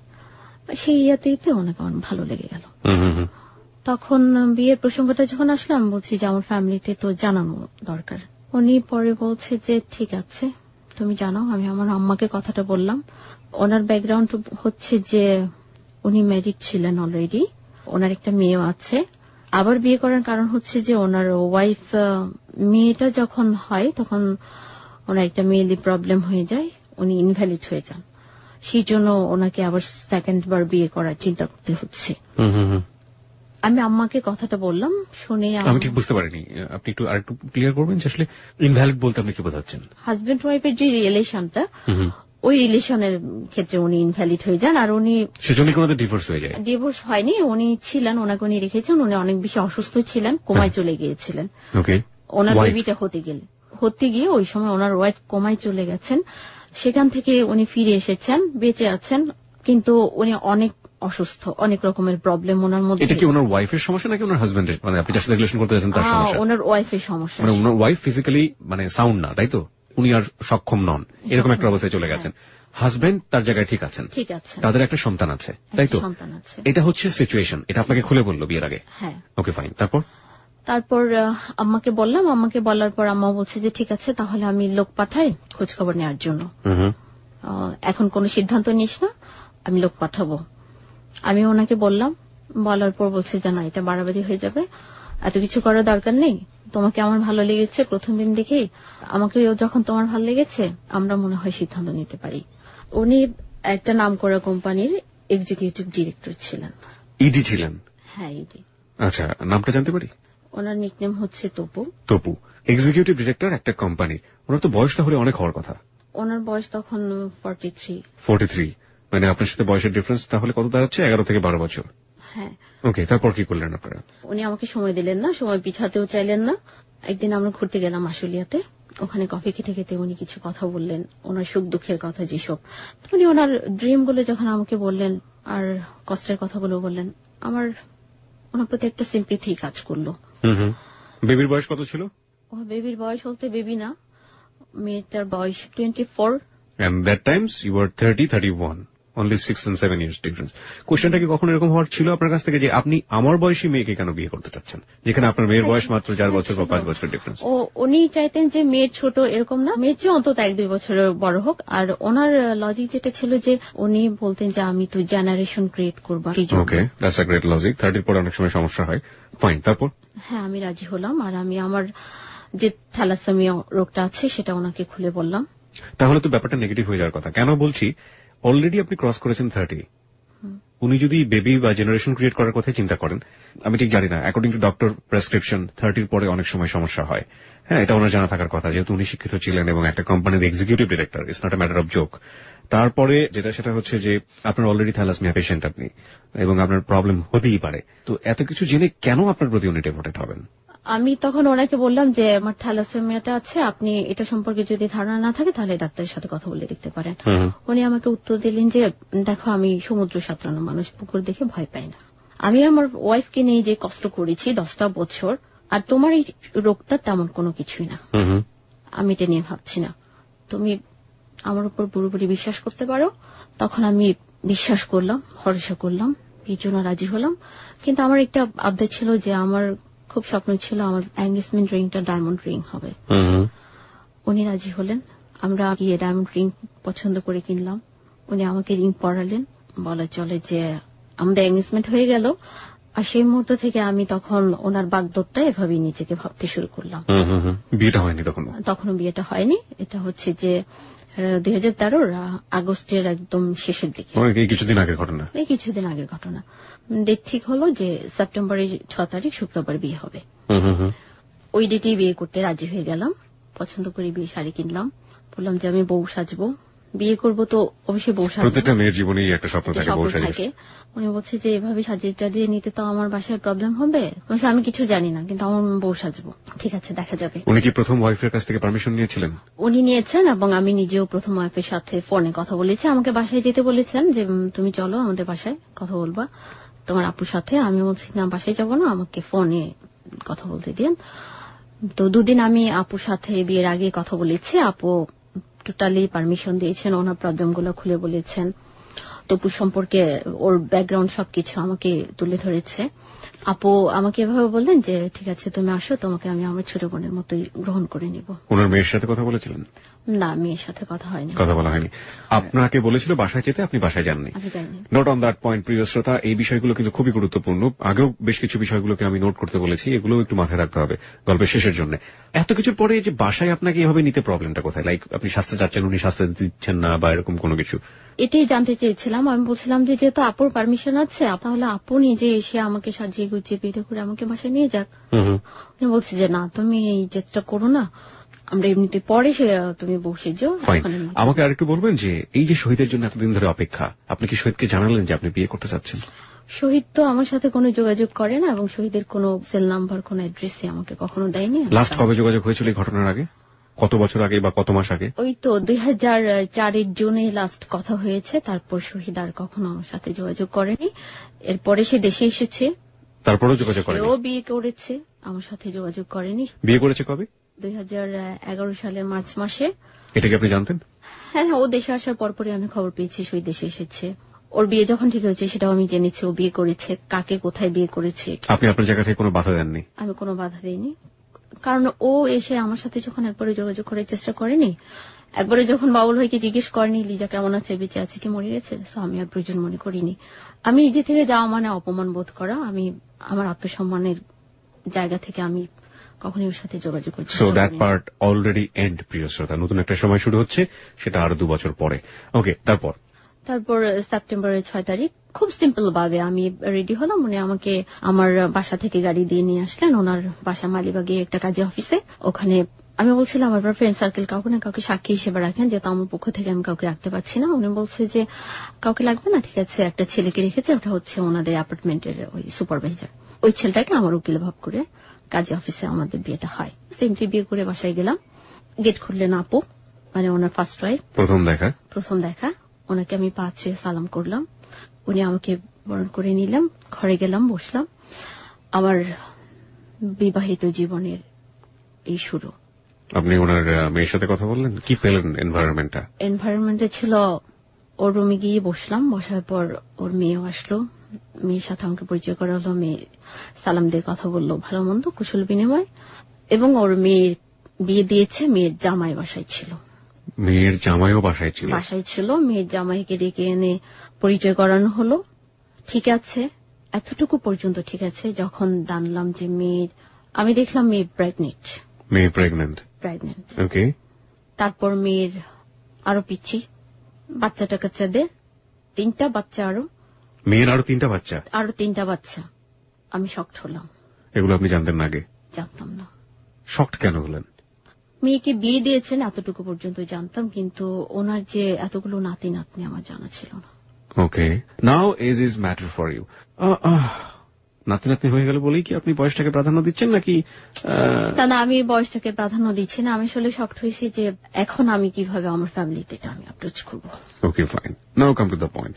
সেই ইয়াতে অনেক আমার ভালো লেগে গেল তখন বিয়ের প্রসঙ্গটা যখন আসলাম বলছি যে আমার ফ্যামিলিতে তো জানানো দরকার উনি পরে বলছে যে ঠিক আছে তুমি জানাও আমি আমার আম্মাকে কথাটা বললাম ওনার ব্যাকগ্রাউন্ড হচ্ছে যে উনি ম্যারিড ছিলেন অলরেডি ওনার একটা মেয়েও আছে আবার বিয়ে করার কারণ হচ্ছে যে ওনার ওয়াইফ মেয়েটা যখন হয় তখন ওনার একটা মেয়েলি প্রবলেম হয়ে যায় উনি ইনভ্যালিড হয়ে যান সেই জন্য ওনাকে আবার সেকেন্ড বার বিয়ে করার চিন্তা করতে হচ্ছে আমি আম্মাকে কথাটা বললাম শুনে আমি ঠিক বুঝতে পারিনি আপনি একটু আরেকটু ক্লিয়ার করবেন যে আসলে ইনভ্যালিড বলতে আপনি কি বোঝাচ্ছেন হাজবেন্ড ওয়াইফের যে রিলেশনটা ওই রিলেশনের ক্ষেত্রে উনি ইনভ্যালিড হয়ে যান আর উনি সেজন্য কোনো ডিভোর্স হয়ে যায় ডিভোর্স হয়নি উনি ছিলেন ওনাকে উনি রেখেছেন উনি অনেক বেশি অসুস্থ ছিলেন হ্যাঁ। কোমায় চলে গিয়েছিলেন ওকে ওনার বেবিটা হতে গেলে হতে গিয়ে ওই সময় ওনার ওয়াইফ কমায় চলে গেছেন সেখান থেকে উনি ফিরে এসেছেন বেঁচে আছেন কিন্তু উনি অনেক অসুস্থ অনেক রকমের প্রবলেম ওনার মধ্যে এটা কি ওনার ওয়াইফের সমস্যা নাকি ওনার হাজবেন্ডের মানে আপনি যার রিলেশন করতে যাচ্ছেন তার সমস্যা ওনার ওয়াইফের সমস্যা মানে ওনার ওয়াইফ ফিজিক্যালি মানে সাউন্ড না তাই তো উনি আর সক্ষম নন এরকম একটা অবস্থায় চলে গেছেন হাজবেন্ড তার জায়গায় ঠিক আছেন ঠিক আছে তাদের একটা সন্তান আছে তাই তো এটা হচ্ছে সিচুয়েশন এটা আপনাকে খুলে বললো বিয়ের আগে ওকে হ্যাঁ। ফাইন তারপর তারপর আম্মাকে বললাম আম্মাকে বলার পর আম্মা বলছে যে ঠিক আছে তাহলে আমি লোক পাঠাই খোঁজখবর নেওয়ার জন্য এখন কোনো সিদ্ধান্ত নিস না আমি লোক পাঠাবো আমি ওনাকে বললাম বলার পর বলছে যে না এটা বাড়াবাড়ি হয়ে যাবে এত কিছু করার দরকার নেই তোমাকে আমার ভালো লেগেছে প্রথম দিন দেখেই আমাকে যখন তোমার ভালো লেগেছে আমরা মনে হয় সিদ্ধান্ত নিতে পারি উনি একটা নাম করা কোম্পানির এক্সিকিউটিভ ডিরেক্টর ছিলেন ইডি ছিলেন হ্যাঁ ইডি আচ্ছা নামটা জানতে পারি ওনার নিকনেম হচ্ছে তপু তপু এক্সিকিউটিভ ডিরেক্টর একটা কোম্পানির ওনার তো বয়স তাহলে অনেক হওয়ার কথা ওনার বয়স তখন ফর্টি থ্রি ফর্টি থ্রি মানে আপনার সাথে বয়সের ডিফারেন্স তাহলে কত দাঁড়াচ্ছে এগারো থেকে বারো বছর হ্যাঁ ওকে তারপর কি করলেন আপনারা উনি আমাকে সময় দিলেন না সময় পিছাতেও চাইলেন না একদিন আমরা ঘুরতে গেলাম আশুলিয়াতে ওখানে কফি খেতে খেতে উনি কিছু কথা বললেন ওনার সুখ দুঃখের কথা যেসব উনি ওনার ড্রিমগুলো যখন আমাকে বললেন আর কষ্টের কথাগুলো বললেন আমার ওনার প্রতি একটা সিম্পিথি কাজ করলো বেবির বয়স কত ছিল বেবির বয়স বলতে বেবি না মেয়েটার বয়স twenty four and that times you are thirty thirty one only six and seven years difference কোশ্চেনটা কি কখন এরকম হওয়ার ছিল আপনার কাছ থেকে যে আপনি আমার বয়সী মেয়েকে কেন বিয়ে করতে চাচ্ছেন যেখানে আপনার মেয়ের বয়স হ্যাঁ, মাত্র চার বছর বা পাঁচ হ্যাঁ, বছর ডিফারেন্স ও উনি চাইতেন যে মেয়ের ছোট এরকম না মেয়ের চেয়ে অন্তত এক দুই বছর বড় হোক আর ওনার লজিক যেটা ছিল যে উনি বলতেন যে আমি তো জেনারেশন ক্রিয়েট করবো okay that's a great logic থার্টির পর অনেক সময় সমস্যা হয় ফাইন তারপর হ্যাঁ আমি রাজি হলাম আর আমি আমার যে থ্যালাসেমিয়া রোগটা আছে সেটা ওনাকে খুলে বললাম তাহলে তো ব্যাপারটা নেগেটিভ হয়ে যাওয়ার কথা কেন বলছি অলরেডি আপনি ক্রস করেছেন থার্টি উনি যদি বেবি বা জেনারেশন ক্রিয়েট করার কথা চিন্তা করেন আমি ঠিক জানি না অ্যাকর্ডিং টু ডক্টর প্রেসক্রিপশন থার্টির পরে অনেক সময় সমস্যা হয় হ্যাঁ এটা ওনার জানা থাকার কথা যেহেতু উনি শিক্ষিত ছিলেন এবং একটা কোম্পানির executive director it's not a matter of joke তারপরে যেটা সেটা হচ্ছে যে আপনার অলরেডি থ্যালাসমিয়া পেশেন্ট আপনি এবং আপনার প্রবলেম হতেই পারে তো এত কিছু জেনে কেন আপনার প্রতি উনি ডেভোটেড হবেন আমি তখন ওনাকে বললাম যে আমার থ্যালাসেমিয়াটা আছে আপনি এটা সম্পর্কে যদি ধারণা না থাকে তাহলে ডাক্তারের সাথে কথা বলে দেখতে পারেন উনি আমাকে উত্তর দিলেন যে দেখো আমি সমুদ্র সাঁতরানো মানুষ পুকুর দেখে ভয় পাই না আমি আমার ওয়াইফকে নিয়ে যে কষ্ট করেছি দশটা বছর আর তোমার এই রোগটা তেমন কোনো কিছুই না আমি এটা নিয়ে ভাবছি না তুমি আমার উপর পুরোপুরি বিশ্বাস করতে পারো তখন আমি বিশ্বাস করলাম ভরসা করলাম এই জন্য রাজি হলাম কিন্তু আমার একটা আপডেট ছিল যে আমার খুব স্বপ্ন ছিল আমার এঙ্গেজমেন্ট রিংটা ডায়মন্ড রিং হবে উনি রাজি হলেন আমরা গিয়ে ডায়মন্ড রিং পছন্দ করে কিনলাম উনি আমাকে রিং পড়ালেন বলা চলে যে আমাদের এঙ্গেজমেন্ট হয়ে গেল আর সেই মুহূর্ত থেকে আমি তখন ওনার বাগদত্তা এভাবেই নিজেকে ভাবতে শুরু করলাম বিয়েটা হয়নি তখন তখনও বিয়েটা হয়নি এটা হচ্ছে যে দুই হাজার তেরোর আগস্টের একদম শেষের দিকে কিছুদিন আগের ঘটনা এই কিছুদিন আগের ঘটনা ডেট ঠিক হলো যে সেপ্টেম্বরের ছ তারিখ শুক্রবার বিয়ে হবে ওই ডেটেই বিয়ে করতে রাজি হয়ে গেলাম পছন্দ করে বিয়ে শাড়ি কিনলাম বললাম যে আমি বউ সাজবো বিয়ে করব তো অবশ্যই বউ প্রত্যেকটা মেয়ের জীবনেই একটা স্বপ্ন থাকে থাকে উনি বলছে যে এভাবে সাজিয়ে দিয়ে নিতে তো আমার বাসায় প্রবলেম হবে বলছে আমি কিছু জানি না কিন্তু আমার বউ সাজবো ঠিক আছে দেখা যাবে উনি কি প্রথম ওয়াইফের কাছ থেকে পারমিশন নিয়েছিলেন উনি নিয়েছেন এবং আমি নিজেও প্রথম ওয়াইফের সাথে ফোনে কথা বলেছি আমাকে বাসায় যেতে বলেছেন যে তুমি চলো আমাদের বাসায় কথা বলবা তোমার আপুর সাথে আমি বলছি না বাসায় যাবো না আমাকে ফোনে কথা বলতে দিন তো দুদিন আমি আপুর সাথে বিয়ের আগে কথা বলেছি আপু টোটালি পারমিশন দিয়েছেন ওনার প্রবলেমগুলো খুলে বলেছেন তপু সম্পর্কে ওর ব্যাকগ্রাউন্ড সবকিছু আমাকে তুলে ধরেছে আপু আমাকে এভাবে বললেন যে ঠিক আছে তুমি আসো তোমাকে আমি আমার ছোট বোনের মতোই গ্রহণ করে নিব ওনার মেয়ের সাথে কথা বলেছিলেন না মেয়ের সাথে কথা হয়নি কথা বলা হয়নি আপনাকে বলেছিল বাসায় যেতে আপনি বাসায় যাননি নোট অন দ্যাট পয়েন্ট প্রিয় শ্রোতা এই বিষয়গুলো কিন্তু খুবই গুরুত্বপূর্ণ আগেও বেশ কিছু বিষয়গুলোকে আমি নোট করতে বলেছি এগুলো একটু মাথায় রাখতে হবে গল্পের শেষের জন্য এত কিছুর পরে যে বাসায় আপনাকে এভাবে নিতে প্রবলেমটা কোথায় লাইক আপনি স্বাস্থ্য চাচ্ছেন উনি স্বাস্থ্য দিচ্ছেন না বা এরকম কোনো কিছু এটাই জানতে চেয়েছিলাম আমি বলছিলাম যে যেহেতু আপুর পারমিশন আছে তাহলে আপু নিজে এসে আমাকে সাজিয়ে গুছিয়ে বেড়ে করে আমাকে বাসায় নিয়ে যাক উনি বলছে যে না তুমি এই যেটা করো না আমরা এমনিতে পরে তুমি বসে যাও আমাকে আরেকটু বলবেন যে এই যে শহীদের জন্য এতদিন ধরে অপেক্ষা আপনি কি শহীদকে জানালেন যে আপনি বিয়ে করতে চাচ্ছেন শহীদ তো আমার সাথে কোনো যোগাযোগ করে না এবং শহীদের কোনো সেল নাম্বার কোনো অ্যাড্রেসে আমাকে কখনো দেয়নি লাস্ট কবে যোগাযোগ হয়েছিল এই ঘটনার আগে কত বছর আগে বা কত মাস আগে ওই তো দুই হাজার চারের জুনে লাস্ট কথা হয়েছে তারপর শহীদ আর কখনো আমার সাথে যোগাযোগ করেনি এরপরে সে দেশে এসেছে তারপরেও যোগাযোগ করে ও বিয়ে করেছে আমার সাথে যোগাযোগ করেনি বিয়ে করেছে কবে দুই সালের মার্চ মাসে এটা কি আপনি জানতেন হ্যাঁ ও দেশে আসার পরপরই আমি খবর পেয়েছি সেই দেশে এসেছে ওর বিয়ে যখন ঠিক হয়েছে সেটাও আমি জেনেছি ও বিয়ে করেছে কাকে কোথায় বিয়ে করেছে আপনি আপনার জায়গা থেকে কোনো বাধা দেননি আমি কোনো বাধা দিইনি কারণ ও এসে আমার সাথে যখন একবারে যোগাযোগ করার চেষ্টা করেনি একবারে যখন বাউল হয়েকে জিজ্ঞেস করেনি লিজা কেমন আছে বেঁচে আছে কি মরে গেছে তো আমি আর প্রয়োজন মনে করিনি আমি নিজে থেকে যাওয়া মানে অপমান বোধ করা আমি আমার আত্মসম্মানের জায়গা থেকে আমি কখনই ওর সাথে যোগাযোগ করতে so that part already end প্রিয় শ্রোতা নতুন একটা সময় শুরু হচ্ছে সেটা আরো দু পরে ওকে তারপর তারপর সেপ্টেম্বরের ছয় তারিখ খুব সিম্পল ভাবে আমি রেডি হলাম উনি আমাকে আমার বাসা থেকে গাড়ি দিয়ে নিয়ে আসলেন ওনার বাসা মালিবাগে একটা কাজে অফিসে ওখানে আমি বলছিলাম আমার ফ্রেন্ড সার্কেল কাউকে না কাউকে সাক্ষী হিসেবে রাখেন যেহেতু আমার পক্ষ থেকে আমি কাউকে রাখতে পারছি না উনি বলছে যে কাউকে লাগবে না ঠিক আছে একটা ছেলেকে রেখেছে ওটা হচ্ছে ওনাদের অ্যাপার্টমেন্টের ওই সুপারভাইজার ওই ছেলেটাকে আমার উকিল ভাব করে কাজী অফিসে আমাদের বিয়েটা হয় সিম্পলি বিয়ে করে বাসায় গেলাম গেট খুললেন আপু মানে ওনার ফার্স্ট ওয়াইফ প্রথম দেখা প্রথম দেখা ওনাকে আমি পা ছুঁয়ে সালাম করলাম উনি আমাকে বরণ করে নিলাম ঘরে গেলাম বসলাম আমার বিবাহিত জীবনের এই শুরু আপনি ওনার মেয়ের সাথে কথা বললেন কি পেলেন এনভায়রনমেন্টটা এনভায়রনমেন্টে ছিল ওর রুমে গিয়ে বসলাম বসার পর ওর মেয়েও আসলো মেয়ের সাথে আমাকে পরিচয় করা হলো মেয়ে সালাম দিয়ে কথা বললো ভালো মন্দ কুশল বিনিময় এবং ওর মেয়ের বিয়ে দিয়েছে মেয়ের জামাই বাসায় ছিল মেয়ের জামাইও বাসায় ছিল বাসায় ছিল মেয়ের জামাইকে ডেকে এনে পরিচয় করানো হলো ঠিক আছে এতটুকু পর্যন্ত ঠিক আছে যখন জানলাম যে মেয়ের আমি দেখলাম মেয়ে প্রেগনেন্ট মেয়ে প্রেগনেন্ট প্রেগনেন্ট ওকে তারপর মেয়ের আরো পিছি বাচ্চাটা কাচ্চাদের তিনটা বাচ্চা আরো মেয়ের আরো তিনটা বাচ্চা আরো তিনটা বাচ্চা আমি শক্ট হলাম এগুলো আপনি জানতেন না আগে জানতাম না শক্ট কেন হলেন মেয়েকে বিয়ে দিয়েছেন এতটুকু পর্যন্ত জানতাম কিন্তু ওনার যে এতগুলো নাতি নাতনি আমার জানা ছিল না okay now age is matter for you নাতি নাতনি হয়ে গেল বলেই কি আপনি বয়সটাকে প্রাধান্য দিচ্ছেন নাকি না না আমি বয়সটাকে প্রাধান্য দিচ্ছি না আমি আসলে শক্ত হয়েছি যে এখন আমি কিভাবে আমার ফ্যামিলিতে আমি অ্যাপ্রোচ করবো okay fine now come to the point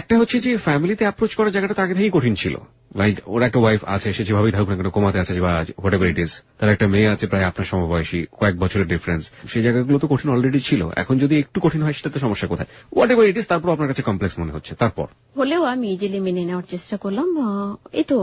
একটা হচ্ছে যে ফ্যামিলিতে অ্যাপ্রোচ করার জায়গাটা তো আগে থেকেই কঠিন ছিল লাইক ওর একটা ওয়াইফ আছে সে যেভাবেই থাকুক না কেন কমাতে আছে বা হোয়াট এভার ইট ইজ তার একটা মেয়ে আছে প্রায় আপনার সমবয়সী কয়েক বছরের ডিফারেন্স সেই জায়গাগুলো তো কঠিন অলরেডি ছিল এখন যদি একটু কঠিন হয় সেটা তো সমস্যা কোথায় হোয়াট এভার ইট ইজ তারপর আপনার কাছে কমপ্লেক্স মনে হচ্ছে তারপর হলেও আমি ইজিলি মেনে নেওয়ার চেষ্টা করলাম এই তো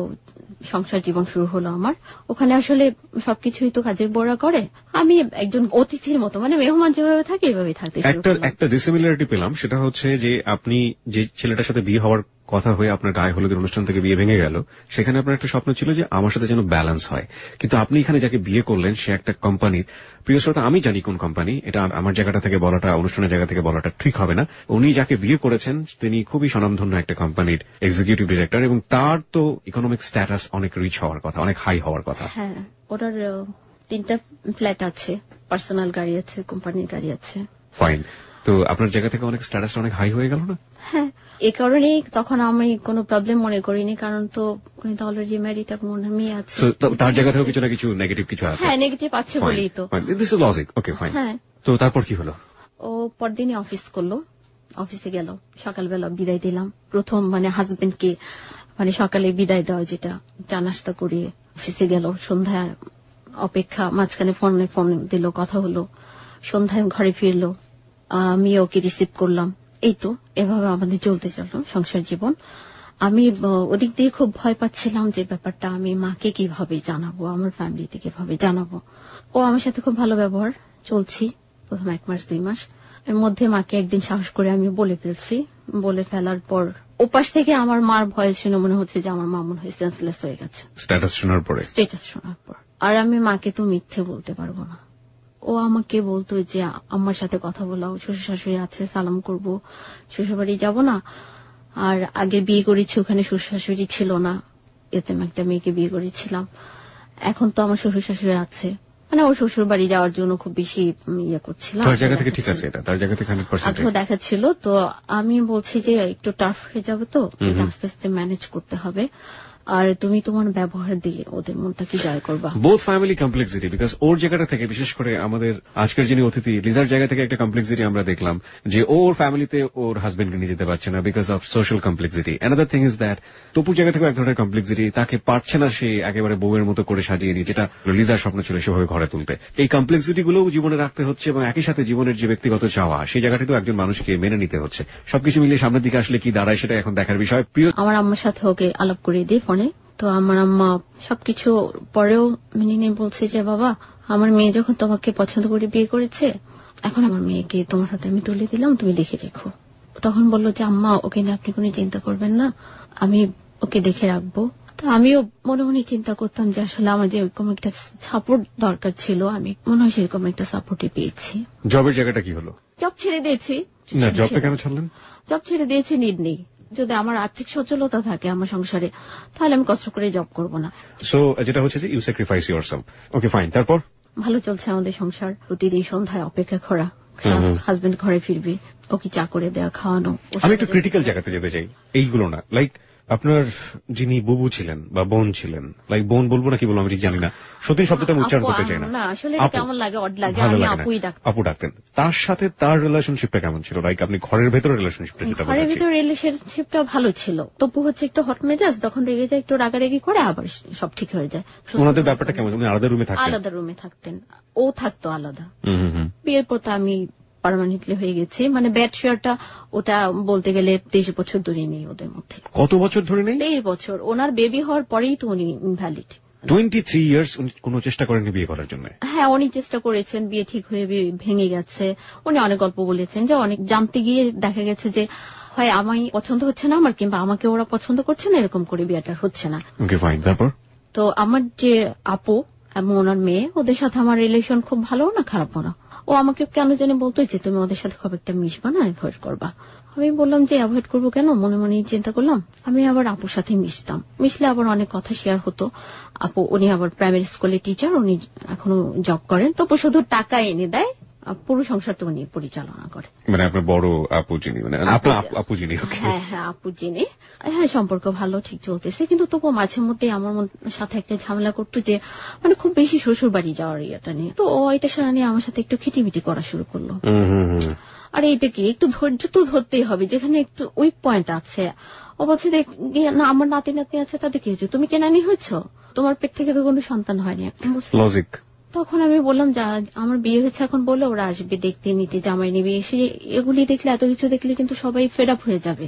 সংসার জীবন শুরু হলো আমার ওখানে আসলে সবকিছুই তো কাজের বড়া করে আমি একজন অতিথির মতো মানে মেহমান যেভাবে থাকে এভাবেই থাকতে একটা একটা ডিসিমিলারিটি পেলাম সেটা হচ্ছে যে আপনি যে ছেলেটার সাথে বিয়ে হওয়ার কথা হয়ে আপনার গায়ে হলুদের অনুষ্ঠান থেকে বিয়ে ভেঙে গেল সেখানে আপনার একটা স্বপ্ন ছিল যে আমার সাথে যেন ব্যালেন্স হয় কিন্তু আপনি এখানে যাকে বিয়ে করলেন সে একটা কোম্পানির প্রিয় শ্রোতা আমি জানি কোন কোম্পানি এটা আমার জায়গাটা থেকে বলাটা অনুষ্ঠানের জায়গা থেকে বলাটা ঠিক হবে না উনি যাকে বিয়ে করেছেন তিনি খুবই স্বনামধন্য একটা কোম্পানির এক্সিকিউটিভ ডিরেক্টর এবং তার তো ইকোনমিক স্ট্যাটাস অনেক রিচ হওয়ার কথা অনেক হাই হওয়ার কথা হ্যাঁ ওটার তিনটা ফ্ল্যাট আছে পার্সোনাল গাড়ি আছে কোম্পানির গাড়ি আছে ফাইন তো আপনার জায়গা থেকে অনেক স্ট্যাটাস অনেক হাই হয়ে গেল না হ্যাঁ, এ কারণে তখন আমি কোন প্রবলেম মনে করিনি কারণ তো উনি তো অলরেডি ম্যারিড এবং আছে তার জায়গা থেকে কিছু না কিছু নেগেটিভ কিছু আছে হ্যাঁ নেগেটিভ আছে বলেই তো this is logic okay fine তো তারপর কি হলো ও পরদিনই অফিস করলো অফিসে গেল সকালবেলা বিদায় দিলাম প্রথম মানে হাজবেন্ডকে মানে সকালে বিদায় দেওয়া যেটা চা নাস্তা করিয়ে অফিসে গেল সন্ধ্যায় অপেক্ষা মাঝখানে ফোনে ফোন দিল কথা হলো সন্ধ্যায় ঘরে ফিরলো আমি ওকে রিসিভ করলাম এই তো এভাবে আমাদের চলতে চলল সংসার জীবন আমি ওদিক দিয়ে খুব ভয় পাচ্ছিলাম যে ব্যাপারটা আমি মাকে কিভাবে জানাবো আমার ফ্যামিলিতে কিভাবে জানাবো ও আমার সাথে খুব ভালো ব্যবহার চলছি প্রথম এক মাস দুই মাস এর মধ্যে মাকে একদিন সাহস করে আমি বলে ফেলছি বলে ফেলার পর ওপাশ থেকে আমার মার ভয় শুনে মনে হচ্ছে যে আমার মা মনে হয় সেন্সলেস হয়ে গেছে স্ট্যাটাস শোনার পর আর আমি মাকে তো মিথ্যে বলতে পারবো না ও আমাকে বলতো যে আমার সাথে কথা বলো শ্বশুর শাশুড়ি আছে সালাম করব শ্বশুর বাড়ি যাব না আর আগে বিয়ে করেছি ওখানে শ্বশুর শাশুড়ি ছিল না এতে একটা মেয়েকে বিয়ে করেছিলাম এখন তো আমার শ্বশুর শাশুড়ি আছে মানে ওর শ্বশুর বাড়ি যাওয়ার জন্য খুব বেশি ইয়ে করছিলাম তার জায়গা থেকে দেখাচ্ছিল তো আমি বলছি যে একটু টাফ হয়ে যাবে তো আস্তে আস্তে ম্যানেজ করতে হবে আর তুমি তোমার ব্যবহার দিয়ে ওদের মনটাকে জয় করবা বোথ ফ্যামিলি কমপ্লেক্সিটি বিকজ ওর জায়গাটা থেকে বিশেষ করে আমাদের আজকের যিনি অতিথি লিজার জায়গা থেকে একটা কমপ্লেক্সিটি আমরা দেখলাম যে ওর ফ্যামিলিতে ওর হাজবেন্ডকে নিয়ে যেতে পারছে না because of social complexity another thing is that তপুর জায়গা থেকে এক ধরনের কমপ্লেক্সিটি তাকে পারছে না সে একেবারে বউয়ের মতো করে সাজিয়ে নিয়ে যেটা লিজার স্বপ্ন ছিল সেভাবে ঘরে তুলতে এই কমপ্লেক্সিটি গুলো জীবনে রাখতে হচ্ছে এবং একই সাথে জীবনের যে ব্যক্তিগত চাওয়া সেই জায়গাটি তো একজন মানুষকে মেনে নিতে হচ্ছে সবকিছু মিলিয়ে সামনের দিকে আসলে কি দাঁড়ায় সেটা এখন দেখার বিষয় প্রিয় আমার আমার সাথে ওকে আলাপ করে দিয়ে মনে তো আমার আম্মা সবকিছু পরেও মেনে নিয়ে বলছে যে বাবা আমার মেয়ে যখন তোমাকে পছন্দ করে বিয়ে করেছে এখন আমার মেয়েকে তোমার হাতে আমি তুলে দিলাম তুমি দেখে রেখো তখন বললো যে আম্মা ওকে নিয়ে আপনি কোনো চিন্তা করবেন না আমি ওকে দেখে রাখবো তো আমিও মনে মনে চিন্তা করতাম যে আসলে আমার যেরকম একটা সাপোর্ট দরকার ছিল আমি মনে হয় সেরকম একটা সাপোর্টই পেয়েছি জবের জায়গাটা কি হলো জব ছেড়ে দিয়েছি জব ছেড়ে দিয়েছি নিড নেই যদি আমার আর্থিক সচলতা থাকে আমার সংসারে তাহলে আমি কষ্ট করে জব করব না সো যেটা হচ্ছে যে you sacrifice yourself okay fine তারপর ভালো চলছে আমাদের সংসার প্রতিদিন সন্ধ্যায় অপেক্ষা করা হাজবেন্ড ঘরে ফিরবে ওকে চা করে দেওয়া খাওয়ানো আমি একটু ক্রিটিক্যাল জায়গাতে যেতে চাই এইগুলো না লাইক আপনার যিনি বুবু ছিলেন বা বোন ছিলেন লাইক বোন বলবো না কি বলবো আমি ঠিক জানি না সত্যি শব্দটা আমি উচ্চারণ করতে চাই না কেমন লাগে অড লাগে আপু ডাকতেন তার সাথে তার রিলেশনশিপটা কেমন ছিল লাইক আপনি ঘরের ভেতরে রিলেশনশিপটা যেটা ঘরের ভেতরে রিলেশনশিপটা ভালো ছিল তবু হচ্ছে একটু হট মেজাজ তখন রেগে যায় একটু রাগারেগি করে আবার সব ঠিক হয়ে যায় ওনাদের ব্যাপারটা কেমন উনি আলাদা রুমে থাকতেন আলাদা রুমে থাকতেন ও থাকতো আলাদা বিয়ের পর তো আমি পারমানেন্টলি হয়ে গেছি মানে ব্যাট শেয়ারটা ওটা বলতে গেলে তেইশ বছর ধরে নেই ওদের মধ্যে কত বছর ধরে নেই তেইশ বছর ওনার বেবি হওয়ার পরেই তো উনি ইনভ্যালিড টোয়েন্টি থ্রি ইয়ার্স কোন চেষ্টা করেননি বিয়ে করার জন্য হ্যাঁ উনি চেষ্টা করেছেন বিয়ে ঠিক হয়ে ভেঙে গেছে উনি অনেক গল্প বলেছেন যে অনেক জানতে গিয়ে দেখা গেছে যে হয় আমায় পছন্দ হচ্ছে না আমার কিংবা আমাকে ওরা পছন্দ করছে না এরকম করে বিয়েটা হচ্ছে না তো আমার যে আপু এবং ওনার মেয়ে ওদের সাথে আমার রিলেশন খুব ভালো না খারাপও না ও আমাকে কেন জানি বলতো যে তুমি ওদের সাথে খুব একটা মিশবা না অ্যাভয়েড করবা আমি বললাম যে অ্যাভয়েড করবো কেন মনে মনে চিন্তা করলাম আমি আবার আপুর সাথে মিশতাম মিশলে আবার অনেক কথা শেয়ার হতো আপু উনি আবার প্রাইমারি স্কুলের টিচার উনি এখনো জব করেন তো শুধু টাকা এনে দেয় পুরো সংসারটা উনি পরিচালনা করে মানে আপনার বড় আপু যিনি মানে আপনার আপু যিনি হ্যাঁ হ্যাঁ আপু যিনি হ্যাঁ সম্পর্ক ভালো ঠিক চলতেছে কিন্তু তবুও মাঝে মধ্যে আমার সাথে একটা ঝামেলা করতো যে মানে খুব বেশি শ্বশুর বাড়ি যাওয়ার ইয়েটা নিয়ে তো ও এটা সারা নিয়ে আমার সাথে একটু খিটিমিটি করা শুরু করলো আর এটা কি একটু ধৈর্য তো ধরতেই হবে যেখানে একটু উইক পয়েন্ট আছে ও বলছে ইয়ে, না আমার নাতি নাতি আছে তাদের কি হয়েছে তুমি কেনানি হয়েছ তোমার পেট থেকে তো কোনো সন্তান হয়নি লজিক তখন আমি বললাম যা আমার বিয়ে হয়েছে এখন বলে ওরা আসবে দেখতে নিতে জামাই নেবে এসে এগুলি দেখলে এত কিছু দেখলে কিন্তু সবাই ফেড আপ হয়ে যাবে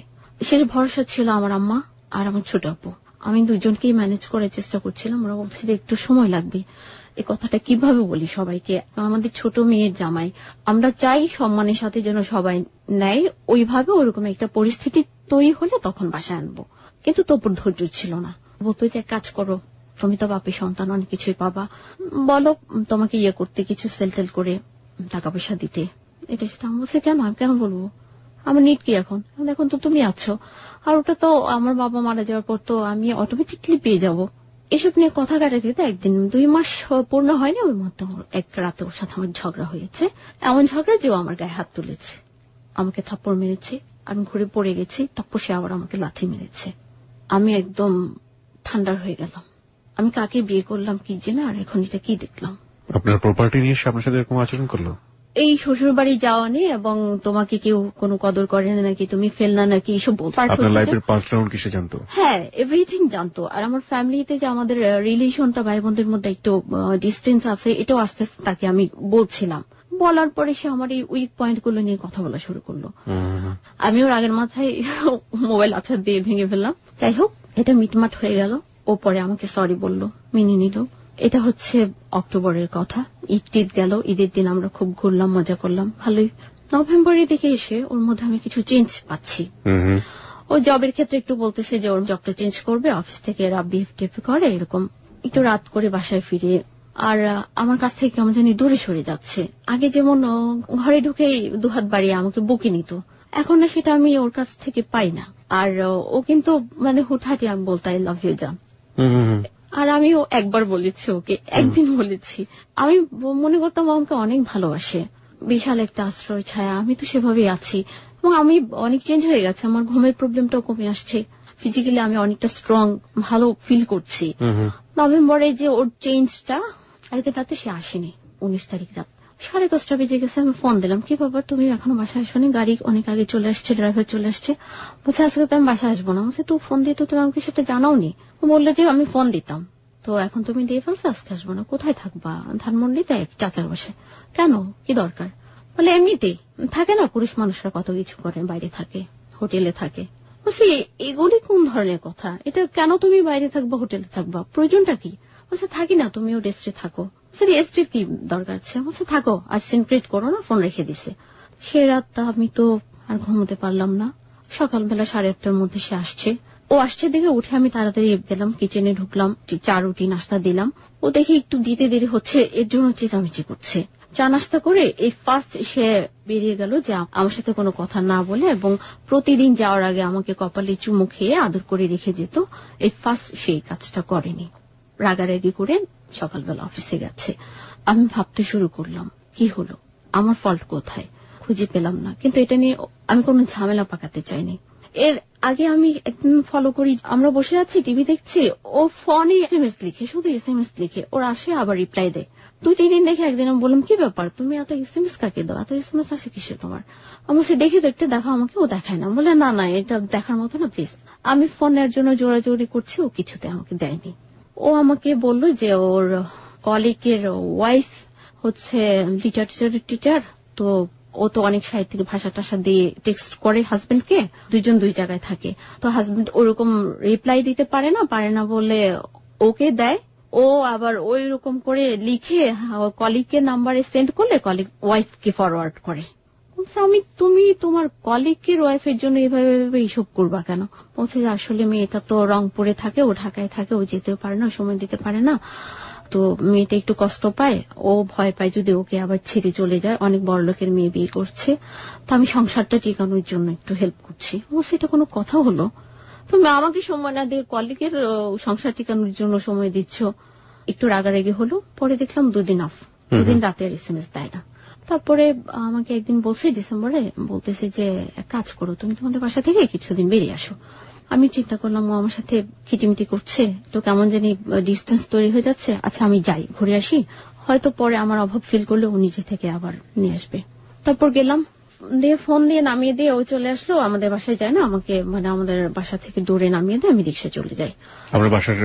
শেষ ভরসা ছিল আমার আম্মা আর আমার ছোট আপু আমি দুজনকেই ম্যানেজ করার চেষ্টা করছিলাম ওরা বলছি একটু সময় লাগবে এই কথাটা কিভাবে বলি সবাইকে আমাদের ছোট মেয়ের জামাই আমরা চাই সম্মানের সাথে যেন সবাই নেয় ওইভাবে ওরকম একটা পরিস্থিতি তৈরি হলে তখন বাসায় আনবো কিন্তু তোপর ধৈর্য ছিল না বলতো যে কাজ করো তুমি তো বাপি সন্তান অনেক কিছুই পাবা বলো তোমাকে ইয়ে করতে কিছু সেলটেল করে টাকা পয়সা দিতে এটা সেটা বলছে কেন আমি কেন বলবো আমার নিট কি এখন এখন তো তুমি আছো আর ওটা তো আমার বাবা মারা যাওয়ার পর তো আমি অটোমেটিকলি পেয়ে যাব এসব নিয়ে কথা কাটাকাটিতে একদিন দুই মাস পূর্ণ হয়নি ওর মধ্যে এক রাতে ওর সাথে আমার ঝগড়া হয়েছে এমন ঝগড়া যে আমার গায়ে হাত তুলেছে আমাকে থাপ্পড় মেরেছে আমি ঘুরে পড়ে গেছি তারপর সে আবার আমাকে লাথি মেরেছে আমি একদম ঠান্ডার হয়ে গেলাম আমি কাকে বিয়ে করলাম কি জেনে আর এখন এটা কি দেখলাম আপনার প্রপার্টি নিয়ে আপনার সাথে এরকম আচরণ করলো এই শ্বশুর বাড়ি যাওয়া নেই এবং তোমাকে কেউ কোনো কদর করে না নাকি তুমি ফেলনা নাকি এইসব হ্যাঁ এভরিথিং জানতো আর আমার ফ্যামিলিতে যে আমাদের রিলেশনটা ভাই বোনদের মধ্যে একটু ডিস্টেন্স আছে এটাও আস্তে আস্তে তাকে আমি বলছিলাম বলার পরে সে আমার এই উইক পয়েন্ট গুলো নিয়ে কথা বলা শুরু করলো আমি ওর আগের মাথায় মোবাইল [laughs] আচ্ছা দিয়ে ভেঙে ফেললাম যাই হোক এটা মিটমাট হয়ে গেল ও পরে আমাকে সরি বলল মেনে নিল এটা হচ্ছে অক্টোবরের কথা ঈদ টিদ গেল ঈদের দিন আমরা খুব ঘুরলাম মজা করলাম ভালোই নভেম্বরের দিকে এসে ওর মধ্যে আমি কিছু চেঞ্জ পাচ্ছি ও জবের ক্ষেত্রে একটু বলতেছে যে ওর জবটা চেঞ্জ করবে অফিস থেকে এরা বিহেভ টেপ করে এরকম একটু রাত করে বাসায় ফিরে আর আমার কাছ থেকে কেমন জানি দূরে সরে যাচ্ছে আগে যেমন ঘরে ঢুকেই দুহাত বাড়িয়ে আমাকে বুকে নিত এখন না সেটা আমি ওর কাছ থেকে পাই না আর ও কিন্তু মানে হুটহাটি আমি বলতাই আই লাভ ইউ যা আর আমিও একবার বলেছি ওকে একদিন বলেছি আমি মনে করতাম আমাকে অনেক ভালোবাসে বিশাল একটা আশ্রয় ছায়া আমি তো সেভাবেই আছি এবং আমি অনেক চেঞ্জ হয়ে গেছে আমার ঘুমের প্রবলেমটাও কমে আসছে ফিজিক্যালি আমি অনেকটা স্ট্রং ভালো ফিল করছি নভেম্বরে যে ওর চেঞ্জটা একদিন রাতে সে আসেনি উনিশ তারিখ রাত সাড়ে দশটা বেজে গেছে আমি ফোন দিলাম কি বাবা তুমি এখনো বাসায় আসনি গাড়ি অনেক আগে চলে আসছে ড্রাইভার চলে আসছে বলছে আজকে তো আমি বাসায় আসবো না বলছে তো ফোন দিয়ে তো তুমি আমাকে সেটা জানাওনি বললে যে আমি ফোন দিতাম তো এখন তুমি দিয়ে ফেলছো আজকে আসবো না কোথায় থাকবা ধানমন্ডিতে চাচার বাসায় কেন কি দরকার বলে এমনিতেই থাকে না পুরুষ মানুষরা কত কিছু করে বাইরে থাকে হোটেলে থাকে বলছি এগুলি কোন ধরনের কথা এটা কেন তুমি বাইরে থাকবা হোটেলে থাকবা প্রয়োজনটা কি বলছে থাকি না তুমিও রেস্টে থাকো সরি এসটির কি দরকার আছে বলছে থাকো আর সিম প্রিন্ট করো না ফোন রেখে দিছে সে রাতটা আমি তো আর ঘুমোতে পারলাম না সকালবেলা সাড়ে আটটার মধ্যে সে আসছে ও আসছে দেখে উঠে আমি তাড়াতাড়ি গেলাম কিচেনে ঢুকলাম চা রুটি নাস্তা দিলাম ও দেখে একটু দিতে দেরি হচ্ছে এর জন্য চেঁচামেচি করছে চা নাস্তা করে এই ফার্স্ট সে বেরিয়ে গেল যে আমার সাথে কোনো কথা না বলে এবং প্রতিদিন যাওয়ার আগে আমাকে কপালে চুমু খেয়ে আদর করে রেখে যেত এই ফার্স্ট সেই কাজটা করেনি রাগারাগি করে সকালবেলা অফিসে গেছে আমি ভাবতে শুরু করলাম কি হলো আমার ফল্ট কোথায় খুঁজে পেলাম না কিন্তু এটা নিয়ে আমি কোনো ঝামেলা পাকাতে চাইনি এর আগে আমি একদিন ফলো করি আমরা বসে আছি টিভি দেখছি ও ফোনে এস এম এস লিখে শুধু এস এম এস লিখে ওর আসে আবার রিপ্লাই দেয় দুই তিন দিন দেখে একদিন আমি বললাম কি ব্যাপার তুমি এত এস এম এস কাকে দাও এত এস এম এস আসে কিসে তোমার আমার সে দেখে দেখতে দেখা আমাকে ও দেখায় না বলে না না এটা দেখার মতো না প্লিজ আমি ফোনের জন্য জোড়াজোড়ি করছি ও কিছুতে আমাকে দেয়নি ও আমাকে বলল যে ওর কলিকের ওয়াইফ হচ্ছে লিটারেচার টিচার তো ও তো অনেক সাহিত্যিক ভাষা টাষা দিয়ে টেক্সট করে হাজবেন্ডকে দুইজন দুই জায়গায় থাকে তো হাজবেন্ড ওরকম রিপ্লাই দিতে পারে না পারে না বলে ওকে দেয় ও আবার ওই রকম করে লিখে কলিগকে নাম্বারে সেন্ড করলে কলিগ ওয়াইফকে ফরওয়ার্ড করে আমি তুমি তোমার কলিগের ওয়াইফের জন্য এভাবে এভাবে এইসব করবা কেন বলছে আসলে মেয়েটা তো রংপুরে থাকে ও ঢাকায় থাকে ও যেতেও পারে না সময় দিতে পারে না তো মেয়েটা একটু কষ্ট পায় ও ভয় পায় যদি ওকে আবার ছেড়ে চলে যায় অনেক বড় লোকের মেয়ে বিয়ে করছে তো আমি সংসারটা টিকানোর জন্য একটু হেল্প করছি ও সেটা কোনো কথা হলো তুমি আমাকে সময় না দিয়ে কলিগের সংসার টিকানোর জন্য সময় দিচ্ছ একটু রাগারাগি হলো পরে দেখলাম দুদিন অফ দুদিন রাতে এস এম এস দেয় না তারপরে আমাকে একদিন বলছে ডিসেম্বরে বলতেছে যে এক কাজ করো তুমি তোমাদের বাসা থেকে কিছুদিন বেরিয়ে আসো আমি চিন্তা করলাম ও আমার সাথে খিটিমিটি করছে তো কেমন জানি ডিস্টেন্স তৈরি হয়ে যাচ্ছে আচ্ছা আমি যাই ঘুরে আসি হয়তো পরে আমার অভাব ফিল করলে ও নিজে থেকে আবার নিয়ে আসবে তারপর গেলাম দিয়ে ফোন দিয়ে নামিয়ে দিয়ে ও চলে আসলো আমাদের বাসায় যায় না আমাকে মানে আমাদের বাসা থেকে দূরে নামিয়ে দিয়ে আমি রিক্সা চলে যাই আমার বাসার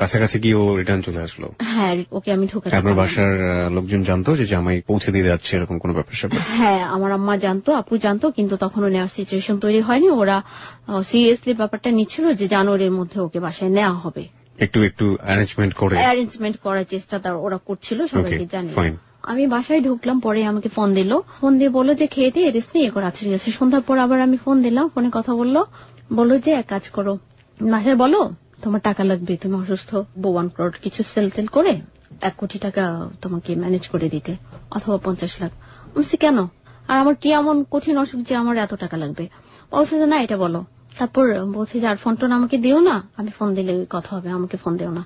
কাছাকাছি গিয়ে ও রিটার্ন চলে আসলো হ্যাঁ ওকে আমি ঢুকে আমার বাসার লোকজন জানতো যে আমি পৌঁছে দিয়ে যাচ্ছে এরকম কোনো ব্যাপার স্যাপার হ্যাঁ আমার আম্মা জানতো আপু জানতো কিন্তু তখনও নেওয়ার সিচুয়েশন তৈরি হয়নি ওরা সিরিয়াসলি ব্যাপারটা নিচ্ছিল যে জানুয়ারির মধ্যে ওকে বাসায় নেওয়া হবে একটু একটু অ্যারেঞ্জমেন্ট করে অ্যারেঞ্জমেন্ট করার চেষ্টা ওরা করছিল সবাইকে জানিয়ে আমি বাসায় ঢুকলাম পরে আমাকে ফোন দিল ফোন দিয়ে বললো যে খেয়ে দিয়ে রেস্ট নিয়ে করে আছে গেছে সন্ধ্যার পর আবার আমি ফোন দিলাম ফোনে কথা বললো বললো যে এক কাজ করো বাসায় বলো তোমার টাকা লাগবে তুমি অসুস্থ বোয়ান ক্রোড কিছু সেল সেল করে এক কোটি টাকা তোমাকে ম্যানেজ করে দিতে অথবা পঞ্চাশ লাখ বলছি কেন আর আমার কি এমন কঠিন অসুখ যে আমার এত টাকা লাগবে বলছে যে না এটা বলো তারপর বলছি যে আর ফোন টোন আমাকে দিও না আমি ফোন দিলে কথা হবে আমাকে ফোন দিও না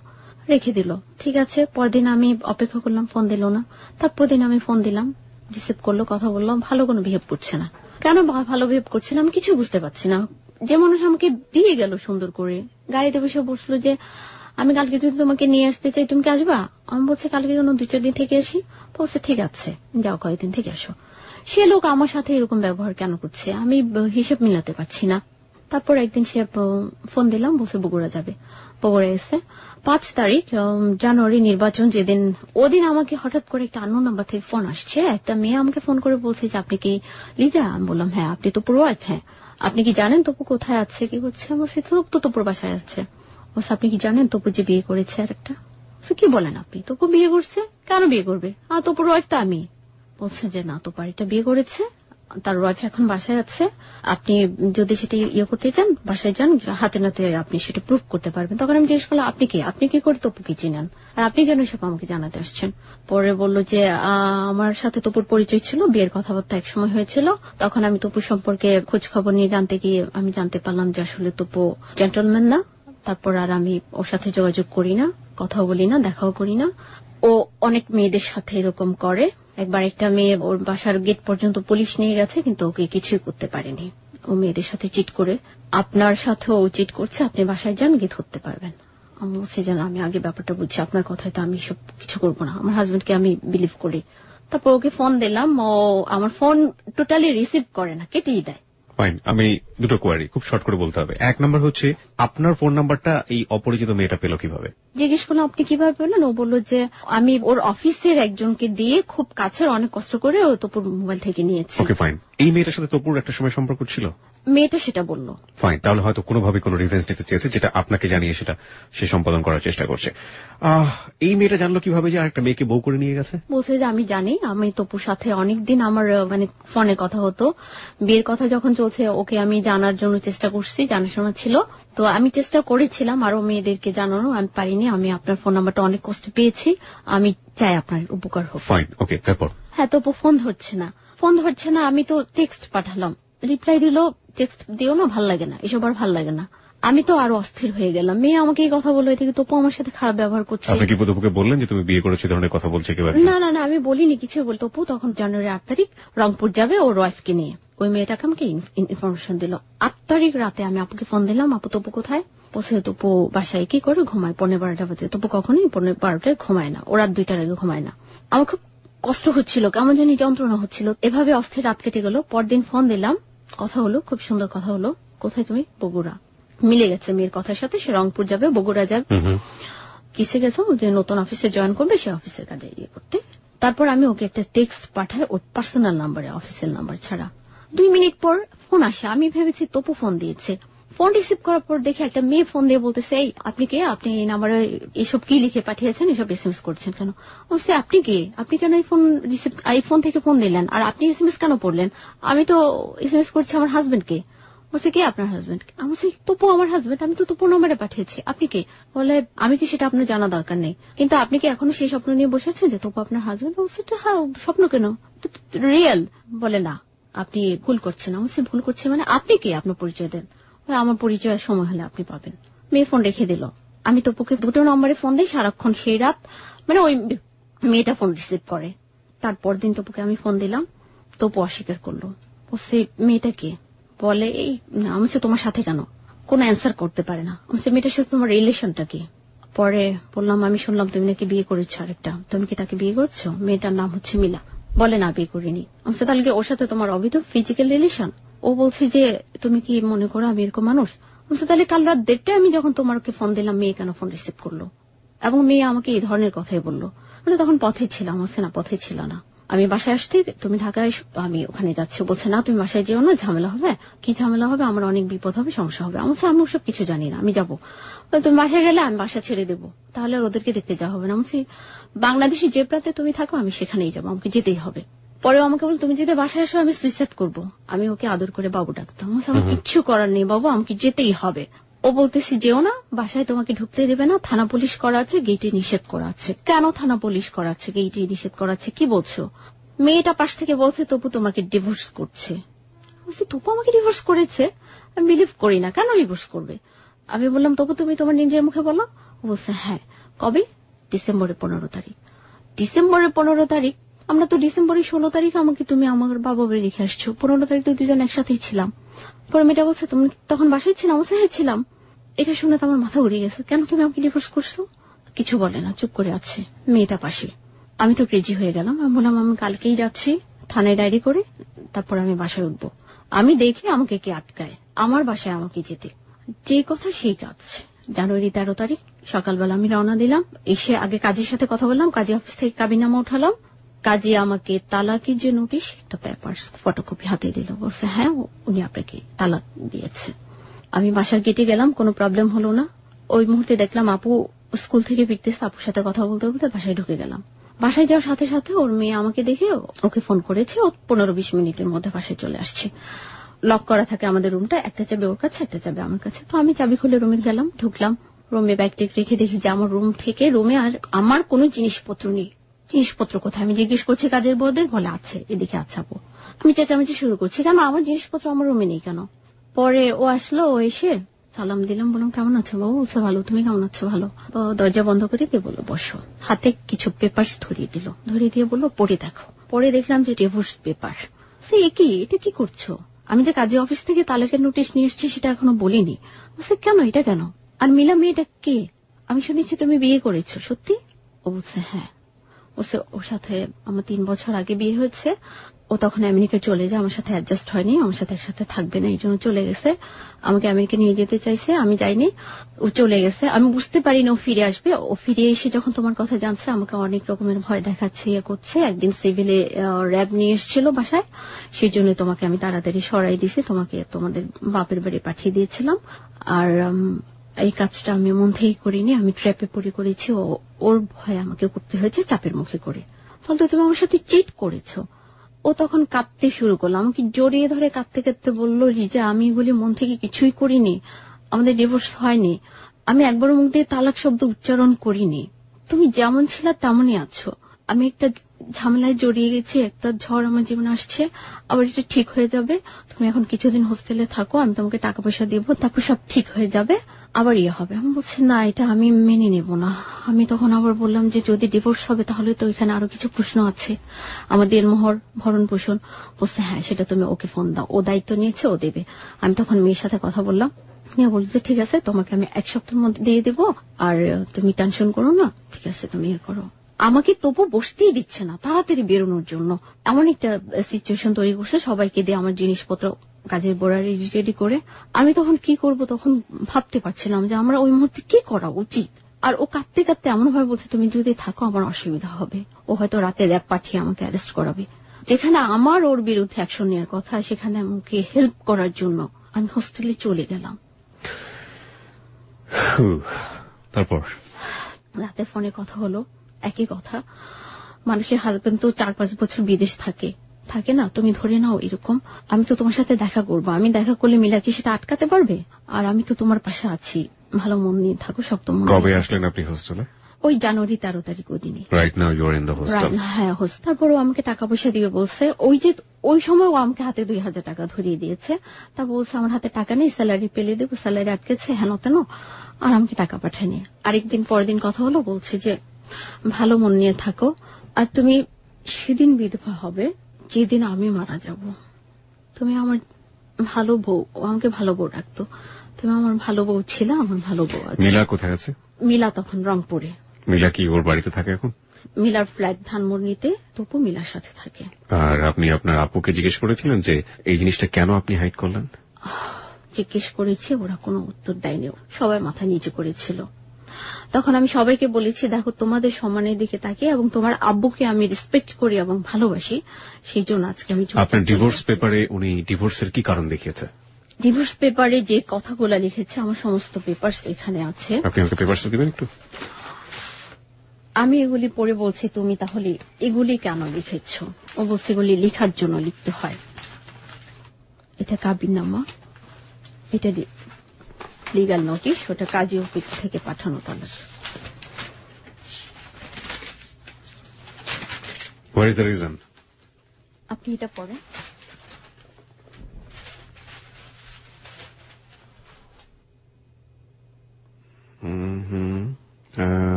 রেখে দিল ঠিক আছে পরদিন আমি অপেক্ষা করলাম ফোন দিল না তারপর দিন আমি ফোন দিলাম রিসিভ করলো কথা বললাম ভালো কোনো বিহেভ করছে না কেন ভালো বিহেভ করছে না আমি কিছু বুঝতে পারছি না যে মানুষ আমাকে দিয়ে গেল সুন্দর করে গাড়িতে বসে বসলো যে আমি কালকে যদি তোমাকে নিয়ে আসতে চাই তুমি কি আসবা আমি বলছে কালকে কোনো দু চার দিন থেকে আসি বলছে ঠিক আছে যাও কয়েকদিন থেকে আসো সে লোক আমার সাথে এরকম ব্যবহার কেন করছে আমি হিসেব মিলাতে পারছি না তারপর একদিন সে ফোন দিলাম বলছে বগুড়া যাবে বগুড়া এসে পাঁচ তারিখ জানুয়ারি নির্বাচন যেদিন ওদিন আমাকে হঠাৎ করে একটা আন্ন নাম্বার থেকে ফোন আসছে একটা মেয়ে আমাকে ফোন করে বলছে যে আপনি কি লিজা আমি বললাম হ্যাঁ আপনি তো প্রয়াত হ্যাঁ আপনি কি জানেন তপু কোথায় আছে কি হচ্ছে আমার সে তো তপুর বাসায় আছে বলছে আপনি কি জানেন তপু যে বিয়ে করেছে আর একটা কি বলেন আপনি তপু বিয়ে করছে কেন বিয়ে করবে আর তপুর ওয়াইফ তো আমি বলছে যে না তো বাড়িটা বিয়ে করেছে তার ওয়াইফ এখন বাসায় আছে আপনি যদি সেটি ইয়ে করতে চান বাসায় যান হাতে নাতে আপনি সেটা প্রুফ করতে পারবেন তখন আমি জিজ্ঞেস করলাম আপনি কি আপনি কি করে তপুকে চিনেন আর আপনি কেন সব আমাকে জানাতে আসছেন পরে বলল যে আমার সাথে তপুর পরিচয় ছিল বিয়ের কথাবার্তা এক সময় হয়েছিল তখন আমি তপুর সম্পর্কে খোঁজ খবর নিয়ে জানতে গিয়ে আমি জানতে পারলাম যে আসলে তপু জেন্টলম্যান না তারপর আর আমি ওর সাথে যোগাযোগ করি না কথা বলি না দেখাও করি না ও অনেক মেয়েদের সাথে এরকম করে একবার একটা মেয়ে ওর বাসার গেট পর্যন্ত পুলিশ নিয়ে গেছে কিন্তু ওকে কিছুই করতে পারেনি ও মেয়েদের সাথে চিট করে আপনার সাথেও চিট করছে আপনি বাসায় যান গিয়ে ধরতে পারবেন আমি বলছি যেন আমি আগে ব্যাপারটা বুঝছি আপনার কথায় তো আমি সব কিছু করব না আমার হাজবেন্ডকে আমি বিলিভ করি তারপর ওকে ফোন দিলাম ও আমার ফোন টোটালি রিসিভ করে না কেটেই দেয় ফাইন আমি দুটো কোয়ারি খুব শর্ট করে বলতে হবে এক নম্বর হচ্ছে আপনার ফোন নাম্বারটা এই অপরিচিত মেয়েটা পেল কিভাবে জিজ্ঞেস করলাম আপনি কিভাবে পেলেন ও বললো যে আমি ওর অফিসের একজনকে দিয়ে খুব কাছের অনেক কষ্ট করে ও তপুর মোবাইল থেকে নিয়েছি ওকে ফাইন এই মেয়েটার সাথে তপুর একটা সময় সম্পর্ক ছিল মেয়েটা সেটা বলল ফাইন তাহলে হয়তো কোনোভাবে কোনো রিভেন্স নিতে চেয়েছে যেটা আপনাকে জানিয়ে সেটা সে সম্পাদন করার চেষ্টা করছে এই মেয়েটা জানলো কিভাবে যে আরেকটা মেয়েকে বউ করে নিয়ে গেছে বলছে যে আমি জানি আমি তপুর সাথে অনেকদিন আমার মানে ফোনে কথা হতো বিয়ের কথা যখন চলছে ওকে আমি জানার জন্য চেষ্টা করছি জানাশোনা ছিল তো আমি চেষ্টা করেছিলাম আরো মেয়েদেরকে জানানো আমি পারিনি আমি আপনার ফোন নাম্বারটা অনেক কষ্ট পেয়েছি আমি চাই আপনার উপকার হোক ফাইন ওকে তারপর হ্যাঁ তপু ফোন ধরছে না ফোন ধরছে না আমি তো টেক্সট পাঠালাম রিপ্লাই দিল টেক্সট দিও না ভাল লাগে না এসব আর ভাল লাগে না আমি তো আরো অস্থির হয়ে গেলাম মেয়ে আমাকে এই কথা বলে থেকে তোপু আমার সাথে খারাপ ব্যবহার করছে আপনি কি তপুকে বললেন যে তুমি বিয়ে করেছো ধরনের কথা বলছে কেউ না না না আমি বলিনি কিছু বল তপু তখন জানুয়ারি আট তারিখ রংপুর যাবে ও রয়েসকে নিয়ে ওই মেয়েটাকে আমাকে ইনফরমেশন দিল আট তারিখ রাতে আমি আপুকে ফোন দিলাম আপু তপু কোথায় পৌঁছে তপু বাসায় কি করে ঘুমায় পনেরো বারোটা বাজে তপু কখনই পনেরো বারোটায় ঘুমায় না ও রাত দুইটার আগে ঘুমায় না আমার খুব কষ্ট হচ্ছিল কেমন জানি যন্ত্রণা হচ্ছিল এভাবে অস্থির রাত কেটে গেল পরদিন ফোন দিলাম কথা হলো খুব সুন্দর কথা হলো কোথায় তুমি বগুড়া মিলে গেছে মেয়ের কথার সাথে সে রংপুর যাবে বগুড়া যাবে কিসে গেছে যে নতুন অফিসে জয়েন করবে সে অফিসের কাজে ইয়ে করতে তারপর আমি ওকে একটা টেক্সট পাঠাই ওর পার্সোনাল নাম্বারে অফিসের নাম্বার ছাড়া দুই মিনিট পর ফোন আসে আমি ভেবেছি তপু ফোন দিয়েছে ফোন রিসিভ করার পর দেখে একটা মেয়ে ফোন দিয়ে বলতেছে এই আপনি কে আপনি এই নাম্বারে এসব কি লিখে পাঠিয়েছেন এসব এসএমএস করছেন কেন অবশ্যই আপনি কে আপনি কেন এই ফোন রিসিভ এই ফোন থেকে ফোন দিলেন আর আপনি এস এম এস কেন পড়লেন আমি তো এস এম এস করছি আমার কে বলছে কে আপনার হাজবেন্ড আমি বলছি তপু আমার হাজবেন্ড আমি তো তপু নাম্বারে পাঠিয়েছি আপনি কে বলে আমি কি সেটা আপনার জানা দরকার নেই কিন্তু আপনি কি এখনো সেই স্বপ্ন নিয়ে বসেছেন যে তপু আপনার হাজবেন্ড বলছে হ্যাঁ স্বপ্ন কেন রিয়েল বলে না আপনি ভুল করছেন আমি ভুল করছি মানে আপনি কে আপনার পরিচয় দেন হ্যাঁ, আমার পরিচয়ের সময় হলে আপনি পাবেন মেয়ে ফোন রেখে দিল আমি তপুকে দুটো নম্বরে ফোন দিই সারাক্ষণ সেই রাত মানে ওই মেয়েটা ফোন রিসিভ করে তারপর দিন তোপুকে আমি ফোন দিলাম তপু অস্বীকার করলো সে মেয়েটা কে বলে এই আমি তোমার সাথে কেন কোন অ্যান্সার করতে পারে না আমি মেয়েটার সাথে তোমার রিলেশনটা কি পরে বললাম আমি শুনলাম তুমি নাকি বিয়ে করেছো আরেকটা তুমি কি তাকে বিয়ে করছো মেয়েটার নাম হচ্ছে মিলা বলে না বিয়ে করিনি আমি তাহলে ওর সাথে তোমার অবৈধ ফিজিক্যাল রিলেশন ও বলছে যে তুমি কি মনে করো আমি এরকম মানুষ বলছে তাহলে কাল রাত দেড়টায় আমি যখন তোমাকে ফোন দিলাম মেয়ে কেন ফোন রিসিভ করলো এবং মেয়ে আমাকে এই ধরনের কথাই বললো মানে তখন পথে ছিলাম হচ্ছে না পথে ছিল না আমি বাসায় আসছি তুমি ঢাকায় আমি ওখানে যাচ্ছি বলছে না তুমি বাসায় যেও না ঝামেলা হবে কি ঝামেলা হবে আমার অনেক বিপদ হবে সমস্যা হবে আমার আমি ওসব কিছু জানি না আমি যাবো তুমি বাসায় গেলে আমি বাসা ছেড়ে দেবো তাহলে ওদেরকে দেখতে যাওয়া হবে না আমি বাংলাদেশে যে প্রাতে তুমি থাকো আমি সেখানেই যাবো আমাকে যেতেই হবে পরে আমাকে বল তুমি যদি বাসায় আসো আমি সুইসাইড করব আমি ওকে আদর করে বাবু ডাকতাম আমার কিচ্ছু করার নেই বাবু আমাকে যেতেই হবে ও বলতেছি যেও না বাসায় তোমাকে ঢুকতে দেবে না থানা পুলিশ করা আছে গেটে নিষেধ করা আছে কেন থানা পুলিশ করা আছে গেটে নিষেধ করা আছে কি বলছো মেয়েটা পাশ থেকে বলছে তবু তোমাকে ডিভোর্স করছে বলছি তবু আমাকে ডিভোর্স করেছে আমি বিলিভ করি না কেন ডিভোর্স করবে আমি বললাম তবু তুমি তোমার নিজের মুখে বলো বলছে হ্যাঁ কবে ডিসেম্বরের পনেরো তারিখ ডিসেম্বরের পনেরো তারিখ আমরা তো ডিসেম্বরের ষোলো তারিখ আমাকে তুমি আমার বাবা বাড়ি রেখে আসছো পনেরো তারিখ তো দুজন একসাথেই ছিলাম পরে মেয়েটা বলছে তুমি তখন বাসায় ছিলাম অবশ্যই ছিলাম এটা শুনে তো আমার মাথা উড়ে গেছে কেন তুমি আমাকে ডিভোর্স করছো কিছু বলে না চুপ করে আছে মেয়েটা পাশে আমি তো ক্রেজি হয়ে গেলাম আমি বললাম আমি কালকেই যাচ্ছি থানায় ডায়েরি করে তারপর আমি বাসায় উঠবো আমি দেখি আমাকে কে আটকায় আমার বাসায় আমাকে যেতে যে কথা সেই কাজ জানুয়ারি তেরো তারিখ সকালবেলা আমি রওনা দিলাম এসে আগে কাজের সাথে কথা বললাম কাজী অফিস থেকে কাবিনামা উঠালাম কাজে আমাকে তালাকি যে নোটিশ একটা পেপার ফটোকপি হাতে দিল বলছে হ্যাঁ উনি আপনাকে তালাক দিয়েছে আমি বাসার গেটে গেলাম কোনো প্রবলেম হলো না ওই মুহূর্তে দেখলাম আপু স্কুল থেকে ফিরতেছে আপুর সাথে কথা বলতে বলতে বাসায় ঢুকে গেলাম বাসায় যাওয়ার সাথে সাথে ওর মেয়ে আমাকে দেখে ওকে ফোন করেছে ও পনেরো বিশ মিনিটের মধ্যে বাসায় চলে আসছে লক করা থাকে আমাদের রুমটা একটা চাবি ওর কাছে একটা চাবি আমার কাছে তো আমি চাবি খুলে রুমে গেলাম ঢুকলাম রুমে ব্যাগটি রেখে দেখি যে আমার রুম থেকে রুমে আর আমার কোনো জিনিসপত্র নেই জিনিসপত্র কোথায় আমি জিজ্ঞেস করছি কাজের বউদের বলে আছে এদিকে আপু আচ্ছা আমি চেঁচামেচি শুরু করছি কেন আমার জিনিসপত্র আমার রুমে নেই কেন পরে ও আসলো ও এসে সালাম দিলাম বললাম কেমন আছো বাবু বলছে ভালো তুমি কেমন আছো ভালো দরজা বন্ধ করে দিয়ে বললো বসো হাতে কিছু পেপার ধরিয়ে দিল ধরিয়ে দিয়ে বললো পড়ে দেখো পরে দেখলাম যে ডিভোর্স পেপার সে একই এটা কি করছো আমি যে কাজে অফিস থেকে তালাকের নোটিশ নিয়ে এসেছি সেটা এখনো বলিনি বলছে কেন এটা কেন আর মিলা মেয়েটা কে আমি শুনেছি তুমি বিয়ে করেছো সত্যি ও বলছে হ্যাঁ ওর সাথে আমার তিন বছর আগে বিয়ে হয়েছে ও তখন আমেরিকা চলে যায় আমার সাথে অ্যাডজাস্ট হয়নি আমার সাথে একসাথে থাকবে না এই জন্য চলে গেছে আমাকে আমেরিকা নিয়ে যেতে চাইছে আমি যাইনি ও চলে গেছে আমি বুঝতে পারি না ও ফিরে আসবে ও ফিরে এসে যখন তোমার কথা জানছে আমাকে অনেক রকমের ভয় দেখাচ্ছে ইয়ে করছে একদিন সিভিলে র্যাব নিয়ে এসেছিল বাসায় সেই জন্য তোমাকে আমি তাড়াতাড়ি সরাই দিছি তোমাকে তোমাদের বাপের বাড়ি পাঠিয়ে দিয়েছিলাম আর এই কাজটা আমি মন থেকেই করিনি আমি ট্র্যাপে পড়ে করেছি ও ওর ভয় আমাকে করতে হয়েছে চাপের মুখে করে তো তুমি আমার সাথে চিট করেছো ও তখন কাঁদতে শুরু করলো আমাকে জড়িয়ে ধরে কাঁদতে কাঁদতে বলল রিজা আমি এগুলি মন থেকে কিছুই করিনি আমাদের ডিভোর্স হয়নি আমি একবার মুখ দিয়ে তালাক শব্দ উচ্চারণ করিনি তুমি যেমন ছিল তেমনই আছো আমি একটা ঝামেলায় জড়িয়ে গেছি একটা ঝড় আমার জীবন আসছে আবার এটা ঠিক হয়ে যাবে তুমি এখন কিছুদিন হোস্টেলে থাকো আমি তোমাকে টাকা পয়সা দিব তারপর সব ঠিক হয়ে যাবে আবার ইয়ে হবে আমি বলছি না এটা আমি মেনে নেব না আমি তখন আবার বললাম যে যদি ডিভোর্স হবে তাহলে তো এখানে আরো কিছু প্রশ্ন আছে আমাদের মোহর ভরণ পোষণ বলছে হ্যাঁ সেটা তুমি ওকে ফোন দাও ও দায়িত্ব নিয়েছে ও দেবে আমি তখন মেয়ের সাথে কথা বললাম নিয়ে বলছে যে ঠিক আছে তোমাকে আমি এক সপ্তাহের মধ্যে দিয়ে দেব আর তুমি টেনশন করো না ঠিক আছে তুমি ইয়ে করো আমাকে তবু বসতেই দিচ্ছে না তাড়াতাড়ি বেরোনোর জন্য এমন একটা সিচুয়েশন তৈরি করছে সবাইকে দিয়ে আমার জিনিসপত্র কাজের বোড়া রেডি রেডি করে আমি তখন কি করব তখন ভাবতে পারছিলাম যে আমরা ওই মুহূর্তে কি করা উচিত আর ও কাঁদতে কাঁদতে এমন ভাবে বলছে তুমি যদি থাকো আমার অসুবিধা হবে ও হয়তো রাতে র্যাব পাঠিয়ে আমাকে অ্যারেস্ট করাবে যেখানে আমার ওর বিরুদ্ধে অ্যাকশন নেওয়ার কথা সেখানে আমাকে হেল্প করার জন্য আমি হোস্টেলে চলে গেলাম তারপর রাতে ফোনে কথা হলো একই কথা মানুষের হাজবেন্ড তো চার পাঁচ বছর বিদেশ থাকে থাকে না তুমি ধরে নাও এরকম আমি তো তোমার সাথে দেখা করব আমি দেখা করলে মিলা কি সেটা আটকাতে পারবে আর আমি তো তোমার পাশে আছি ভালো মন নিয়ে থাকো শক্ত মন কবে আসলেন আপনি হোস্টেলে ওই জানুয়ারি তেরো তারিখ ওদিনে right now you are in the hostel হ্যাঁ হোস্টেল তারপরও আমাকে টাকা পয়সা দিয়ে বলছে ওই যে ওই সময় ও আমাকে হাতে দুই হাজার টাকা ধরিয়ে দিয়েছে তা বলছে আমার হাতে টাকা নেই স্যালারি পেলে দেবো স্যালারি আটকেছে হেন তেন আর আমাকে টাকা পাঠায়নি আরেকদিন পরের দিন কথা হলো বলছে যে ভালো মন নিয়ে থাকো আর তুমি সেদিন বিধবা হবে যেদিন আমি মারা যাব তুমি আমার ভালো বউ আমাকে ভালো বউ ডাকতো তুমি আমার ভালো বউ ছিল আমার ভালো বউ আছে মিলা কোথায় আছে মিলা তখন রংপুরে মিলা কি ওর বাড়িতে থাকে এখন মিলার ফ্ল্যাট ধানমন্ডিতে তপু মিলার সাথে থাকে আর আপনি আপনার আপুকে জিজ্ঞেস করেছিলেন যে এই জিনিসটা কেন আপনি হাইড করলেন জিজ্ঞেস করেছি ওরা কোনো উত্তর দেয়নি সবাই মাথা নিচু করেছিল তখন আমি সবাইকে বলেছি দেখো তোমাদের সম্মানের দিকে তাকে এবং তোমার আব্বুকে আমি রেসপেক্ট করি এবং ভালোবাসি সেই জন্য আজকে আমি আপনার ডিভোর্স পেপারে উনি ডিভোর্সের কি কারণ দেখিয়েছে ডিভোর্স পেপারে যে কথাগুলো লিখেছে আমার সমস্ত পেপার এখানে আছে আপনি আমাকে পেপার দিবেন একটু আমি এগুলি পড়ে বলছি তুমি তাহলে এগুলি কেন লিখেছ ও বলছে এগুলি লেখার জন্য লিখতে হয় এটা কাবিনামা এটা লিগাল নোটিশ ওটা কাজী অফিস থেকে পাঠানো তাদের What is the reason? আপনি এটা পড়েন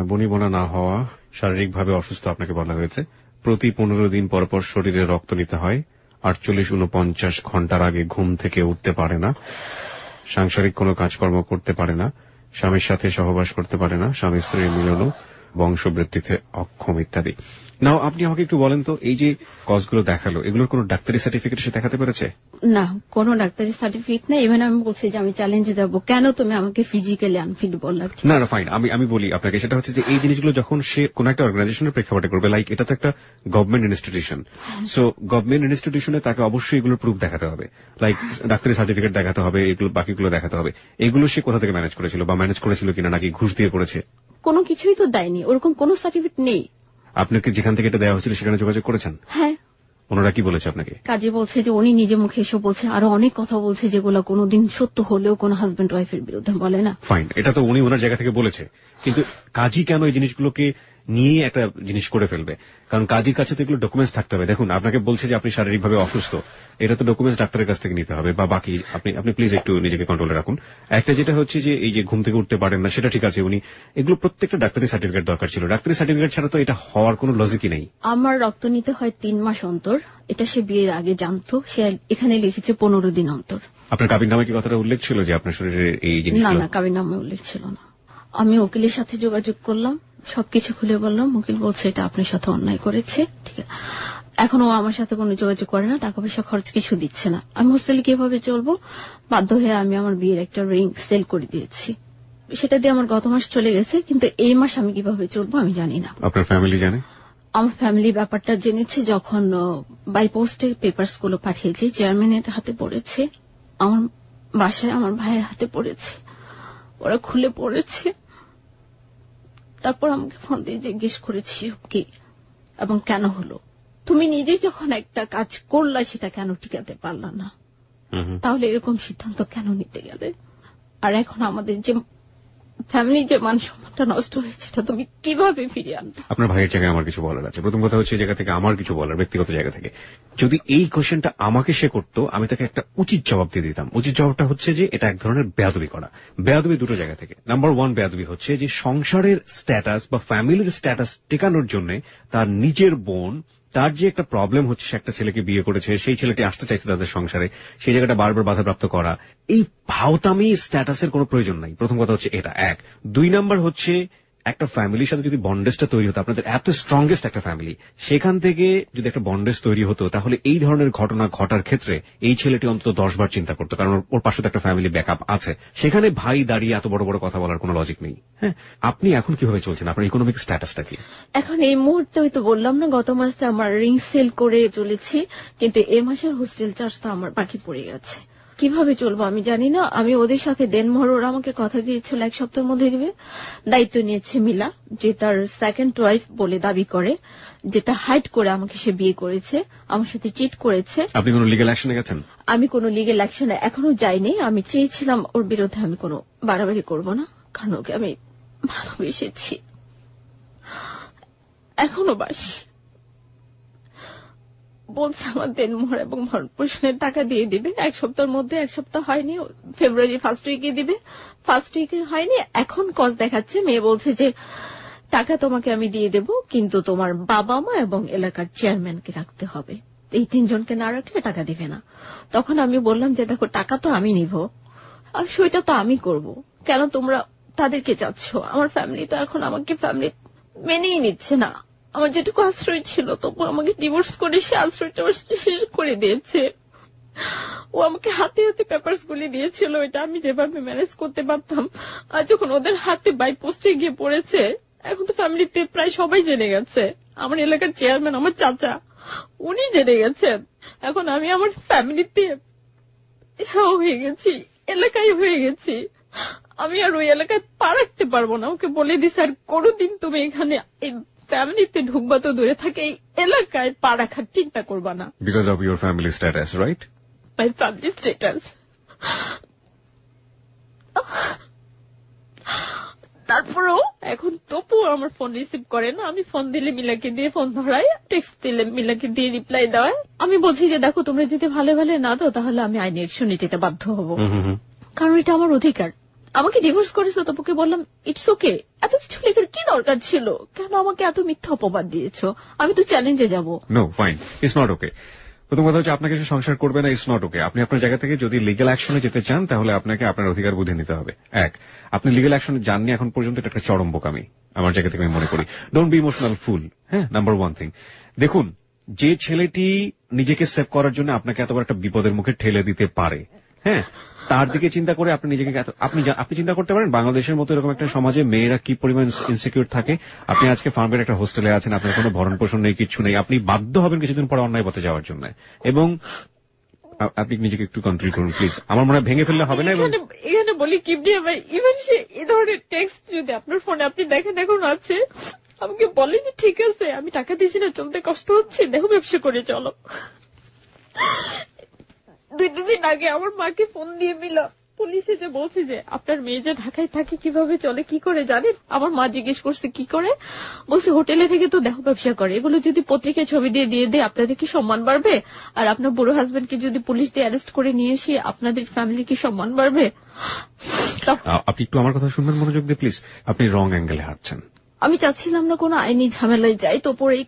বনিবনা না হওয়া শারীরিকভাবে অসুস্থ আপনাকে বলা হয়েছে প্রতি পনেরো দিন পরপর শরীরে রক্ত নিতে হয় আটচল্লিশ উনপঞ্চাশ ঘন্টার আগে ঘুম থেকে উঠতে পারে না সাংসারিক কোনো কাজকর্ম করতে পারে না স্বামীর সাথে সহবাস করতে পারে না স্বামী স্ত্রীর মিলনও বংশবৃত্তিতে অক্ষম ইত্যাদি নাও আপনি আমাকে একটু বলেন তো এই যে কজগুলো দেখালো এগুলোর কোন ডাক্তারি সার্টিফিকেট সে দেখাতে পেরেছে না কোন ডাক্তারি সার্টিফিকেট না ইভেন আমি বলছি যে আমি চ্যালেঞ্জে যাব কেন তুমি আমাকে ফিজিক্যালি আনফিট বললা না না ফাইন আমি আমি বলি আপনাকে সেটা হচ্ছে যে এই জিনিসগুলো যখন সে কোন একটা অর্গানাইজেশনের প্রেক্ষাপটে করবে লাইক এটা তো একটা গভর্নমেন্ট ইনস্টিটিউশন সো গভর্নমেন্ট ইনস্টিটিউশনে তাকে অবশ্যই এগুলো প্রুফ দেখাতে হবে লাইক ডাক্তারি সার্টিফিকেট দেখাতে হবে এগুলো বাকিগুলো দেখাতে হবে এগুলো সে কোথা থেকে ম্যানেজ করেছিল বা ম্যানেজ করেছিল কিনা নাকি ঘুষ দিয়ে করেছে কোনো কিছুই তো দেয়নি ওরকম কোনো সার্টিফিকেট নেই আপনাকে যেখান থেকে এটা দেওয়া হয়েছিল সেখানে যোগাযোগ করেছেন হ্যাঁ ওনারা কি বলেছে আপনাকে কাজে বলছে যে উনি নিজে মুখে এসে বলছে আরো অনেক কথা বলছে যেগুলো কোনোদিন সত্য হলেও কোন হাজবেন্ড ওয়াইফের বিরুদ্ধে বলে না ফাইন এটা তো উনি ওনার জায়গা থেকে বলেছে কিন্তু কাজী কেন এই জিনিসগুলোকে নিয়েই একটা জিনিস করে ফেলবে কারণ কাজের কাছে তো এগুলো ডকুমেন্টস থাকতে হবে দেখুন আপনাকে বলছে যে আপনি শারীরিকভাবে অসুস্থ এটা তো ডকুমেন্টস ডাক্তারের কাছ থেকে নিতে হবে বা বাকি আপনি আপনি প্লিজ একটু নিজেকে কন্ট্রোলে রাখুন একটা যেটা হচ্ছে যে এই যে ঘুম থেকে উঠতে পারেন না সেটা ঠিক আছে উনি এগুলো প্রত্যেকটা ডাক্তারি সার্টিফিকেট দরকার ছিল ডাক্তারি সার্টিফিকেট ছাড়া তো এটা হওয়ার কোনো লজিকই নেই আমার রক্ত নিতে হয় তিন মাস অন্তর এটা সে বিয়ের আগে জানতো সে এখানে লিখেছে পনেরো দিন অন্তর আপনার কাবির নামে কি কথাটা উল্লেখ ছিল যে আপনার শরীরে এই জিনিস না না কাবির নামে উল্লেখ ছিল না আমি উকিলের সাথে যোগাযোগ করলাম সবকিছু খুলে বললাম উকিল বলছে এটা আপনার সাথে অন্যায় করেছে ঠিক আছে এখন ও আমার সাথে কোনো যোগাযোগ করে না টাকা পয়সা খরচ কিছু দিচ্ছে না আমি হোস্টেলে কিভাবে চলবো বাধ্য হয়ে আমি আমার বিয়ের একটা রিং সেল করে দিয়েছি সেটা দিয়ে আমার গত মাস চলে গেছে কিন্তু এই মাস আমি কিভাবে চলবো আমি জানি না আপনার ফ্যামিলি জানে আমার ফ্যামিলি ব্যাপারটা জেনেছে যখন বাই পোস্টের পেপারস গুলো পাঠিয়েছি চেয়ারম্যানের হাতে পড়েছে আমার বাসায় আমার ভাইয়ের হাতে পড়েছে ওরা খুলে পড়েছে তারপর আমাকে ফোন দিয়ে জিজ্ঞেস করেছি কি এবং কেন হলো তুমি নিজে যখন একটা কাজ করলা সেটা কেন টিকাতে পারলা না তাহলে এরকম সিদ্ধান্ত কেন নিতে গেলে আর এখন আমাদের যে ফ্যামিলি যে মান সম্মানটা নষ্ট হয়েছে এটা তুমি কিভাবে ফিরে আনবে আপনার ভাইয়ের জায়গায় আমার কিছু বলার আছে প্রথম কথা হচ্ছে এই জায়গা থেকে আমার কিছু বলার ব্যক্তিগত জায়গা থেকে যদি এই কোশ্চেনটা আমাকে সে করতো আমি তাকে একটা উচিত জবাব দিয়ে দিতাম উচিত জবাবটা হচ্ছে যে এটা এক ধরনের বেয়াদবি করা বেয়াদবি দুটো জায়গা থেকে নাম্বার ওয়ান বেয়াদবি হচ্ছে যে সংসারের স্ট্যাটাস বা ফ্যামিলির স্ট্যাটাস টেকানোর জন্য তার নিজের বোন তার যে একটা প্রবলেম হচ্ছে একটা ছেলেকে বিয়ে করেছে সেই ছেলেটি আসতে চাইছে তাদের সংসারে সেই জায়গাটা বারবার বাধাপ্রাপ্ত করা এই ভাওতামি স্ট্যাটাসের কোনো প্রয়োজন নাই প্রথম কথা হচ্ছে এটা এক দুই নাম্বার হচ্ছে একটা ফ্যামিলির সাথে যদি বন্ডেজটা তৈরি হতো আপনাদের এত স্ট্রংগেস্ট একটা ফ্যামিলি সেখান থেকে যদি একটা বন্ডেজ তৈরি হতো তাহলে এই ধরনের ঘটনা ঘটার ক্ষেত্রে এই ছেলেটি অন্তত দশবার চিন্তা করতো কারণ ওর পাশে একটা ফ্যামিলি ব্যাকআপ আছে সেখানে ভাই দাঁড়িয়ে এত বড় বড় কথা বলার কোনো লজিক নেই হ্যাঁ আপনি এখন কিভাবে চলছেন আপনার ইকোনমিক স্ট্যাটাসটা কি এখন এই মুহূর্তে ওই তো বললাম না গত মাসটা আমার রিং সেল করে চলেছি কিন্তু এ মাসের হোস্টেল চার্জ তো আমার বাকি পড়ে গেছে কিভাবে চলবো আমি জানি না আমি ওদের সাথে দেনমোহর ওরা আমাকে কথা দিয়েছিল এক সপ্তাহের মধ্যে দিবে দায়িত্ব নিয়েছে মিলা যে তার সেকেন্ড ওয়াইফ বলে দাবি করে যেটা হাইট করে আমাকে সে বিয়ে করেছে আমার সাথে চিট করেছে আপনি কোন লিগেল অ্যাকশনে গেছেন আমি কোনো লিগেল অ্যাকশনে এখনো যাইনি আমি চেয়েছিলাম ওর বিরুদ্ধে আমি কোনো বাড়াবাড়ি করব না কারণ ওকে আমি ভালোবেসেছি এখনো বাসি বলছে আমার দেনমোহর এবং ভরণপোষণের টাকা দিয়ে দিবে এক সপ্তাহের মধ্যে এক সপ্তাহ হয়নি ফেব্রুয়ারি ফার্স্ট উইকে দিবে ফার্স্ট উইকে হয়নি এখন কজ দেখাচ্ছে মেয়ে বলছে যে টাকা তোমাকে আমি দিয়ে দেব কিন্তু তোমার বাবা মা এবং এলাকার চেয়ারম্যানকে রাখতে হবে এই তিনজনকে না রাখলে টাকা দিবে না তখন আমি বললাম যে দেখো টাকা তো আমি নিব আর সেটা তো আমি করব কেন তোমরা তাদেরকে চাচ্ছ আমার ফ্যামিলি তো এখন আমাকে ফ্যামিলি মেনেই নিচ্ছে না আমার যেটুকু আশ্রয় ছিল তবু আমাকে ডিভোর্স করে সে আশ্রয়টা শেষ করে দিয়েছে ও আমাকে হাতে হাতে পেপার্স গুলি দিয়েছিল এটা আমি যেভাবে ম্যানেজ করতে পারতাম আর যখন ওদের হাতে বাই পোস্টে গিয়ে পড়েছে এখন তো ফ্যামিলিতে প্রায় সবাই জেনে গেছে আমার এলাকার চেয়ারম্যান আমার চাচা উনি জেনে গেছেন এখন আমি আমার ফ্যামিলিতে হয়ে গেছি এলাকায় হয়ে গেছি আমি আর ওই এলাকায় পা রাখতে পারবো না ওকে বলে দিস আর কোনোদিন তুমি এখানে ফ্যামিলিতে ঢুকবা তো দূরে থাকে এই এলাকায় পা রাখার চিন্তা করবা না because of your family status right my family status তারপরও এখন তবুও আমার ফোন রিসিভ করে না আমি ফোন দিলে মিলাকে দিয়ে ফোন ধরাই টেক্সট দিলে মিলাকে দিয়ে রিপ্লাই দেওয়ায় আমি বলছি যে দেখো তোমরা যদি ভালো ভালো না দাও তাহলে আমি আইনি একশো যেতে বাধ্য হব কারণ এটা আমার অধিকার আমাকে ডিভোর্স করেছো তোপকে বললাম ইটস ওকে এত কিছু লেখার কি দরকার ছিল কেন আমাকে এত মিথ্যা অপবাদ দিয়েছ আমি তো চ্যালেঞ্জে যাব no fine it's not okay প্রথম কথা হচ্ছে আপনাকে সংসার করবে না ইটস নট ওকে আপনি আপনার জায়গা থেকে যদি লিগেল অ্যাকশনে যেতে চান তাহলে আপনাকে আপনার অধিকার বুঝে নিতে হবে এক আপনি লিগেল অ্যাকশনে যাননি এখন পর্যন্ত এটা একটা চরম বোকামি আমার জায়গা থেকে আমি মনে করি ডোন্ট বি ইমোশনাল ফুল হ্যাঁ নাম্বার ওয়ান থিং দেখুন যে ছেলেটি নিজেকে সেভ করার জন্য আপনাকে এতবার একটা বিপদের মুখে ঠেলে দিতে পারে হ্যাঁ তার দিকে চিন্তা করে আপনি নিজেকে আপনি আপনি চিন্তা করতে পারেন বাংলাদেশের মতো এরকম একটা সমাজে মেয়েরা কি পরিমাণ ইনসিকিউর থাকে আপনি আজকে ফার্মের একটা হোস্টেলে আছেন আপনার কোনো ভরণ পোষণ নেই কিছু নেই আপনি বাধ্য হবেন কিছুদিন পরে অন্যায় পথে যাওয়ার জন্য এবং আপনি নিজেকে একটু কন্ট্রোল করুন প্লিজ আমার মনে হয় ভেঙে ফেললে হবে না এখানে বলি কি ইভেন সে এই ধরনের টেক্সট যদি আপনার ফোনে আপনি দেখেন এখন আছে আমাকে বলে যে ঠিক আছে আমি টাকা দিছি না চলতে কষ্ট হচ্ছে দেখো ব্যবসা করে চলো দুই দুদিন আগে আমার মাকে ফোন দিয়ে মিলা পুলিশ এসে বলছে যে আপনার মেয়ে যে ঢাকায় থাকে কিভাবে চলে কি করে জানেন আমার মা জিজ্ঞেস করছে কি করে বলছে হোটেলে থেকে তো দেহ ব্যবসা করে এগুলো যদি পত্রিকায় ছবি দিয়ে দিয়ে দেয় আপনাদের কি সম্মান বাড়বে আর আপনার বুড়ো হাজবেন্ডকে যদি পুলিশ দিয়ে অ্যারেস্ট করে নিয়ে এসে আপনাদের ফ্যামিলি কি সম্মান বাড়বে আপনি একটু আমার কথা শুনবেন মনোযোগ দিয়ে প্লিজ আপনি রং অ্যাঙ্গেলে হাঁটছেন আমি চাচ্ছিলাম না কোনো আইনি ঝামেলায় যাই তো পরে এই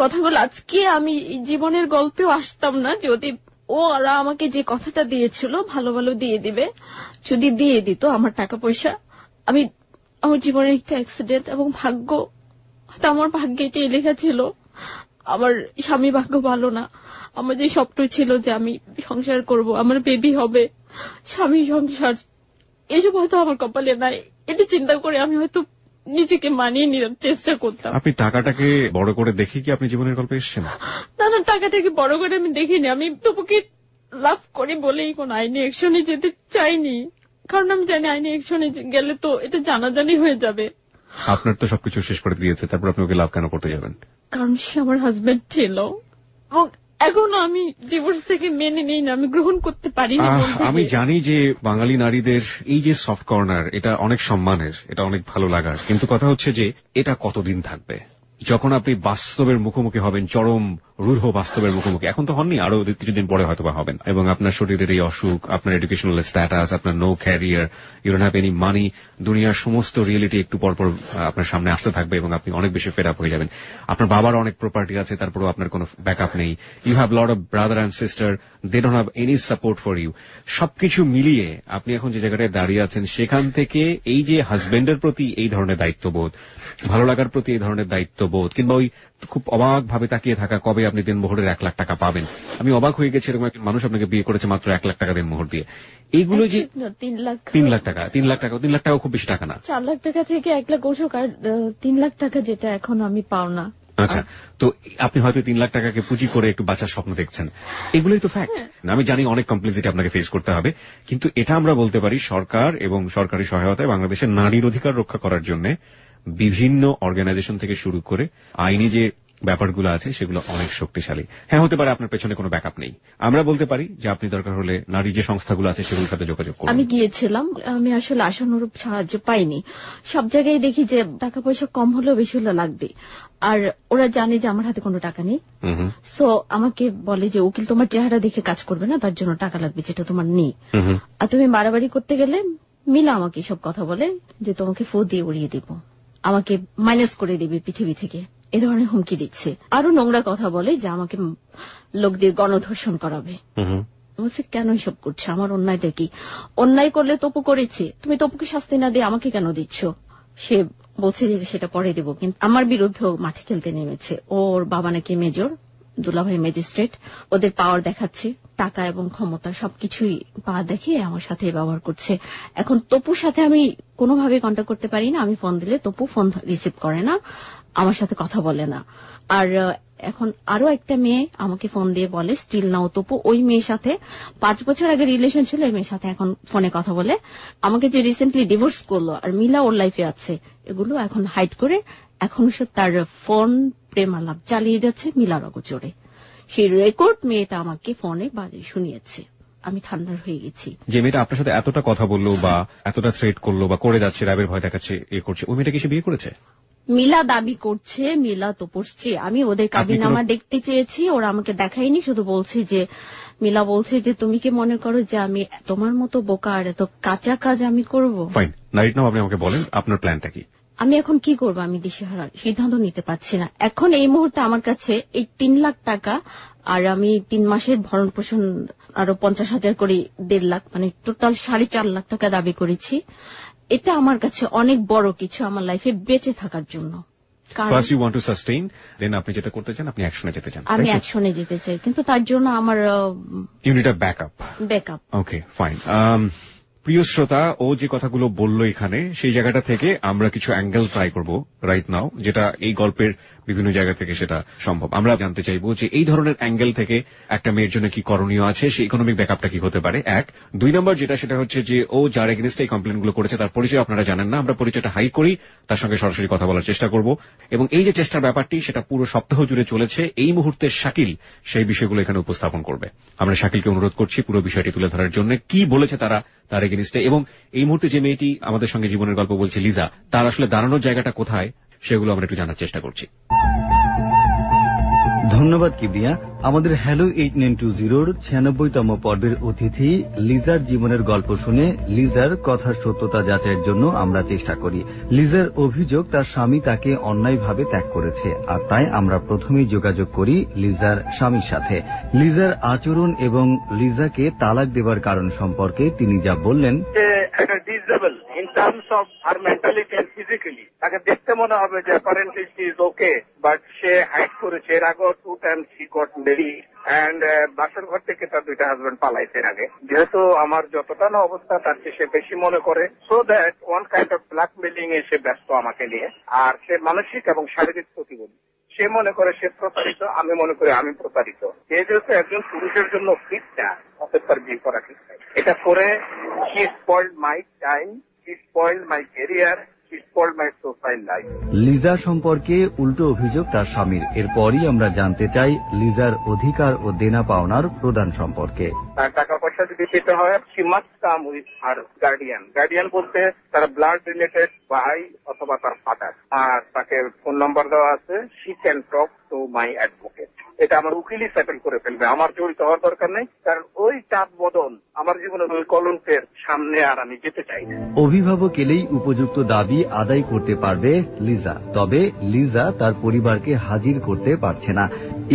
কথাগুলো আজকে আমি জীবনের গল্পেও আসতাম না যদি ও ওরা আমাকে যে কথাটা দিয়েছিল ভালো ভালো দিয়ে দিবে যদি দিয়ে দিত আমার টাকা পয়সা আমি আমার জীবনের একটা অ্যাক্সিডেন্ট এবং ভাগ্য হয়তো আমার ভাগ্যে এটাই লেখা ছিল আমার স্বামী ভাগ্য ভালো না আমার যে স্বপ্ন ছিল যে আমি সংসার করব আমার বেবি হবে স্বামী সংসার এসব হয়তো আমার কপালে নাই এটা চিন্তা করে আমি হয়তো নিজেকে মানিয়ে নেওয়ার চেষ্টা করতাম আপনি টাকাটাকে বড় করে দেখে কি আপনি জীবনের গল্পে এসছেন না না টাকাটাকে বড় করে আমি দেখিনি আমি তবুকে লাভ করি বলেই কোন আইনি একশনে যেতে চাইনি কারণ আমি জানি আইনি একশনে গেলে তো এটা জানাজানি হয়ে যাবে আপনার তো সবকিছু শেষ করে দিয়েছে তারপর আপনি ওকে লাভ কেন করতে যাবেন কারণ সে আমার হাজবেন্ড ছিল এখন আমি ডিভোর্স থেকে মেনে নেই না আমি গ্রহণ করতে পারি না আমি জানি যে বাঙালি নারীদের এই যে সফট কর্নার এটা অনেক সম্মানের এটা অনেক ভালো লাগার কিন্তু কথা হচ্ছে যে এটা কতদিন থাকবে যখন আপনি বাস্তবের মুখোমুখি হবেন চরম রূঢ় বাস্তবের মুখোমুখি এখন তো হননি আরো কিছুদিন পরে হয়তো বা হবেন এবং আপনার শরীরের এই অসুখ আপনার এডুকেশনাল স্ট্যাটাস আপনার no career you don't have any money দুনিয়ার সমস্ত রিয়েলিটি একটু পরপর আপনার সামনে আসতে থাকবে এবং আপনি অনেক বেশি ফেরাপ হয়ে যাবেন আপনার বাবার অনেক প্রপার্টি আছে তারপরেও আপনার কোনো ব্যাকআপ নেই you have lot of brother and sister they don't have any support for you সবকিছু মিলিয়ে আপনি এখন যে জায়গাটায় দাঁড়িয়ে আছেন সেখান থেকে এই যে হাজবেন্ডের প্রতি এই ধরনের দায়িত্ববোধ ভালো লাগার প্রতি এই ধরনের দায়িত্ববোধ কিংবা ওই খুব অবাকভাবে তাকিয়ে থাকা কবে আপনি দিন মোহরের এক লাখ টাকা পাবেন আমি অবাক হয়ে গেছি এরকম একজন মানুষ আপনাকে বিয়ে করেছে মাত্র এক লাখ টাকা মোহর দিয়ে এইগুলো যে তিন লাখ তিন লাখ টাকা তিন লাখ টাকা তিন লাখ টাকা খুব বেশি টাকা না চার লাখ টাকা থেকে এক লাখ ওষুধ আর তিন লাখ টাকা যেটা এখন আমি পাও না আচ্ছা তো আপনি হয়তো তিন লাখ টাকাকে পুঁজি করে একটু বাঁচার স্বপ্ন দেখছেন এগুলোই তো ফ্যাক্ট আমি জানি অনেক কমপ্লেক্সিটি আপনাকে ফেস করতে হবে কিন্তু এটা আমরা বলতে পারি সরকার এবং সরকারি সহায়তায় বাংলাদেশের নারীর অধিকার রক্ষা করার জন্য বিভিন্ন অর্গানাইজেশন থেকে শুরু করে আইনি যে ব্যাপারগুলো আছে সেগুলো অনেক শক্তিশালী হ্যাঁ হতে পারে আপনার পেছনে কোনো ব্যাকআপ নেই আমরা বলতে পারি যে আপনি দরকার হলে নারী যে সংস্থাগুলো আছে সেগুলোর সাথে যোগাযোগ করুন আমি গিয়েছিলাম আমি আসলে আশানুরূপ সাহায্য পাইনি সব জায়গায় দেখি যে টাকা পয়সা কম হলেও বেশি হলে লাগবে আর ওরা জানে যে আমার হাতে কোনো টাকা নেই সো আমাকে বলে যে উকিল তোমার চেহারা দেখে কাজ করবে না তার জন্য টাকা লাগবে যেটা তোমার নেই আর তুমি বাড়াবাড়ি করতে গেলে মিলা আমাকে সব কথা বলে যে তোমাকে ফো দিয়ে উড়িয়ে দিব আমাকে মাইনাস করে দিবে পৃথিবী থেকে এ ধরনের হুমকি দিচ্ছে আরো নোংরা কথা বলে যে আমাকে লোক দিয়ে গণধর্ষণ করাবে বলছে কেন এসব করছে আমার অন্যায়টা কি অন্যায় করলে তপু করেছে তুমি তপুকে শাস্তি না দিয়ে আমাকে কেন দিচ্ছ সে বলছে যে সেটা পরে দেব কিন্তু আমার বিরুদ্ধে মাঠে খেলতে নেমেছে ওর বাবা নাকি মেজর দুলাভাই ম্যাজিস্ট্রেট ওদের পাওয়ার দেখাচ্ছে টাকা এবং ক্ষমতা সবকিছুই পা দেখিয়ে আমার সাথে ব্যবহার করছে এখন তপুর সাথে আমি কোনোভাবে কন্ট্যাক্ট করতে পারি না আমি ফোন দিলে তপু ফোন রিসিভ করে না আমার সাথে কথা বলে না আর এখন আরো একটা মেয়ে আমাকে ফোন দিয়ে বলে স্টিল নাও তপু ওই মেয়ের সাথে পাঁচ বছর আগে রিলেশন ছিল ওই মেয়ের সাথে এখন ফোনে কথা বলে আমাকে যে রিসেন্টলি ডিভোর্স করলো আর মিলা ওর লাইফে আছে এগুলো এখন হাইড করে এখন সে তার ফোন প্রেমালাপ চালিয়ে যাচ্ছে মিলার অগোচরে সেই রেকর্ড মেয়েটা আমাকে ফোনে বাজে শুনিয়েছে আমি ঠান্ডার হয়ে গেছি যে মেয়েটা আপনার সাথে এতটা কথা বললো বা এতটা থ্রেট করলো বা করে যাচ্ছে র্যাবের ভয় দেখাচ্ছে এ করছে ওই মেয়েটা কি সে বিয়ে করেছে মিলা দাবি করছে মিলা তোপশ্রী আমি ওদের কাবিনামা দেখতে চেয়েছি ওরা আমাকে দেখায়নি শুধু বলছি যে মিলা বলছে যে তুমি কি মনে করো যে আমি তোমার মতো বোকা আর এত কাঁচা কাজ আমি করব ফাইন আপনি আমাকে বলেন আপনার প্ল্যানটা কি আমি এখন কি করব আমি হারার সিদ্ধান্ত নিতে পারছি না এখন এই মুহূর্তে আমার কাছে এই তিন লাখ টাকা আর আমি তিন মাসের ভরণ পোষণ আরো পঞ্চাশ হাজার করে দেড় লাখ মানে টোটাল সাড়ে চার লাখ টাকা দাবি করেছি এটা আমার কাছে অনেক বড় কিছু আমার লাইফে বেঁচে থাকার জন্য first you want to sustain then আপনি যেটা করতে চান আপনি অ্যাকশনে যেতে চান আমি অ্যাকশনে যেতে চাই কিন্তু তার জন্য আমার unit of backup backup okay fine প্রিয় শ্রোতা ও যে কথাগুলো বলল এখানে সেই জায়গাটা থেকে আমরা কিছু অ্যাঙ্গেল ট্রাই করব রাইট নাও যেটা এই গল্পের বিভিন্ন জায়গা থেকে সেটা সম্ভব আমরা জানতে চাইব যে এই ধরনের অ্যাঙ্গেল থেকে একটা মেয়ের জন্য কি করণীয় আছে সেই ইকোনমিক ব্যাকআপটা কি হতে পারে এক দুই নম্বর যেটা সেটা হচ্ছে যে ও যার এগেনিস্টে এই কমপ্লেনগুলো করেছে তার পরিচয় আপনারা জানেন না আমরা পরিচয়টা হাই করি তার সঙ্গে সরাসরি কথা বলার চেষ্টা করব এবং এই যে চেষ্টার ব্যাপারটি সেটা পুরো সপ্তাহ জুড়ে চলেছে এই মুহূর্তে শাকিল সেই বিষয়গুলো এখানে উপস্থাপন করবে আমরা শাকিলকে অনুরোধ করছি পুরো বিষয়টি তুলে ধরার জন্য কি বলেছে তারা তার এগেনিস্টে এবং এই মুহূর্তে যে মেয়েটি আমাদের সঙ্গে জীবনের গল্প বলছে লিজা তার আসলে দাঁড়ানোর জায়গাটা কোথায় সেগুলো আমরা একটু জানার চেষ্টা করছি ধন্যবাদ কিবিয়া আমাদের হ্যালো এইট নাইন টু জিরোর ছিয়ানব্বইতম পর্বের অতিথি লিজার জীবনের গল্প শুনে লিজার কথার সত্যতা যাচাইয়ের জন্য আমরা চেষ্টা করি লিজার অভিযোগ তার স্বামী তাকে অন্যায়ভাবে ত্যাগ করেছে আর তাই আমরা প্রথমেই যোগাযোগ করি লিজার স্বামীর সাথে লিজার আচরণ এবং লিজাকে তালাক দেবার কারণ সম্পর্কে তিনি যা বললেন in terms of her mentality and physically তাকে দেখতে মনে হবে যে apparently she is okay but সে হাইট করেছে এর আগেও two time she got marry and বাসার ঘর থেকে তার দুইটা হাজবেন্ড পালাইছে এর আগে যেহেতু আমার যতটা না অবস্থা তার চেয়ে সে বেশি মনে করে so that one kind of blackmailing এ সে ব্যস্ত আমাকে নিয়ে আর সে মানসিক এবং শারীরিক প্রতিবন্ধী সে মনে করে সে প্রতারিত আমি মনে করি আমি প্রতারিত সে যেহেতু একজন পুরুষের জন্য ফিট না অপেক্ষার বিয়ে করা ঠিক এটা করে হি মাই টাইম লিজা সম্পর্কে উল্টো অভিযোগ তার স্বামীর এরপরই আমরা জানতে চাই লিজার অধিকার ও দেনা পাওনার প্রদান সম্পর্কে তার টাকা পয়সা যদি পেতে হয় she must come with her guardian guardian বলতে তার ব্লাড রিলেটেড ভাই অথবা তার ফাদার আর তাকে ফোন নাম্বার দেওয়া আছে সি ক্যান টক তো মাই অ্যাডভোকেট এটা আমার উকিলই সেটেল করে ফেলবে আমার জড়িত হওয়ার দরকার নেই কারণ ওই চাপ বদল আমার জীবনের ওই কলঙ্কের সামনে আর আমি যেতে চাই না অভিভাবক এলেই উপযুক্ত দাবি আদায় করতে পারবে লিজা তবে লিজা তার পরিবারকে হাজির করতে পারছে না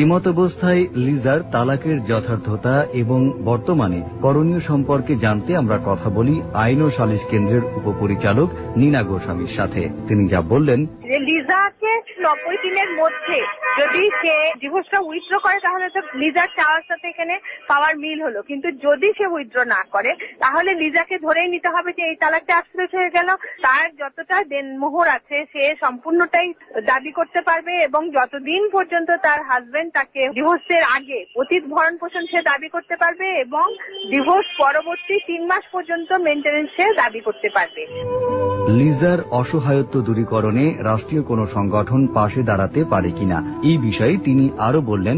ইমত অবস্থায় লিজার তালাকের যথার্থতা এবং বর্তমানে করণীয় সম্পর্কে জানতে আমরা কথা বলি আইন ও সালিশ কেন্দ্রের উপপরিচালক নীনা গোস্বামীর সাথে তিনি যা বললেন লিজাকে নব্বই দিনের মধ্যে যদি সে ডিভোর্সটা উইথড্র করে তাহলে তো লিজার চাওয়ার সাথে এখানে পাওয়ার মিল হলো কিন্তু যদি সে উইথড্র না করে তাহলে লিজাকে ধরেই নিতে হবে যে এই তালাকটা আশ্রয় হয়ে গেল তার যতটা দেনমোহর আছে সে সম্পূর্ণটাই দাবি করতে পারবে এবং যতদিন পর্যন্ত তার হাজবেন্ড পারবেন তাকে ডিভোর্সের আগে অতীত ভরণ পোষণ সে দাবি করতে পারবে এবং ডিভোর্স পরবর্তী তিন মাস পর্যন্ত মেনটেনেন্স সে দাবি করতে পারবে লিজার অসহায়ত্ব দূরীকরণে রাষ্ট্রীয় কোনো সংগঠন পাশে দাঁড়াতে পারে কিনা এই বিষয়ে তিনি আরো বললেন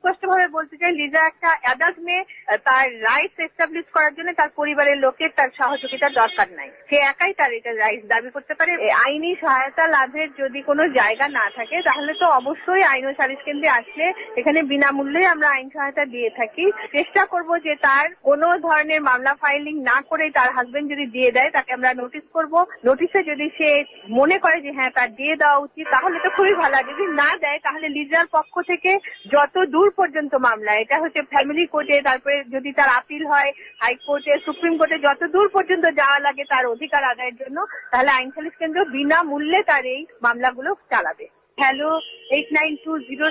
স্পষ্ট ভাবে বলতে চাই লিজা একটা অ্যাডাল্ট মেয়ে তার রাইটস এস্টাবলিশ করার জন্য তার পরিবারের লোকের তার সহযোগিতার দরকার নাই সে একাই তার এটা রাইটস দাবি করতে পারে আইনি সহায়তা লাভের যদি কোনো জায়গা না থাকে তাহলে তো অবশ্যই আইন ও সালিশ কেন্দ্রে আসলে এখানে বিনামূল্যে আমরা আইন সহায়তা দিয়ে থাকি চেষ্টা করব যে তার কোনো ধরনের মামলা ফাইলিং না করে তার হাজবেন্ড যদি দিয়ে দেয় তাকে আমরা নোটিশ করব নোটিশে যদি সে মনে করে যে হ্যাঁ তার দিয়ে দেওয়া উচিত তাহলে তো খুবই ভালো যদি না দেয় তাহলে লিজার পক্ষ থেকে যত দূর পর্যন্ত মামলা এটা হচ্ছে ফ্যামিলি কোর্টে তারপরে যদি তার আপিল হয় হাইকোর্টে সুপ্রিম কোর্টে যত দূর পর্যন্ত যাওয়া লাগে তার অধিকার আদায়ের জন্য তাহলে আইন সালিশ কেন্দ্র বিনামূল্যে তার এই মামলাগুলো চালাবে hello eight nine two zero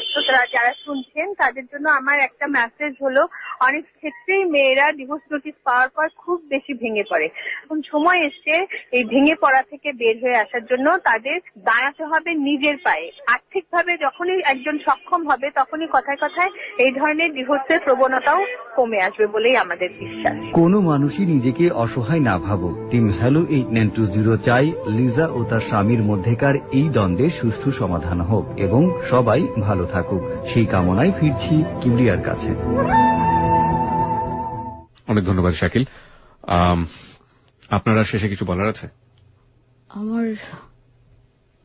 যারা শুনছেন তাদের জন্য আমার একটা মেসেজ হলো অনেক ক্ষেত্রেই মেয়েরা ডিভোর্স নোটিস পাওয়ার পর খুব বেশি ভেঙে পড়ে এখন সময় এসছে এই ভেঙে পড়া থেকে বের হয়ে আসার জন্য তাদের দাঁড়াতে হবে নিজের পায়ে আর্থিকভাবে যখনই একজন সক্ষম হবে তখনই কথায় কথায় এই ধরনের ডিভোর্সের প্রবণতাও কমে আসবে বলেই আমাদের বিশ্বাস কোনো মানুষই নিজেকে অসহায় না ভাবুক team hello eight nine two zero চাই লিজা ও তার স্বামীর মধ্যেকার এই দ্বন্দ্বে সুষ্ঠু সমাধান হোক এবং সবাই ভালো থাকুক সেই কামনায় ফিরছি কিউরিয়ার কাছে অনেক ধন্যবাদ শাকিল আপনারা শেষে কিছু বলার আছে আমার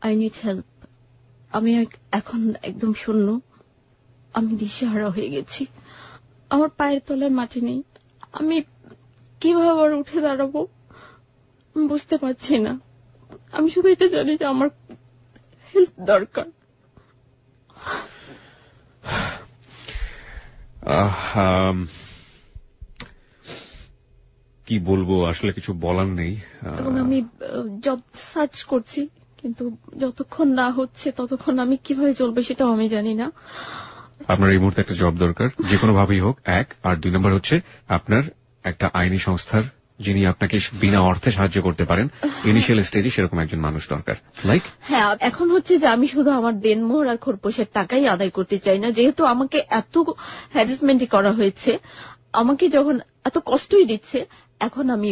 আই নিড হেল্প আমি এখন একদম শূন্য আমি দিশেহারা হয়ে গেছি আমার পায়ের তলায় মাটি নেই আমি কিভাবে আবার উঠে দাঁড়াবো বুঝতে পারছি না আমি শুধু এটা জানি যে আমার হেল্প দরকার আহ কি বলবো আসলে কিছু বলার নেই আমি জব সার্চ করছি কিন্তু যতক্ষণ না হচ্ছে ততক্ষণ আমি কিভাবে চলবে সেটাও আমি জানি না আপনার এই মুহূর্তে একটা জব দরকার যে কোনো ভাবেই হোক এক আর দুই নম্বর হচ্ছে আপনার একটা আইনি সংস্থার যিনি আপনাকে বিনা অর্থে সাহায্য করতে পারেন ইনিশিয়াল স্টেজে সেরকম একজন মানুষ দরকার লাইক হ্যাঁ এখন হচ্ছে যে আমি শুধু আমার দেনমোহর আর খোরপোশের টাকাই আদায় করতে চাই না যেহেতু আমাকে এত হ্যারাসমেন্টই করা হয়েছে আমাকে যখন এত কষ্টই দিচ্ছে এখন আমি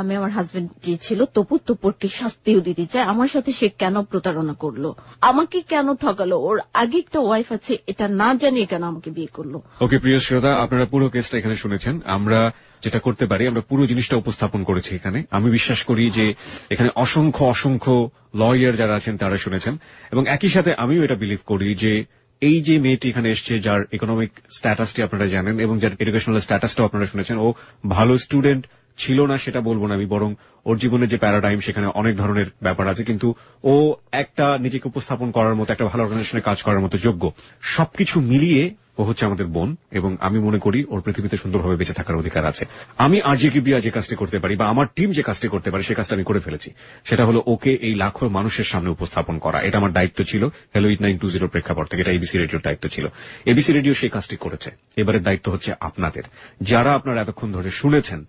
আমি আমার হাজবেন্ড যে ছিল তপু তপুরকে শাস্তিও দিতে চাই আমার সাথে সে কেন প্রতারণা করলো আমাকে কেন ঠকালো ওর আগে একটা ওয়াইফ আছে এটা না জানিয়ে কেন আমাকে বিয়ে করলো ওকে প্রিয় শ্রোতা আপনারা পুরো কেসটা এখানে শুনেছেন আমরা যেটা করতে পারি আমরা পুরো জিনিসটা উপস্থাপন করেছি এখানে আমি বিশ্বাস করি যে এখানে অসংখ্য অসংখ্য লয়ার যারা আছেন তারা শুনেছেন এবং একই সাথে আমিও এটা বিলিভ করি যে এই যে মেয়েটি এখানে এসছে যার ইকোনমিক স্ট্যাটাসটি আপনারা জানেন এবং যার এডুকেশনাল স্ট্যাটাসটাও আপনারা শুনেছেন ও ভালো স্টুডেন্ট ছিল না সেটা বলবো না আমি বরং ওর জীবনে যে প্যারাডাইম সেখানে অনেক ধরনের ব্যাপার আছে কিন্তু ও একটা নিজেকে উপস্থাপন করার মতো একটা ভালো অর্গানাইজেশনে কাজ করার মতো যোগ্য সবকিছু মিলিয়ে ও হচ্ছে আমাদের বোন এবং আমি মনে করি ওর পৃথিবীতে সুন্দরভাবে বেঁচে থাকার অধিকার আছে আমি আর জে কিবিয়া যে কাজটি করতে পারি বা আমার টিম যে কাজটি করতে পারে সে কাজটা আমি করে ফেলেছি সেটা হলো ওকে এই লাখো মানুষের সামনে উপস্থাপন করা এটা আমার দায়িত্ব ছিল hello eight nine two zero প্রেক্ষাপট থেকে এটা এবিসি রেডিওর দায়িত্ব ছিল এবিসি রেডিও সেই কাজটি করেছে এবারে দায়িত্ব হচ্ছে আপনাদের যারা আপনারা এতক্ষণ ধরে শুনেছেন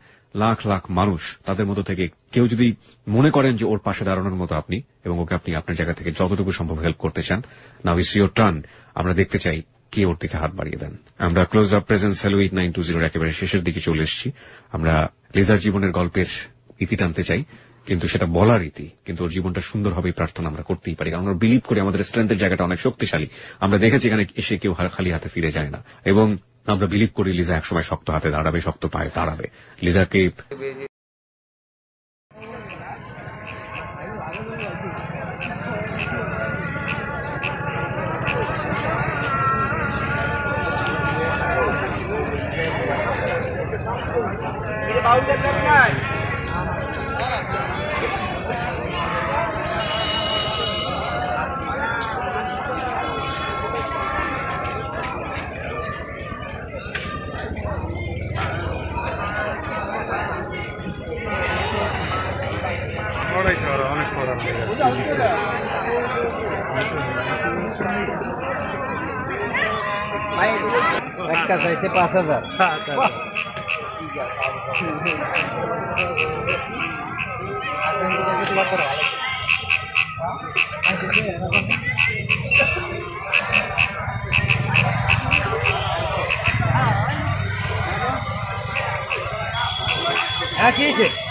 লাখ লাখ মানুষ তাদের মতো থেকে কেউ যদি মনে করেন যে ওর পাশে দাঁড়ানোর মতো আপনি এবং ওকে আপনি আপনার জায়গা থেকে যতটুকু সম্ভব হেল্প করতে চান নাও ইস ইউর টার্ন আমরা দেখতে চাই কে ওর দিকে হাত বাড়িয়ে দেন আমরা close up present salute nine two জিরোর একেবারে শেষের দিকে চলে এসেছি আমরা লেজার জীবনের গল্পের ইতি টানতে চাই কিন্তু সেটা বলার রীতি কিন্তু ওর জীবনটা সুন্দর হবে প্রার্থনা আমরা করতেই পারি কারণ আমরা বিলিভ করি আমাদের স্ট্রেংথের জায়গাটা অনেক শক্তিশালী আমরা দেখেছি এখানে এসে কেউ খালি হাতে ফিরে যায় না এবং আমরা বিলিভ করি লিজা একসময় শক্ত হাতে দাঁড়াবে শক্ত পায়ে দাঁড়াবে লিজাকে not you. का साइज से पाच हजार हाँ चालेल हा